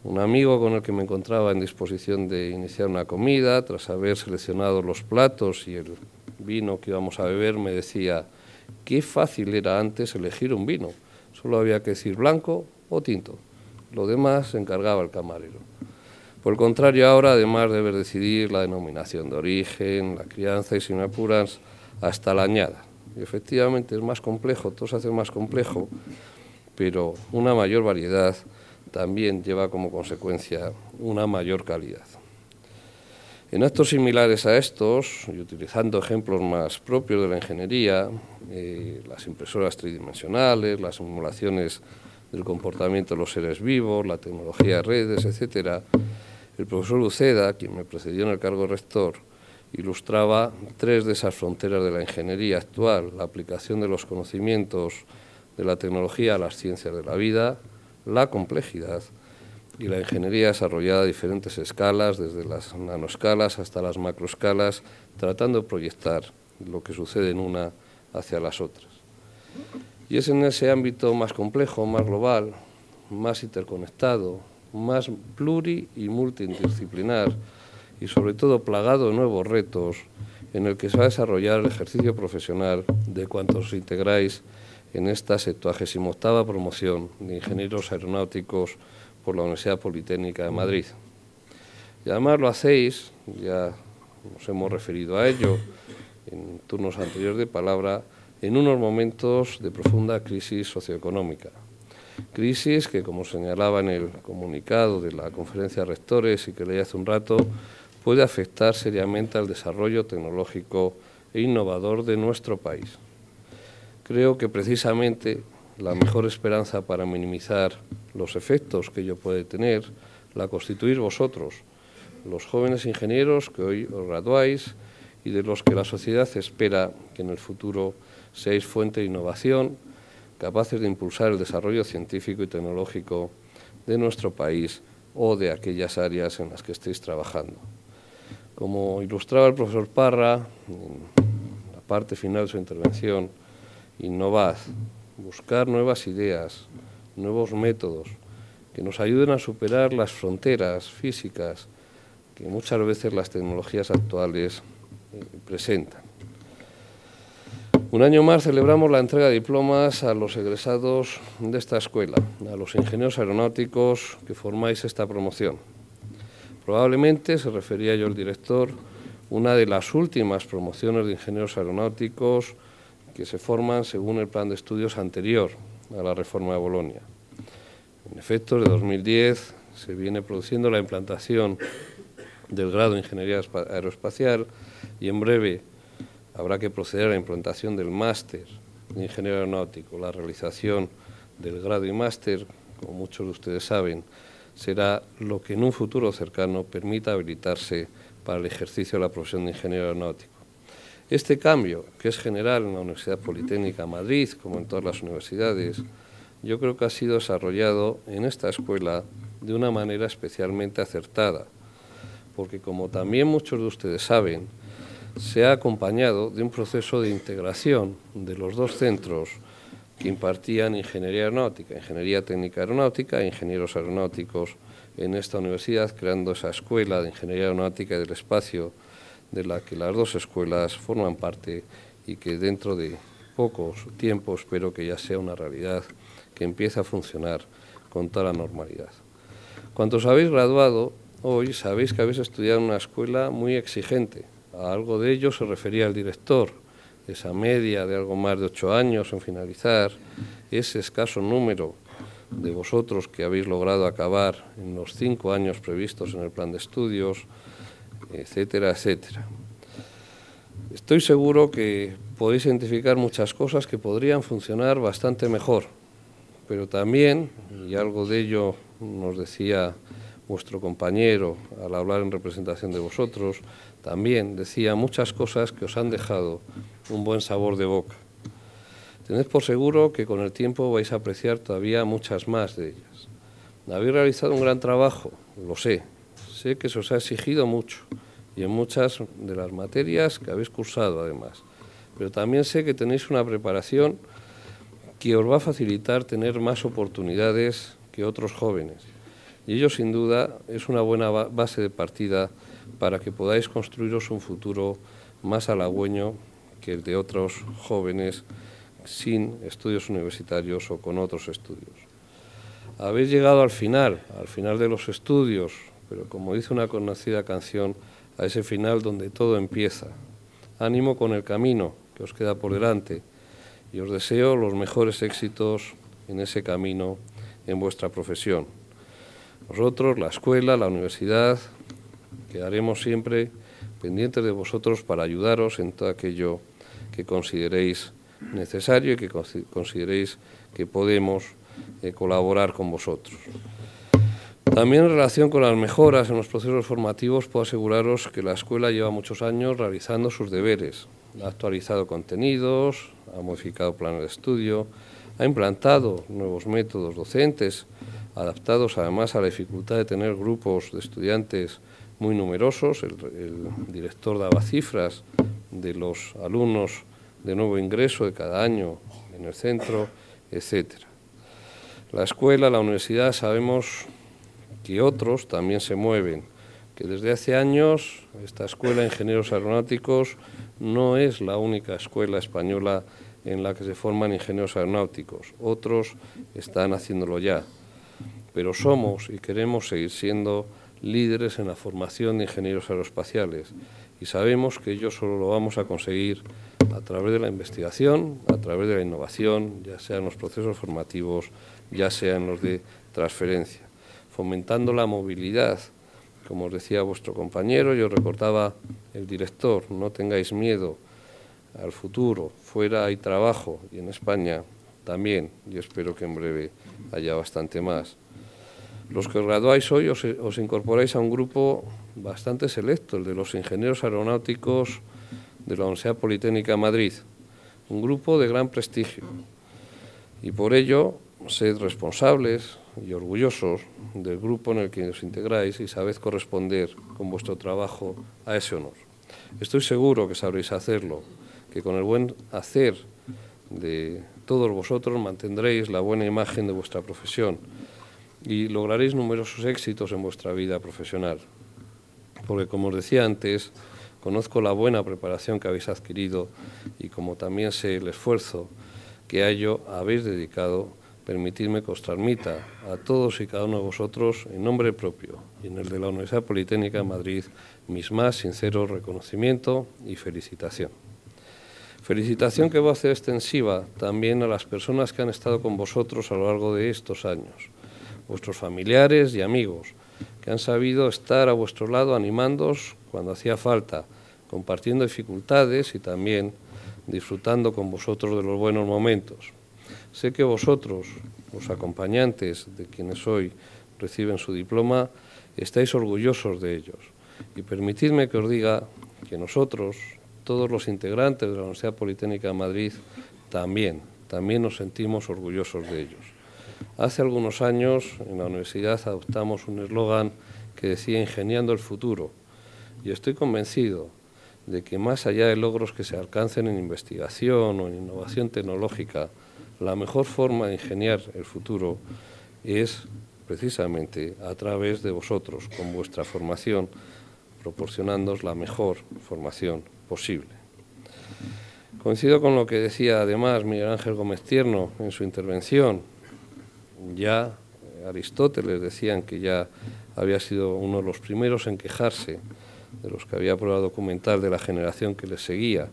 un amigo con el que me encontraba en disposición de iniciar una comida, tras haber seleccionado los platos y el vino que íbamos a beber, me decía, qué fácil era antes elegir un vino. Solo había que decir blanco o tinto. Lo demás se encargaba el camarero. Por el contrario, ahora, además de ver decidir la denominación de origen, la crianza y, si me apuras, hasta la añada. Y efectivamente es más complejo, todo se hace más complejo, pero una mayor variedad también lleva como consecuencia una mayor calidad. En actos similares a estos, y utilizando ejemplos más propios de la ingeniería, eh, las impresoras tridimensionales, las simulaciones del comportamiento de los seres vivos, la tecnología de redes, etc., el profesor Luceda, quien me precedió en el cargo rector, ilustraba tres de esas fronteras de la ingeniería actual, la aplicación de los conocimientos de la tecnología a las ciencias de la vida, la complejidad y la ingeniería desarrollada a diferentes escalas, desde las nanoscalas hasta las macroscalas, tratando de proyectar lo que sucede en una hacia las otras. Y es en ese ámbito más complejo, más global, más interconectado, más pluri y multidisciplinar y sobre todo plagado de nuevos retos en el que se va a desarrollar el ejercicio profesional de cuantos integráis en esta 78 promoción de ingenieros aeronáuticos por la Universidad Politécnica de Madrid. Y además lo hacéis, ya nos hemos referido a ello en turnos anteriores de palabra, en unos momentos de profunda crisis socioeconómica. Crisis que, como señalaba en el comunicado de la conferencia de rectores y que leí hace un rato, puede afectar seriamente al desarrollo tecnológico e innovador de nuestro país. Creo que precisamente la mejor esperanza para minimizar los efectos que ello puede tener, la constituís vosotros, los jóvenes ingenieros que hoy os graduáis y de los que la sociedad espera que en el futuro seáis fuente de innovación, capaces de impulsar el desarrollo científico y tecnológico de nuestro país o de aquellas áreas en las que estéis trabajando. Como ilustraba el profesor Parra en la parte final de su intervención, innovad, buscar nuevas ideas, nuevos métodos, que nos ayuden a superar las fronteras físicas que muchas veces las tecnologías actuales eh, presentan. Un año más celebramos la entrega de diplomas a los egresados de esta escuela, a los ingenieros aeronáuticos que formáis esta promoción. Probablemente, se refería yo el director, una de las últimas promociones de ingenieros aeronáuticos que se forman según el plan de estudios anterior a la reforma de Bolonia. En efecto, de 2010 se viene produciendo la implantación del grado de Ingeniería Aeroespacial y en breve habrá que proceder a la implantación del máster de Ingeniero Aeronáutico. La realización del grado y máster, como muchos de ustedes saben, será lo que en un futuro cercano permita habilitarse para el ejercicio de la profesión de ingeniero aeronáutico. Este cambio, que es general en la Universidad Politécnica de Madrid, como en todas las universidades, yo creo que ha sido desarrollado en esta escuela de una manera especialmente acertada, porque como también muchos de ustedes saben, se ha acompañado de un proceso de integración de los dos centros que impartían ingeniería aeronáutica, ingeniería técnica aeronáutica e ingenieros aeronáuticos en esta universidad, creando esa escuela de ingeniería aeronáutica y del espacio de la que las dos escuelas forman parte y que dentro de pocos tiempos espero que ya sea una realidad, que empiece a funcionar con toda la normalidad. os habéis graduado hoy sabéis que habéis estudiado en una escuela muy exigente. A algo de ello se refería el director, esa media de algo más de ocho años en finalizar, ese escaso número de vosotros que habéis logrado acabar en los cinco años previstos en el plan de estudios, etcétera, etcétera. Estoy seguro que podéis identificar muchas cosas que podrían funcionar bastante mejor, pero también, y algo de ello nos decía vuestro compañero al hablar en representación de vosotros, también decía muchas cosas que os han dejado un buen sabor de boca. Tened por seguro que con el tiempo vais a apreciar todavía muchas más de ellas. Habéis realizado un gran trabajo, lo sé, sé que se os ha exigido mucho y en muchas de las materias que habéis cursado además. Pero también sé que tenéis una preparación que os va a facilitar tener más oportunidades que otros jóvenes. Y ello sin duda es una buena base de partida para que podáis construiros un futuro más halagüeño que el de otros jóvenes sin estudios universitarios o con otros estudios. Habéis llegado al final, al final de los estudios, pero como dice una conocida canción, a ese final donde todo empieza. Ánimo con el camino que os queda por delante y os deseo los mejores éxitos en ese camino, en vuestra profesión. Nosotros, la escuela, la universidad, quedaremos siempre pendientes de vosotros para ayudaros en todo aquello que consideréis necesario y que consideréis que podemos eh, colaborar con vosotros. También en relación con las mejoras en los procesos formativos, puedo aseguraros que la escuela lleva muchos años realizando sus deberes. Ha actualizado contenidos, ha modificado planes de estudio, ha implantado nuevos métodos docentes, adaptados además a la dificultad de tener grupos de estudiantes muy numerosos. El, director daba cifras de los alumnos de nuevo ingreso de cada año en el centro, etc. La escuela, la universidad, sabemos que otros también se mueven, que desde hace años esta Escuela de Ingenieros Aeronáuticos no es la única escuela española en la que se forman ingenieros aeronáuticos, otros están haciéndolo ya, pero somos y queremos seguir siendo líderes en la formación de ingenieros aeroespaciales y sabemos que ello solo lo vamos a conseguir a través de la investigación, a través de la innovación, ya sea en los procesos formativos, ya sea en los de transferencia fomentando la movilidad. Como os decía vuestro compañero, yo recordaba el director, no tengáis miedo al futuro, fuera hay trabajo y en España también, y espero que en breve haya bastante más. Los que os graduáis hoy os, os incorporáis a un grupo bastante selecto, el de los ingenieros aeronáuticos de la Universidad Politécnica de Madrid, un grupo de gran prestigio. Y por ello, sed responsables, y orgullosos del grupo en el que os integráis y sabéis corresponder con vuestro trabajo a ese honor. Estoy seguro que sabréis hacerlo, que con el buen hacer de todos vosotros mantendréis la buena imagen de vuestra profesión y lograréis numerosos éxitos en vuestra vida profesional. Porque como os decía antes, conozco la buena preparación que habéis adquirido y como también sé el esfuerzo que a ello habéis dedicado permitidme que os a todos y cada uno de vosotros, en nombre propio y en el de la Universidad Politécnica de Madrid, mis más sinceros reconocimiento y felicitación. Felicitación que va a hacer extensiva también a las personas que han estado con vosotros a lo largo de estos años, vuestros familiares y amigos, que han sabido estar a vuestro lado animándoos cuando hacía falta, compartiendo dificultades y también disfrutando con vosotros de los buenos momentos. Sé que vosotros, los acompañantes de quienes hoy reciben su diploma, estáis orgullosos de ellos. Y permitidme que os diga que nosotros, todos los integrantes de la Universidad Politécnica de Madrid, también, también nos sentimos orgullosos de ellos. Hace algunos años en la universidad adoptamos un eslogan que decía Ingeniando el futuro. Y estoy convencido de que más allá de logros que se alcancen en investigación o en innovación tecnológica, la mejor forma de ingeniar el futuro es precisamente a través de vosotros, con vuestra formación, proporcionándoos la mejor formación posible. Coincido con lo que decía además Miguel Ángel Gómez Tierno en su intervención. Ya Aristóteles decían que ya había sido uno de los primeros en quejarse de los que había probado documental de la generación que les seguía,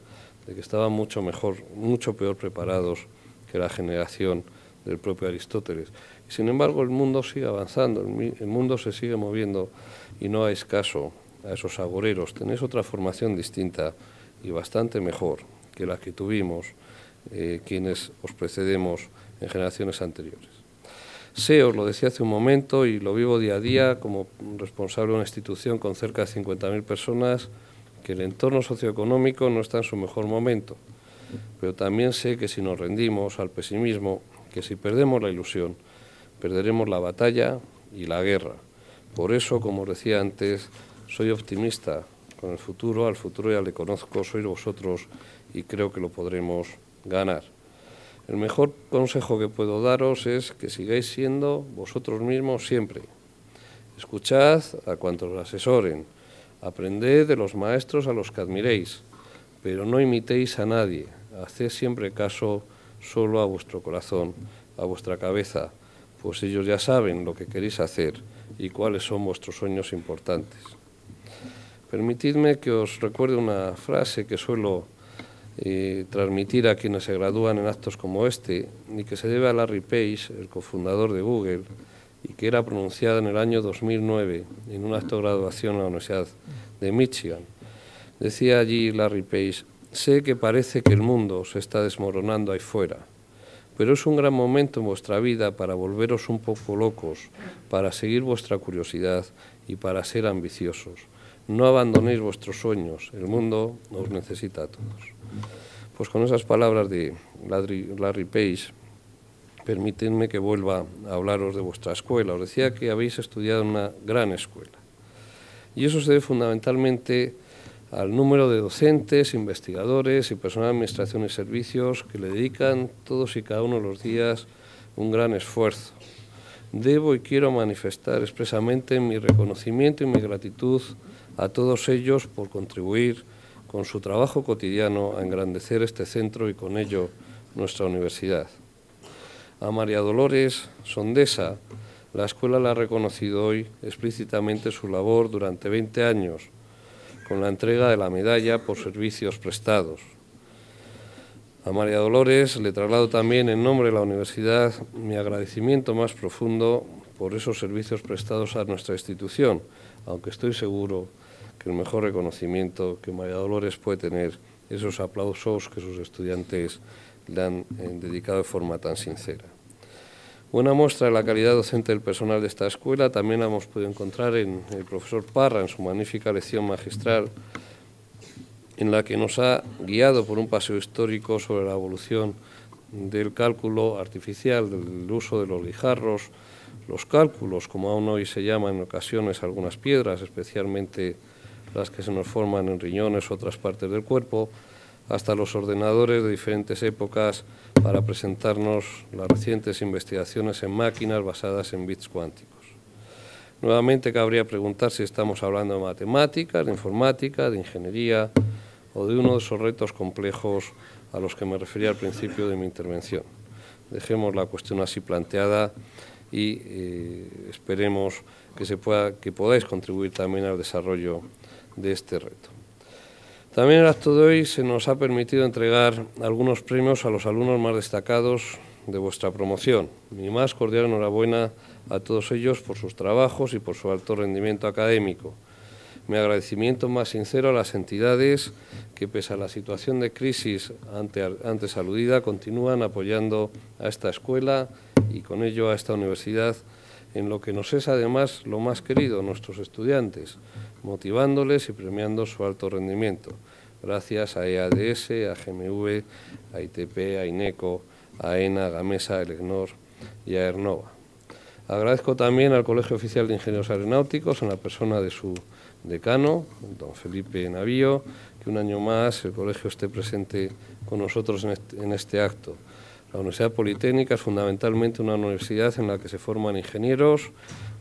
de que estaban mucho mejor, mucho peor preparados que la generación del propio Aristóteles. sin embargo, el mundo sigue avanzando, el mundo se sigue moviendo y no hay caso a esos agoreros. Tenéis otra formación distinta y bastante mejor que la que tuvimos eh, quienes os precedemos en generaciones anteriores. Sé, os lo decía hace un momento y lo vivo día a día como responsable de una institución con cerca de 50.000 personas, que el entorno socioeconómico no está en su mejor momento pero también sé que si nos rendimos al pesimismo, que si perdemos la ilusión, perderemos la batalla y la guerra. Por eso, como decía antes, soy optimista con el futuro, al futuro ya le conozco, soy vosotros y creo que lo podremos ganar. El mejor consejo que puedo daros es que sigáis siendo vosotros mismos siempre. Escuchad a cuantos asesoren, aprended de los maestros a los que admiréis, pero no imitéis a nadie, haced siempre caso solo a vuestro corazón, a vuestra cabeza, pues ellos ya saben lo que queréis hacer y cuáles son vuestros sueños importantes. Permitidme que os recuerde una frase que suelo eh, transmitir a quienes se gradúan en actos como este y que se debe a Larry Page, el cofundador de Google, y que era pronunciada en el año 2009 en un acto de graduación en la Universidad de Michigan. Decía allí Larry Page, Sé que parece que el mundo se está desmoronando ahí fuera, pero es un gran momento en vuestra vida para volveros un poco locos, para seguir vuestra curiosidad y para ser ambiciosos. No abandonéis vuestros sueños, el mundo os necesita a todos. Pues con esas palabras de Larry, Page, permítanme que vuelva a hablaros de vuestra escuela. Os decía que habéis estudiado en una gran escuela. Y eso se debe fundamentalmente al número de docentes, investigadores y personal de administración y servicios que le dedican todos y cada uno de los días un gran esfuerzo. Debo y quiero manifestar expresamente mi reconocimiento y mi gratitud a todos ellos por contribuir con su trabajo cotidiano a engrandecer este centro y con ello nuestra universidad. A María Dolores Sondesa, la escuela la ha reconocido hoy explícitamente su labor durante 20 años con la entrega de la medalla por servicios prestados. A María Dolores le traslado también en nombre de la universidad mi agradecimiento más profundo por esos servicios prestados a nuestra institución, aunque estoy seguro que el mejor reconocimiento que María Dolores puede tener esos aplausos que sus estudiantes le han eh, dedicado de forma tan sincera. Una muestra de la calidad docente del personal de esta escuela también la hemos podido encontrar en el profesor Parra, en su magnífica lección magistral, en la que nos ha guiado por un paseo histórico sobre la evolución del cálculo artificial, del uso de los guijarros, los cálculos, como aún hoy se llaman en ocasiones algunas piedras, especialmente las que se nos forman en riñones u otras partes del cuerpo, hasta los ordenadores de diferentes épocas para presentarnos las recientes investigaciones en máquinas basadas en bits cuánticos. Nuevamente cabría preguntar si estamos hablando de matemáticas, de informática, de ingeniería o de uno de esos retos complejos a los que me refería al principio de mi intervención. Dejemos la cuestión así planteada y eh, esperemos que, se pueda, que podáis contribuir también al desarrollo de este reto. También el acto de hoy se nos ha permitido entregar algunos premios a los alumnos más destacados de vuestra promoción. Mi más cordial enhorabuena a todos ellos por sus trabajos y por su alto rendimiento académico. Mi agradecimiento más sincero a las entidades que, pese a la situación de crisis antes aludida, continúan apoyando a esta escuela y con ello a esta universidad en lo que nos es además lo más querido, nuestros estudiantes, motivándoles y premiando su alto rendimiento. Gracias a EADS, a GMV, a ITP, a INECO, a ENA, a Gamesa, a Elecnor y a ERNOVA. Agradezco también al Colegio Oficial de Ingenieros Aeronáuticos, en la persona de su decano, don Felipe Navío, que un año más el colegio esté presente con nosotros en este, este acto. La Universidad Politécnica es fundamentalmente una universidad en la que se forman ingenieros,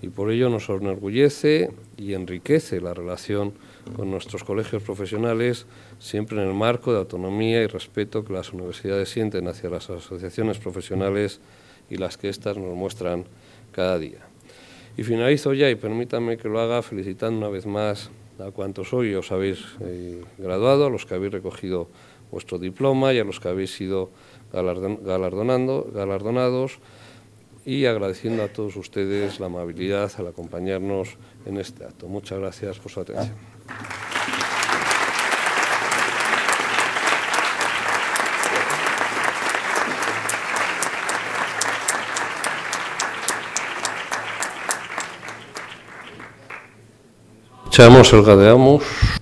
y por ello nos enorgullece y enriquece la relación con nuestros colegios profesionales, siempre en el marco de autonomía y respeto que las universidades sienten hacia las asociaciones profesionales y las que éstas nos muestran cada día. Y finalizo ya, y permítanme que lo haga felicitando una vez más a cuantos hoy os habéis eh, graduado, a los que habéis recogido vuestro diploma y a los que habéis sido galardonados y agradeciendo a todos ustedes la amabilidad al acompañarnos en este acto. Muchas gracias por su atención. el